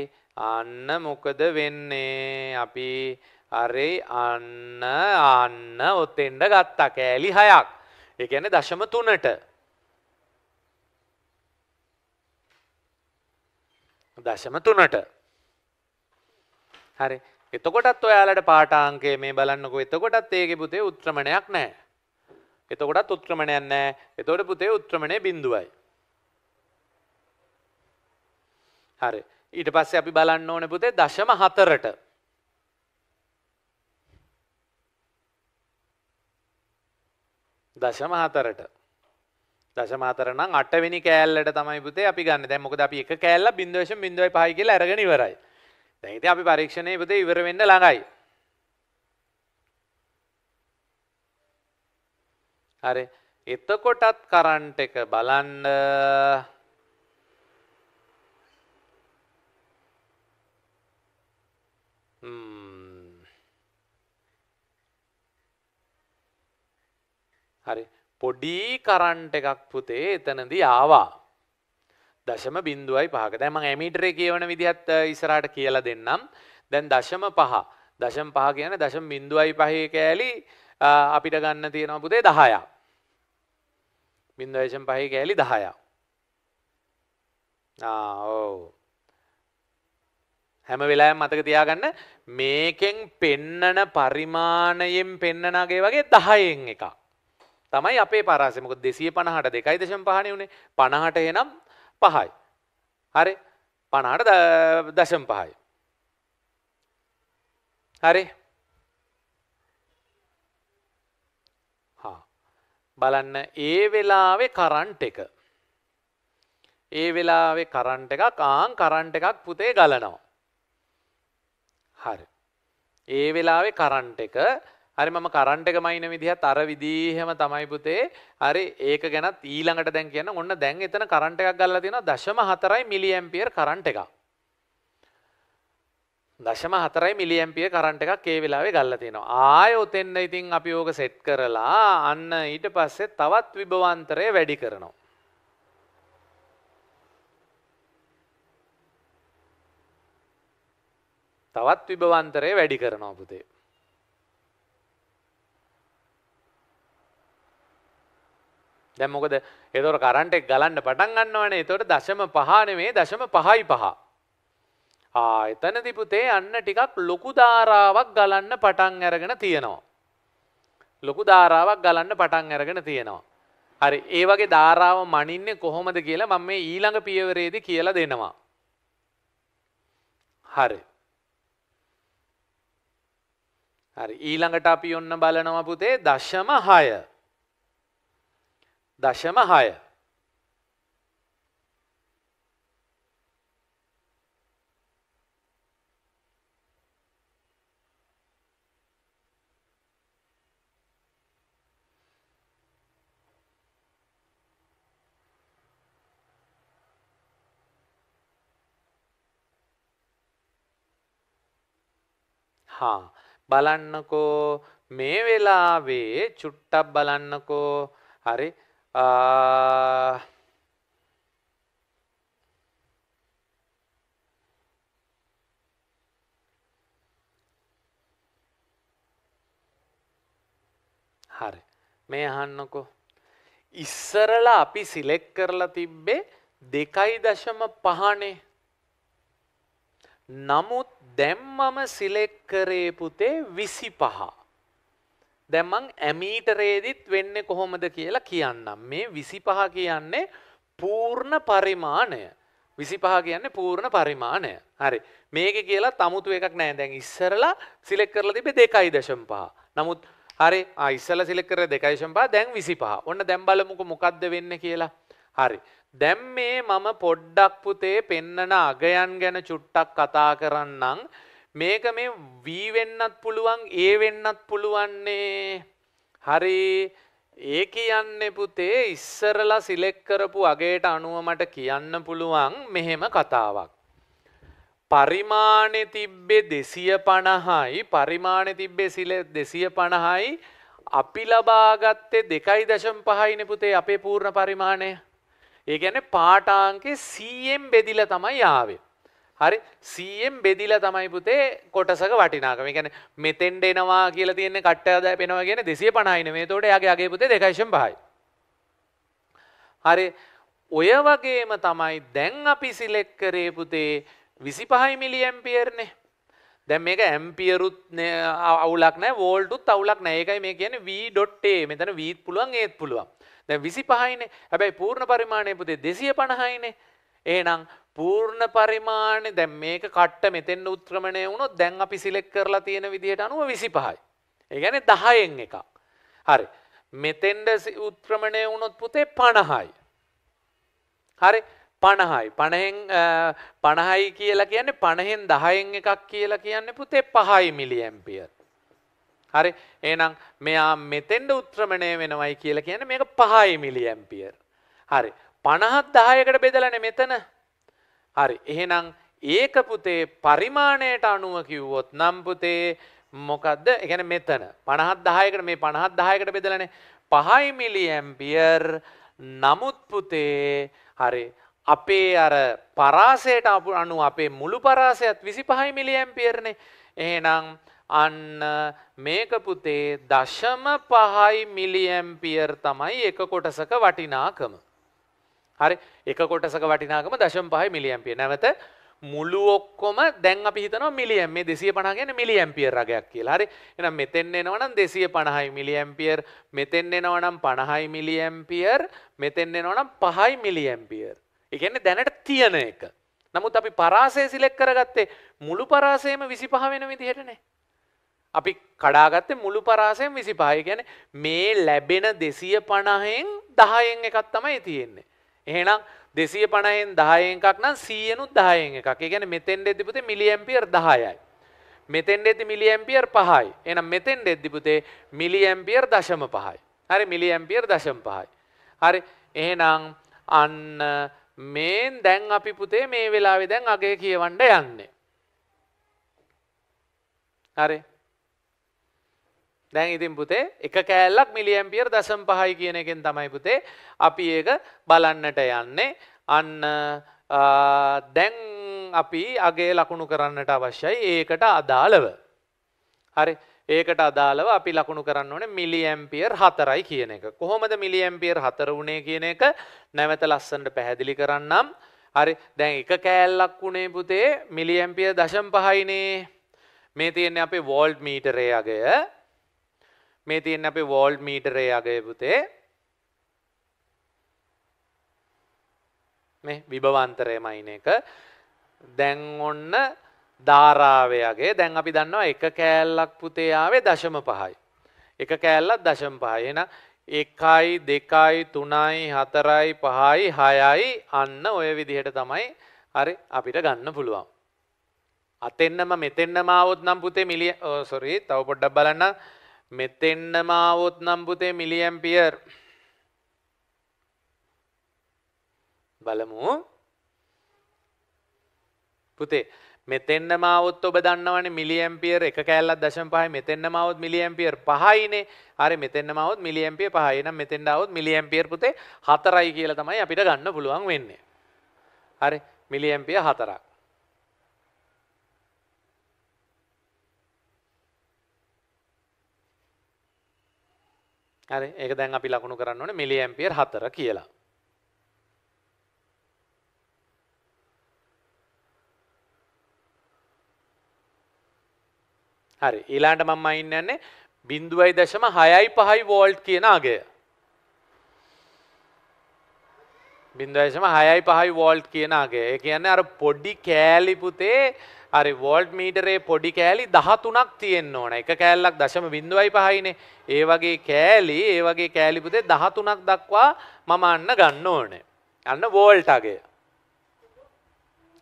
Speaker 1: අන්න මොකද වෙන්නේ අපි හරි අන්න අන්න ඔත්තෙන්ට ගත්තා කෑලි හයක් එකන දශම තුනට දශම තුනට හරි එතකොටත් ඔයාලට පාටාංකේ මේ බලන්නකො එතකොටත් ඒක පුතේ උත්‍රමණයක් නෑ එතකොටත් උත්‍රමණයක් නෑ එතකොට පුතේ උත්‍රමණය බිඳුවයි හරි ඊට පස්සේ අපි බලන්න ඕනේ පුතේ දශම හතරට දශම හතරට දශමාතර නම් අටවෙනි කෑල්ලට තමයි පුතේ අපි ගන්න. දැන් මොකද අපි එක කෑල්ල 0.05 කියලා අරගෙන ඉවරයි. දැන් ඉතින් අපි පරීක්ෂණයේ පුතේ ඉවර වෙන්න ළඟයි. හරි. එතකොටත් කරන්ට් එක බලන්න හරි පොඩි කරන්ට් එකක් පුතේ එතනදී ආවා දශම බින්දුවයි පහක දැම ඇමිටරේ කියවන විදිහත් ඉස්රාට කියල දෙන්නම් දැන් දශම පහ දශම් පහ කියන දශම් බින්දුවයි පහේ කෑලි අපිට ගන්න තියෙන පුදේ දහයා බින්දවේශම් පහහි කෑලි දහයා ඕ හැම වෙලා මතක තියාගන්න මේකෙන් පෙන්නන පරිමාණයෙන් පෙන්නනගේ වගේ දහයෙන් එකක් තමයි අපේ පරාසය. මොකද 250ට 2.5 නේ 50ට එනම් 5යි. හරි. 50ට දශම 5යි. හරි. හා. බලන්න ඒ වෙලාවේ කරන්ට් එක. ඒ වෙලාවේ කරන්ට් එකක් ආන් කරන්ට් එකක් පුතේ ගලනවා. හරි. ඒ වෙලාවේ කරන්ට් එක හරි මම කරන්ට් එක මයින විදිහත් අර විදිහෙම තමයි පුතේ. හරි ඒක ගැනත් ඊළඟට දැන් කියන්න. ඔන්න දැන් එතන කරන්ට් එකක් ගල්ලා තියෙනවා 0.4 මිලිඇම්පියර් කරන්ට් එකක්. 0.4 මිලිඇම්පියර් කරන්ට් එකක් ඒ වෙලාවේ ගල්ලා තියෙනවා. ආයෙ උතෙන්න ඉතින් අපි ඕක සෙට් කරලා අන්න ඊට පස්සේ තවත් විභවාන්තරය වැඩි කරනවා. තවත් විභවන්තරය වැඩි කරනවා පුතේ. දැන් මොකද ඒතොර කරන්ට් එක ගලන්න පටන් ගන්නවනේ ඒතොර දශම පහ නෙමේ දශම පහයි පහ ආ එතනදී පුතේ අන්න ටිකක් ලොකු ධාරාවක් ගලන්න පටන් අරගෙන තියෙනවා ලොකු ධාරාවක් ගලන්න පටන් අරගෙන තියෙනවා හරි ඒ වගේ ධාරාව මනින්නේ කොහොමද කියලා මම මේ ඊළඟ පියවරේදී කියලා දෙනවා. හරි. හරි ඊළඟට අපි ඔන්න බලනවා පුතේ දශම 6. දශම හය. හා බලන්නකෝ මේ වෙලාවේ චුට්ටක් බලන්නකෝ හරි Uh, හරි මේ අහන්නකෝ ඉස්සරලා අපි සිලෙක් කරලා තිබ්බේ දෙකයි දශම පහනේ නමුත් දැම්මම සිලෙක් කරේ පුතේ විසි පහා දැන් මං ඇමීටරේදිත් වෙන්නේ කොහොමද කියලා කියන්නම්. මේ 25 කියන්නේ පූර්ණ පරිමාණය. 25 කියන්නේ පූර්ණ පරිමාණය. හරි. මේකේ කියලා තමුතු එකක් නැහැ. දැන් ඉස්සරලා සිලෙක්ට් කරලා තිබ්බේ 2.5. නමුත් හරි. ආ ඉස්සරලා සිලෙක්ට් කරේ 2.5 දැන් 25. ඔන්න දැන් බලමුකෝ මොකද්ද වෙන්නේ කියලා. හරි. දැන් මේ මම පොඩ්ඩක් පුතේ පෙන්නන අගයන් ගැන චුට්ටක් කතා කරන්නම්. මේක මේ වී වෙන්නත් පුළුවන් ඒ වෙන්නත් පුළුවන්නේ හරි ඒ කියන්නේ පුතේ ඉස්සරලා සිලෙක්ට් කරපු අගයට අනුව මට කියන්න පුළුවන් මෙහෙම කතාවක් පරිමාණෙ තිබ්බේ 250යි පරිමාණෙ තිබ්බේ සිල 250යි අපි ලබාගත්තේ 2.5යිනේ පුතේ අපේ පූර්ණ පරිමාණය ඒ කියන්නේ පාඨාංකේ 100ෙන් බෙදිලා තමයි ආවේ හරි සීයෙන් බෙදිලා තමයි පුතේ කොටසක වටිනාකම. ඒ කියන්නේ මෙතෙන්ට එනවා කියලා තියෙන කට්ට ආදායම එනවා කියන්නේ 250යි නෙමෙයි. ඒතකොට එයාගේ අගේ පුතේ 2.5යි. හරි ඔය වගේම තමයි දැන් අපි සිලෙක්ට් කරේ පුතේ 25 මිලි ඇම්පියර්නේ. දැන් මේක ඇම්පියරුත් අවුලක් නැහැ වෝල්ටුත් අවුලක් නැහැ. ඒකයි මේ කියන්නේ V.A මෙතන Vත් පුළුවන් Aත් පුළුවන්. දැන් 25යිනේ. හැබැයි පූර්ණ පරිමාණය පුතේ 250යිනේ. එහෙනම් පූර්ණ පරිමාණය දැන් මේක කට්ට මෙතෙන් උත්ක්‍රමණය වුණොත් දැන් අපි සිලෙක්ට් කරලා තියෙන විදිහට අනුව 25යි. ඒ කියන්නේ 10න් එකක්. හරි. මෙතෙන්ද උත්ක්‍රමණය වුණොත් පුතේ 50යි. හරි. 50යි. 50න් 50යි කියලා කියන්නේ 50න් 10න් එකක් කියලා කියන්නේ පුතේ 5යි මිලි ඇම්පියර්. හරි. එහෙනම් මෙයා මෙතෙන්ද උත්ක්‍රමණය වෙනවයි කියලා කියන්නේ මේක 5යි මිලි ඇම්පියර්. හරි. 50ත් 10කට බෙදලානේ මෙතන හරි එහෙනම් ඒක පුතේ පරිමාණයට අනුව කිව්වොත් නම් පුතේ මොකද්ද? ඒ කියන්නේ මෙතන 50 10කට මේ 50 10කට බෙදලානේ 5 මිලි ඇම්පියර් නමුත් පුතේ හරි අපේ අර පරාසයට අනුව අපේ මුළු පරාසයත් 25 මිලි ඇම්පියර්නේ. එහෙනම් අන්න මේක පුතේ දශම 5 මිලි ඇම්පියර් තමයි එක කොටසක වටිනාකම. හරි එක කොටසක වටිනාකම දශම් පහ මිලියම්පිය නැවත මුළු ඔක්කොම දැන් අපි හිතනවා මිලියම් මේ දෙසිය පනා ගැන මිලියම්පියර් රගයක් කියලා හරි එනම් මෙතෙන් එනවනම් දෙසිය පණහයි මිලියම්පියර් මෙතෙන් එනවනම් පණහයි මිලියම්පියර් මෙතෙන් එනවනම් පහයි මිලියම්පියර් එකන්නේ දැනට තියෙන එක නමුත් අපි පරාසය සිලෙක් කරගත්තේ මුළු පරාසයම විසි පහ වෙන විදිහටනේ. අපි කඩාගත්තේ මුළු පරාසයෙන් විසි පහය ගැන මේ ලැබෙන දෙසිය පණහෙන් දහයෙන් එකත් තමයි තියෙන්නේ. එහෙනම් දෙසිය පණහෙන් දහයෙන් එකක් නම් සීයනුත් දහයෙන් එකක් ගැන මෙතෙන්ඩ එදිපුතේ මිලියම්පියර් දහයයි. මෙතෙන්ඩ ඇති මිලියම්පියර් පහයි එනම් මෙතෙන්ඩ එද්දිපුතේ මිලියම්පියර් දශම පහයි. හරි මිලියම්පියර් දශම පහයි. හරි එහෙනම් අන්න මේන් දැන් අපි පුතේ මේ වෙලාවෙ දැන් අගේ කියවන්ඩ යන්නේ. හරි දැන් ඉතින් පුතේ එක කෑල්ලක් මිලියම්පියර් දසම් පහයි කියන එකෙන් තමයි පුතේ අපි ඒක බලන්නට යන්නේ අන්න දැන් අපි අගේ ලකුණු කරන්නට අවශ්‍යයි ඒකට අදාළව. හරි ඒකට අදාළව අපි ලකුණු කරන්න ඕනේ මිලියම්පියර් 4යි කියන එක. කොහොමද මිලියම්පියර් 4 උනේ කියන එක නැවත ලස්සනට පැහැදිලි කරන්නම්. හරි දැන් එක කෑල්ලක් උනේ පුතේ මිලියම්පියර් 0.5යිනේ. මේ තියෙන්නේ අපේ වෝල්ට් මීටරයේ අගය. මේ තියෙන අපේ වෝල්ට් මීටරේ අගය පුතේ මේ විභවන්තරය මයින එක දැන් ඔන්න ධාරාවයගේ දැන් අපි දන්නවා එක කෑල්ලක් පුතේ ආවේ දශම පහයි එක කෑල්ලක් දශම පහයි එහෙනම් එකයි දෙකයි තුනයි හතරයි පහයි හයයි අන්න ඔය විදිහට තමයි හරි අපිට ගන්න පුළුවන් අතෙන්නම මෙතෙන්නම ආවොත් නම් පුතේ මිලිය සොරි තව පොඩ්ඩක් බලන්න මෙතෙන්නම ආවොත් නම් පුතේ මිලියම්පියර් බලමු පුතේ මෙතෙන්න මාවොත් ඔබ දන්නවනේ මිලියම්පියර් එක කෑල්ලක් දශම පහයි මෙතෙන්න මාවොත් මිලියම්පියර් පහයිනේ හරි මෙතෙන්න මාවොත් මිලියම්පියර් පහයි නම් මෙතෙන්න આવොත් මිලියම්පියර් පුතේ හතරයි කියලා තමයි අපිට ගන්න පුළුවන් වෙන්නේ හරි මිලියම්පියර් හතරක් හරි ඒක දැන් අපි ලකුණු කරන්න ඕනේ මිලි ඇම්පියර් 4 කියලා. හරි ඊළඟට මම අයින් යන්නේ 0.65යි 5යි වෝල්ට් කියන අගය. බින්දශම හයයි පහයි වෝල්ට් කියනගේ ඒ කියන්න අර පොඩ්ඩි කෑලිපුතේ අරි වෝල්ට් මීටරේ පොඩි කෑලි දහතුනක් තියෙන්න්න ඕන එක කෑල්ලක් දශම බිඳුවයි පහයිනේ ඒ වගේ කෑලි ඒ වගේ කෑලිපුතේ දහතුනක් දක්වා මම අන්න ගන්න ඕනේ අන්න වෝල්ටගේ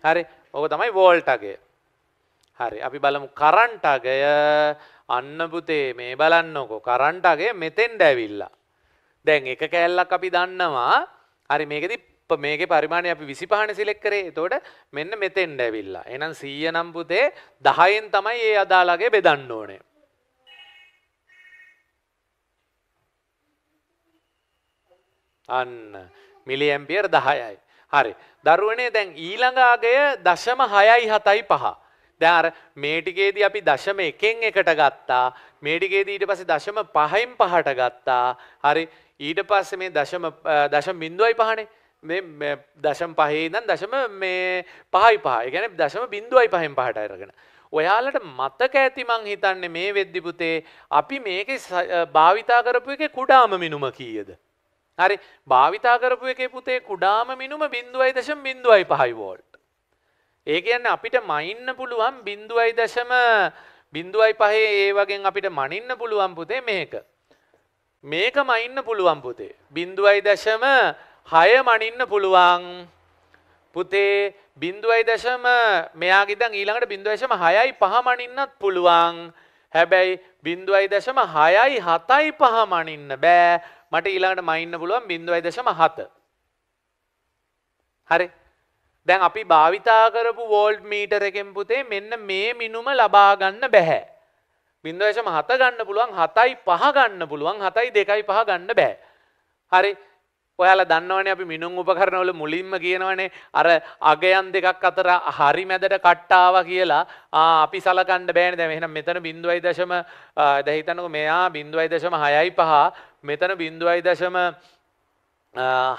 Speaker 1: හරි ඕක තමයි වෝල්ටගේ හරි අපි බලමු කරන්ටගය අන්න පුතේ මේ බලන්නකෝ කරන්ටගේ මෙතෙන් දැවිල්ලා දැන් එක කෑල්ලක් අපි දන්නවා හරි මේකෙදි මේක පරිමාණය අපි විසිපහන සිලෙක් කරේ තෝට මෙන්න මෙතෙන් ඇවිල්ලා එනම් සීය නම්පුතේ දහයෙන් තමයි ඒ අදාලාගේ බෙදන්න ඕනේ අන්න මිලියම්පියර් දහයයි හරි දරුවනේ දැන් ඊළඟාගය දශම හයයි හතයි පහ දැර මේටිකේදී අපි දශම එකෙන් එකට ගත්තා මේටිකේදී ඊට පස්සේ දශම පහෙන් පහට ගත්තා හරි ඊට පස්සේ මේ දශම දශම බිඳුවයි පහනේ මේ දශම පහේ ඉඳන් දශම මේ පහයි පහ. ඒ කියන්නේ දශම බිඳුවයි පහෙන් පහට අරගෙන. ඔයාලට මතක ඇති මං හිතන්නේ මේ වෙද්දි පුතේ අපි මේකේ භාවිතා කරපු එකේ කුඩාම මිනුම කීයද? හරි භාවිතා කරපු එකේ පුතේ කුඩාම මිනුම 0.05 වෝල්ට්. ඒ කියන්නේ අපිට මයින්න පුළුවන් 0.05 ඒ වගේ අපිට මනින්න පුළුවන් පුතේ මේක. මේක මයින්න පුළුවන් පුතේ. බිින්දුවයි දශම හය මනින්න පුළුවන්. පුතේ බිින්දුවයි දශම මෙයාගිදන් ඊළඟට බිින්දුවශම හයයි පහමනින්නත් පුළුවන්. හැබැයි බිින්දුවයි දශම හයයි හතයි පහමනින්න බෑ මට ඊළඟට මයින්න පුළුවන් බිින්දුවයි දශම හත. හරි දැන් අපි භාවිතා කරපු වෝල්ඩ් මීටර එකෙන් පුතේ මෙන්න මේ මිනුම ලබාගන්න බැහැ. බින්දවශම හත ගන්න පුළුවන් හතයි පහ ගන්න පුළුවන් හතයි දෙකයි පහ ගන්න බෑ. හරි ඔයාල දන්නවනේ අපි මිනුම් උපකරණවල මුලින්ම කියනවනේ අර අගයන් දෙකක් අතර හරි මැදට කට්ටාව කියලා අපි සලකන්න බෑනේ දැන් එහෙනම් මෙතන 0.5 දැන් හිතන්නකෝ මෙයා 0.65 මෙතන 0.5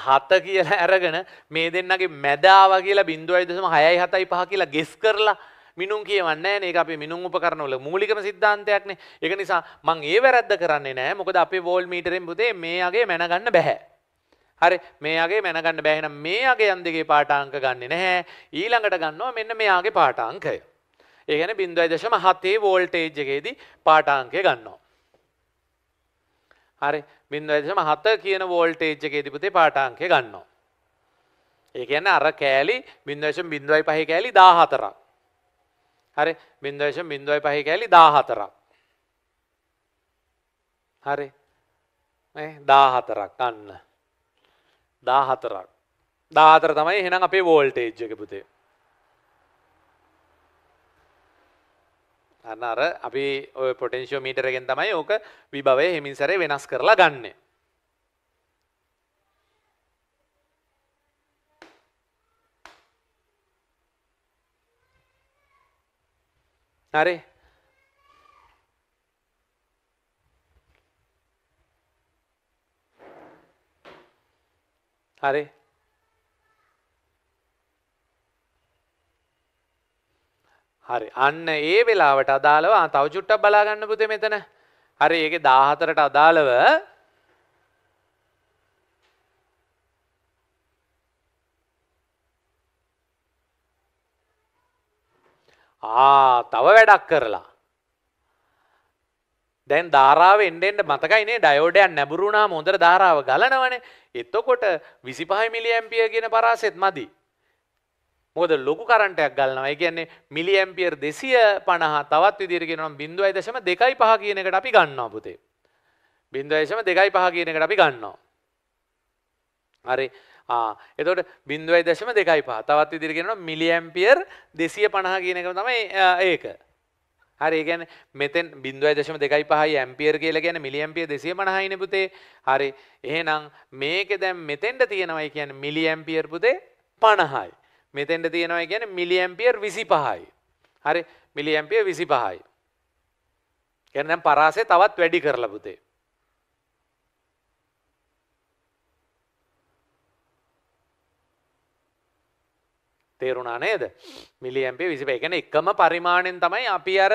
Speaker 1: හත කියලා අරගෙන මේ දෙන්නගේ මැදාව කියලා බින්දුවයි දශම හයයි හතයි පහ කියලා ගෙස් කරලා මිනුම් කියවන්නේ නැහැ මේක අපේ මිනුම් උපකරණවල මූලිකම સિદ્ધාන්තයක්නේ. ඒක නිසා මම ඒ වැරද්ද කරන්නේ නැහැ. මොකද අපේ වෝල් මීටරෙන් පුතේ මේයාගේ මැනගන්න බෑ. හරි මේයාගේ මැනගන්න බෑ එහෙනම් මේයාගේ යන් දෙකේ පාඨාංක ගන්නෙ නැහැ. ඊළඟට ගන්නවා මෙන්න මෙයාගේ පාඨාංකය. ඒ කියන්නේ 0.7 වෝල්ටේජ් එකේදී පාඨාංකය ගන්නවා. හරි 0.7 කියන වෝල්ටේජ් එකේදී පුතේ පාඨාංකය ගන්නවා. ඒ කියන්නේ අර කෑලි 0.05 කෑලි 14ක්. හරි බින්දවශ බින්දුවයි පහහි කැලි දාහතරක් හරි දාහතරක් අන්න දාහතරක් දාහතර තමයි හෙනම් අපේ වෝල්ටේජ් එක පුතේ අන්න අර අපි ඔය පොටෙන්ශෝ මීටරගෙන් තමයි ඕක විභවය හෙමින්සරේ වෙනස් කරලා ගන්නේ अरे अरे හරි අන්න ඒ වෙලාවට අදාළව තව චුට්ටක් බලා ගන්න පුතේ මෙතන. හරි ඒකේ 14ට අදාළව ආ තව වැඩක් කරලා. දැන් ධාරාව එන්න එන්න මතකයිනේ ඩයෝඩයන් නැඹුරුනාම හොඳට ධාරාව ගලනවනේ. එතකොට 25 මිලි ඇම්පියර් කියන පරාසෙත් මදි. මොකද ලොකු කරන්ට් එකක් ගලනවා. ඒ කියන්නේ මිලි ඇම්පියර් 250 තවත් විදිහට කියනවා 0.25 කියන එකට අපි ගන්නවා පුතේ. 0.25 කියන එකට අපි ගන්නවා. හරි. එතොට බින්දුවයි දශම දෙකයි පා තවත් ඉදිරිගෙනවා මිලියම්පියර් දෙසිය පණහ කියනක තමයි ඒක හරි ගැන මෙතෙන් බින්දුව දශම දෙකයි පහයි ඇම්පියර් කියල ගැන මිලියම්පිය දෙසිය පණහයින පුතේ හරි එහෙනම් මේක දැම් මෙතෙන්ට තියෙනවයි කියන්න මිලියම්පියර් පුතේ පණහයි මෙතෙන්ට තියෙනවා ගැන මිලියම්පියර් විසි පහයි හරි මිලියම්පිය විසි පහයි ගැනම් පරාසේ තවත් වැඩි කරලපුතේ තේරුණා නේද මිලියම්පේ විසිපේ ගැන එකම පරිමාණයෙන් තමයි අපි අර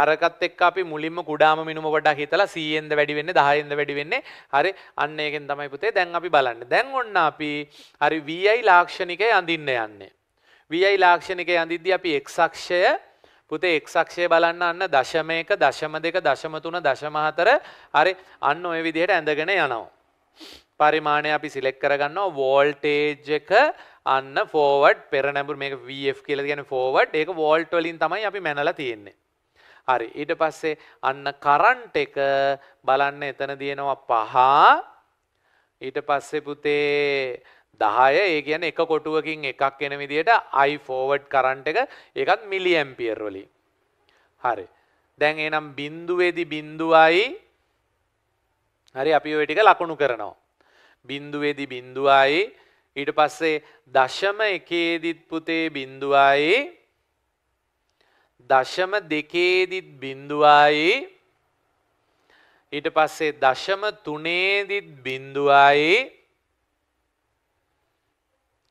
Speaker 1: අරකත් එක් අපි මුලින්ම කුඩාම මිනුම ගොඩක් හිතලා සීයෙන්ද වැඩි වෙන්නේ දහයෙන්ද වැඩි වෙන්නේ හරි අන්න ඒකෙන් තමයි පුතේ දැන් අපි බලන්න දැන් ඔන්න අපි හරි VI ලාක්ෂණිකය අඳින්න යන්නේ VI ලාක්ෂණිකය අඳිද්දී අපි x අක්ෂය පුතේ x අක්ෂය බලන්න අන්න 0.1 0.2 0.3 0.4 හරි අන්න ওই විදිහට ඇඳගෙන යනවා පරිමාණය අපි සිලෙක්ට් කරගන්නවා වෝල්ටේජ් එක අන්න ෆෝවඩ් පෙරනැඹුරු මේක VF කියලා කියන ෆෝවඩ් ඒක වෝල්ට් වලින් තමයි අපි මැනලා තියෙන්නේ. හරි ඊට පස්සේ අන්න කරන්ට් එක බලන්න එතන දිනනවා 5 ඊට පස්සේ පුතේ 10 ඒ කියන්නේ එක කොටුවකින් එකක් එන විදිහට I forward කරන්ට් එක ඒකත් මිලි ඇම්පියර් වලින්. හරි. දැන් එහෙනම් බිඳුවේදී බිඳුවයි හරි අපි ওই ටික ලකුණු කරනවා. බිඳුවේදී බිඳුවයි ඊට පස්සේ දශම එකේදිත් පුතේ බිඳුවයි දශම දෙකේදිත් බිඳුවයි ඊට පස්සේ දශම තුනේදිත් බිඳුවයි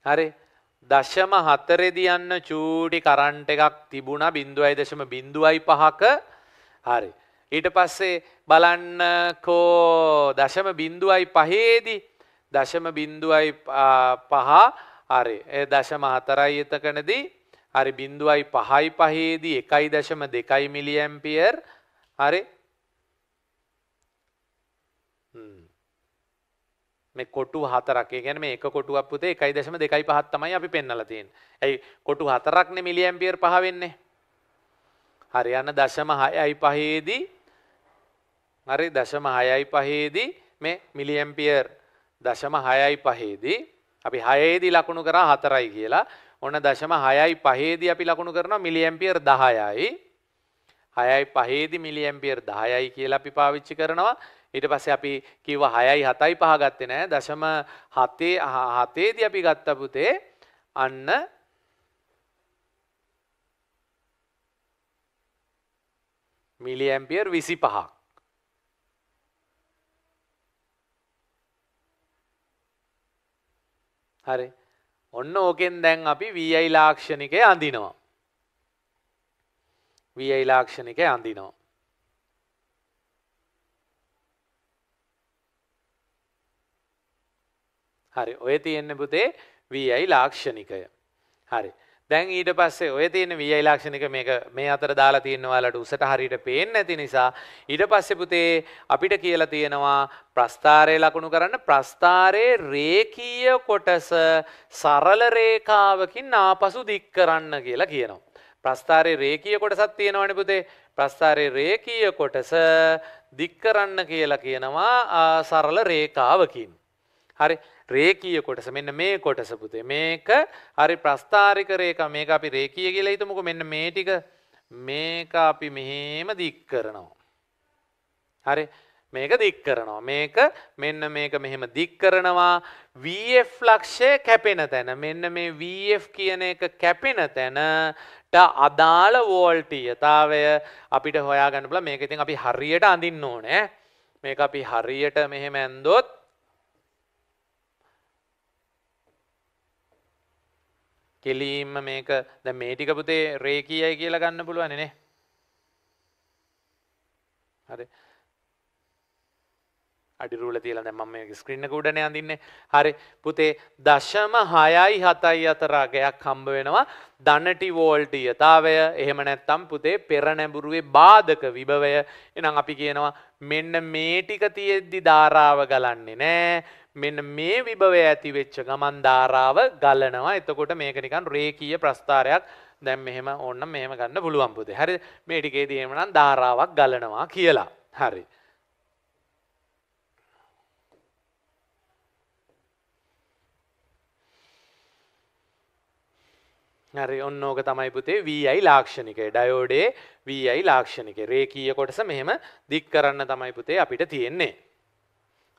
Speaker 1: හරි දශම හතරෙදි යන්න චූටි කරන්ට් එකක් තිබුණා 0.05ක හරි ඊට පස්සේ බලන්නකෝ දශම 0.5ේදී දශම බින්දුවයි පහ හරි දශම හතරයි එතකනදී හරි බින්දුවයි පහයි පහේදී එකයි දශම දෙකයි මිලියම්පියර් හරි මේ කොටු හතරක් ගැන මේ කොටුවක් පුතේ එකයි දශම දෙකයි පහත් තමයි අපි පෙන්නලතින් ඇයි කොටු හතරක්න මිලියම්පියර් පහ වෙන්නේ හරි යන්න දශම හයයි පහේදී හරි දශම හයයි පහේදී මේ මිලියම්පියර් දශම හයයි පහේදී අපි හයේදී ලකුණු කරා හතරයි කියලා ඔන්න දශම හයයි පහේදී අපි ලකුණු කරනවා මිලියම්පියර් දහයයි හයයි පහේදි මිලියම්පියර් දහයයි කියලා අපි පාවිච්චි කරනවා ඊට පස්සේ අපි කිව්ව හයයි හතයි පහ ගත්තේ නෑ දශම හතේ හතේදී අපි ගත්ත පුතේ අන්න මිලියම්පියර් විසි පහක් හරි. ඔන්න ඕකෙන් දැන් අපි VI ලාක්ෂණිකය අඳිනවා. VI ලාක්ෂණිකය අඳිනවා. හරි ඔය තියෙන්න පුතේ VI ලාක්ෂණිකය. හරි. දැන් ඊට පස්සේ ඔය තියෙන VI ලාක්ෂණික මේක මේ අතර දාලා තියෙනවාලට උසට හරියට පේන්නේ නැති නිසා ඊට පස්සේ පුතේ අපිට කියලා තියෙනවා ප්‍රස්ථාරයේ ලකුණු කරන්න ප්‍රස්ථාරයේ රේඛීය කොටස සරල රේඛාවකින් ආපසු දික් කරන්න කියලා කියනවා. ප්‍රස්ථාරයේ රේඛීය කොටසක් තියෙනවනේ පුතේ. ප්‍රස්ථාරයේ රේඛීය කොටස දික් කරන්න කියලා කියනවා සරල රේඛාවකින්. හරි රේකීය කොටස මෙන්න මේ කොටස පුතේ මේක හරි ප්‍රස්ථාරික රේඛා මේක අපි රේකීය කියලා හිතමුකෝ මෙන්න මේ ටික මේක අපි මෙහෙම දික් කරනවා හරි මේක දික් කරනවා මේක මෙන්න මේක මෙහෙම දික් කරනවා VF ලක්ෂය කැපෙන තැන මෙන්න මේ VF කියන එක කැපෙන තැනට අදාළ වෝල්ටීයතාවය අපිට හොයාගන්න බලා මේක ඉතින් අපි හරියට අඳින්න ඕනේ මේක අපි හරියට මෙහෙම ඇන්දොත් කෙලීම්ම මේක ද මේ ටික පුතේ රේකීයයි කියලා ගන්න පුළුවන් නේ හරි අඩි රූල තියලා දැන් මම මේ ස්ක්‍රීන් එක උඩනේ අඳින්නේ හරි පුතේ දශම 6යි 7යි අතර අගයක් හම්බ වෙනවා ධනටි වෝල්ටීයතාවය එහෙම නැත්නම් පුතේ පෙර නැඹුරුවේ බාධක විභවය එහෙනම් අපි කියනවා මෙන්න මේ ටික තියෙද්දි ධාරාව ගලන්නේ නැහැ මෙන්න මේ විභවය ඇති වෙච්ච ගමන් ධාරාව ගලනවා. එතකොට මේක නිකන් රේඛීය ප්‍රස්ථාරයක්. දැන් මෙහෙම ඕන්න මෙහෙම ගන්න පුළුවන් පුතේ. හරි මේ ටිකේදී එහෙමනම් ධාරාවක් ගලනවා කියලා. හරි. හරි ඔන්න ඕක තමයි පුතේ VI ලාක්ෂණිකය. ඩයෝඩේ VI ලාක්ෂණිකය. රේඛීය කොටස මෙහෙම දික් කරන්න තමයි පුතේ අපිට තියෙන්නේ.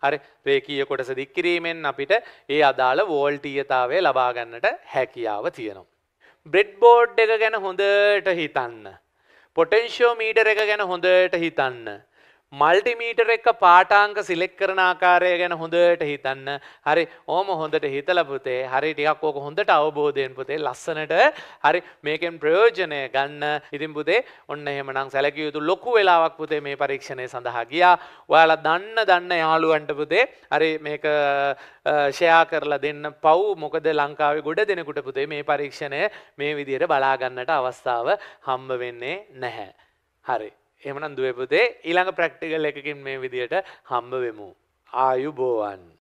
Speaker 1: හරි රේකීය කොටස දික් කිරීමෙන් අපිට ඒ අදාළ වෝල්ටීයතාවය ලබා ගන්නට හැකියාව තියෙනවා. බ්‍රෙඩ් බෝඩ් එක ගැන හොඳට හිතන්න. පොටෙන්ෂියෝමීටර් එක ගැන හොඳට හිතන්න. මල්ටිමීටර එක පාටාංක සිලෙක් කරන ආකාරය ගැන හොඳට හිතන්න හරි ඕම හොඳට හිතල පුතේ හරි ටිකක් ඕක හොඳට අවබෝධයෙන් පුතේ ලස්සනට හරි මේකෙන් ප්‍රයෝජනය ගන්න ඉතින් පුතේ ඔන්න එහෙමනම් සැලකිය යුතු ලොකු වෙලාවක් පුතේ මේ පරීක්ෂණය සඳහා ගියා ඔයාලා දන්න දන්න යාළුවන්ට පුතේ හරි මේක ෂයා කරලා දෙන්න පව් මොකද ලංකාවේ ගොඩ දෙනකුට පුතේ මේ පරීක්ෂණය මේ විදියට බලාගන්නට අවස්ථාව හම්බ වෙන්නේ නැහැ හරි එමනම් දුවපුතේ ඊළඟ ප්‍රක්ටිකල් එකකින් මේ විදියට හම්බ වෙමු. ආයුබෝවන්.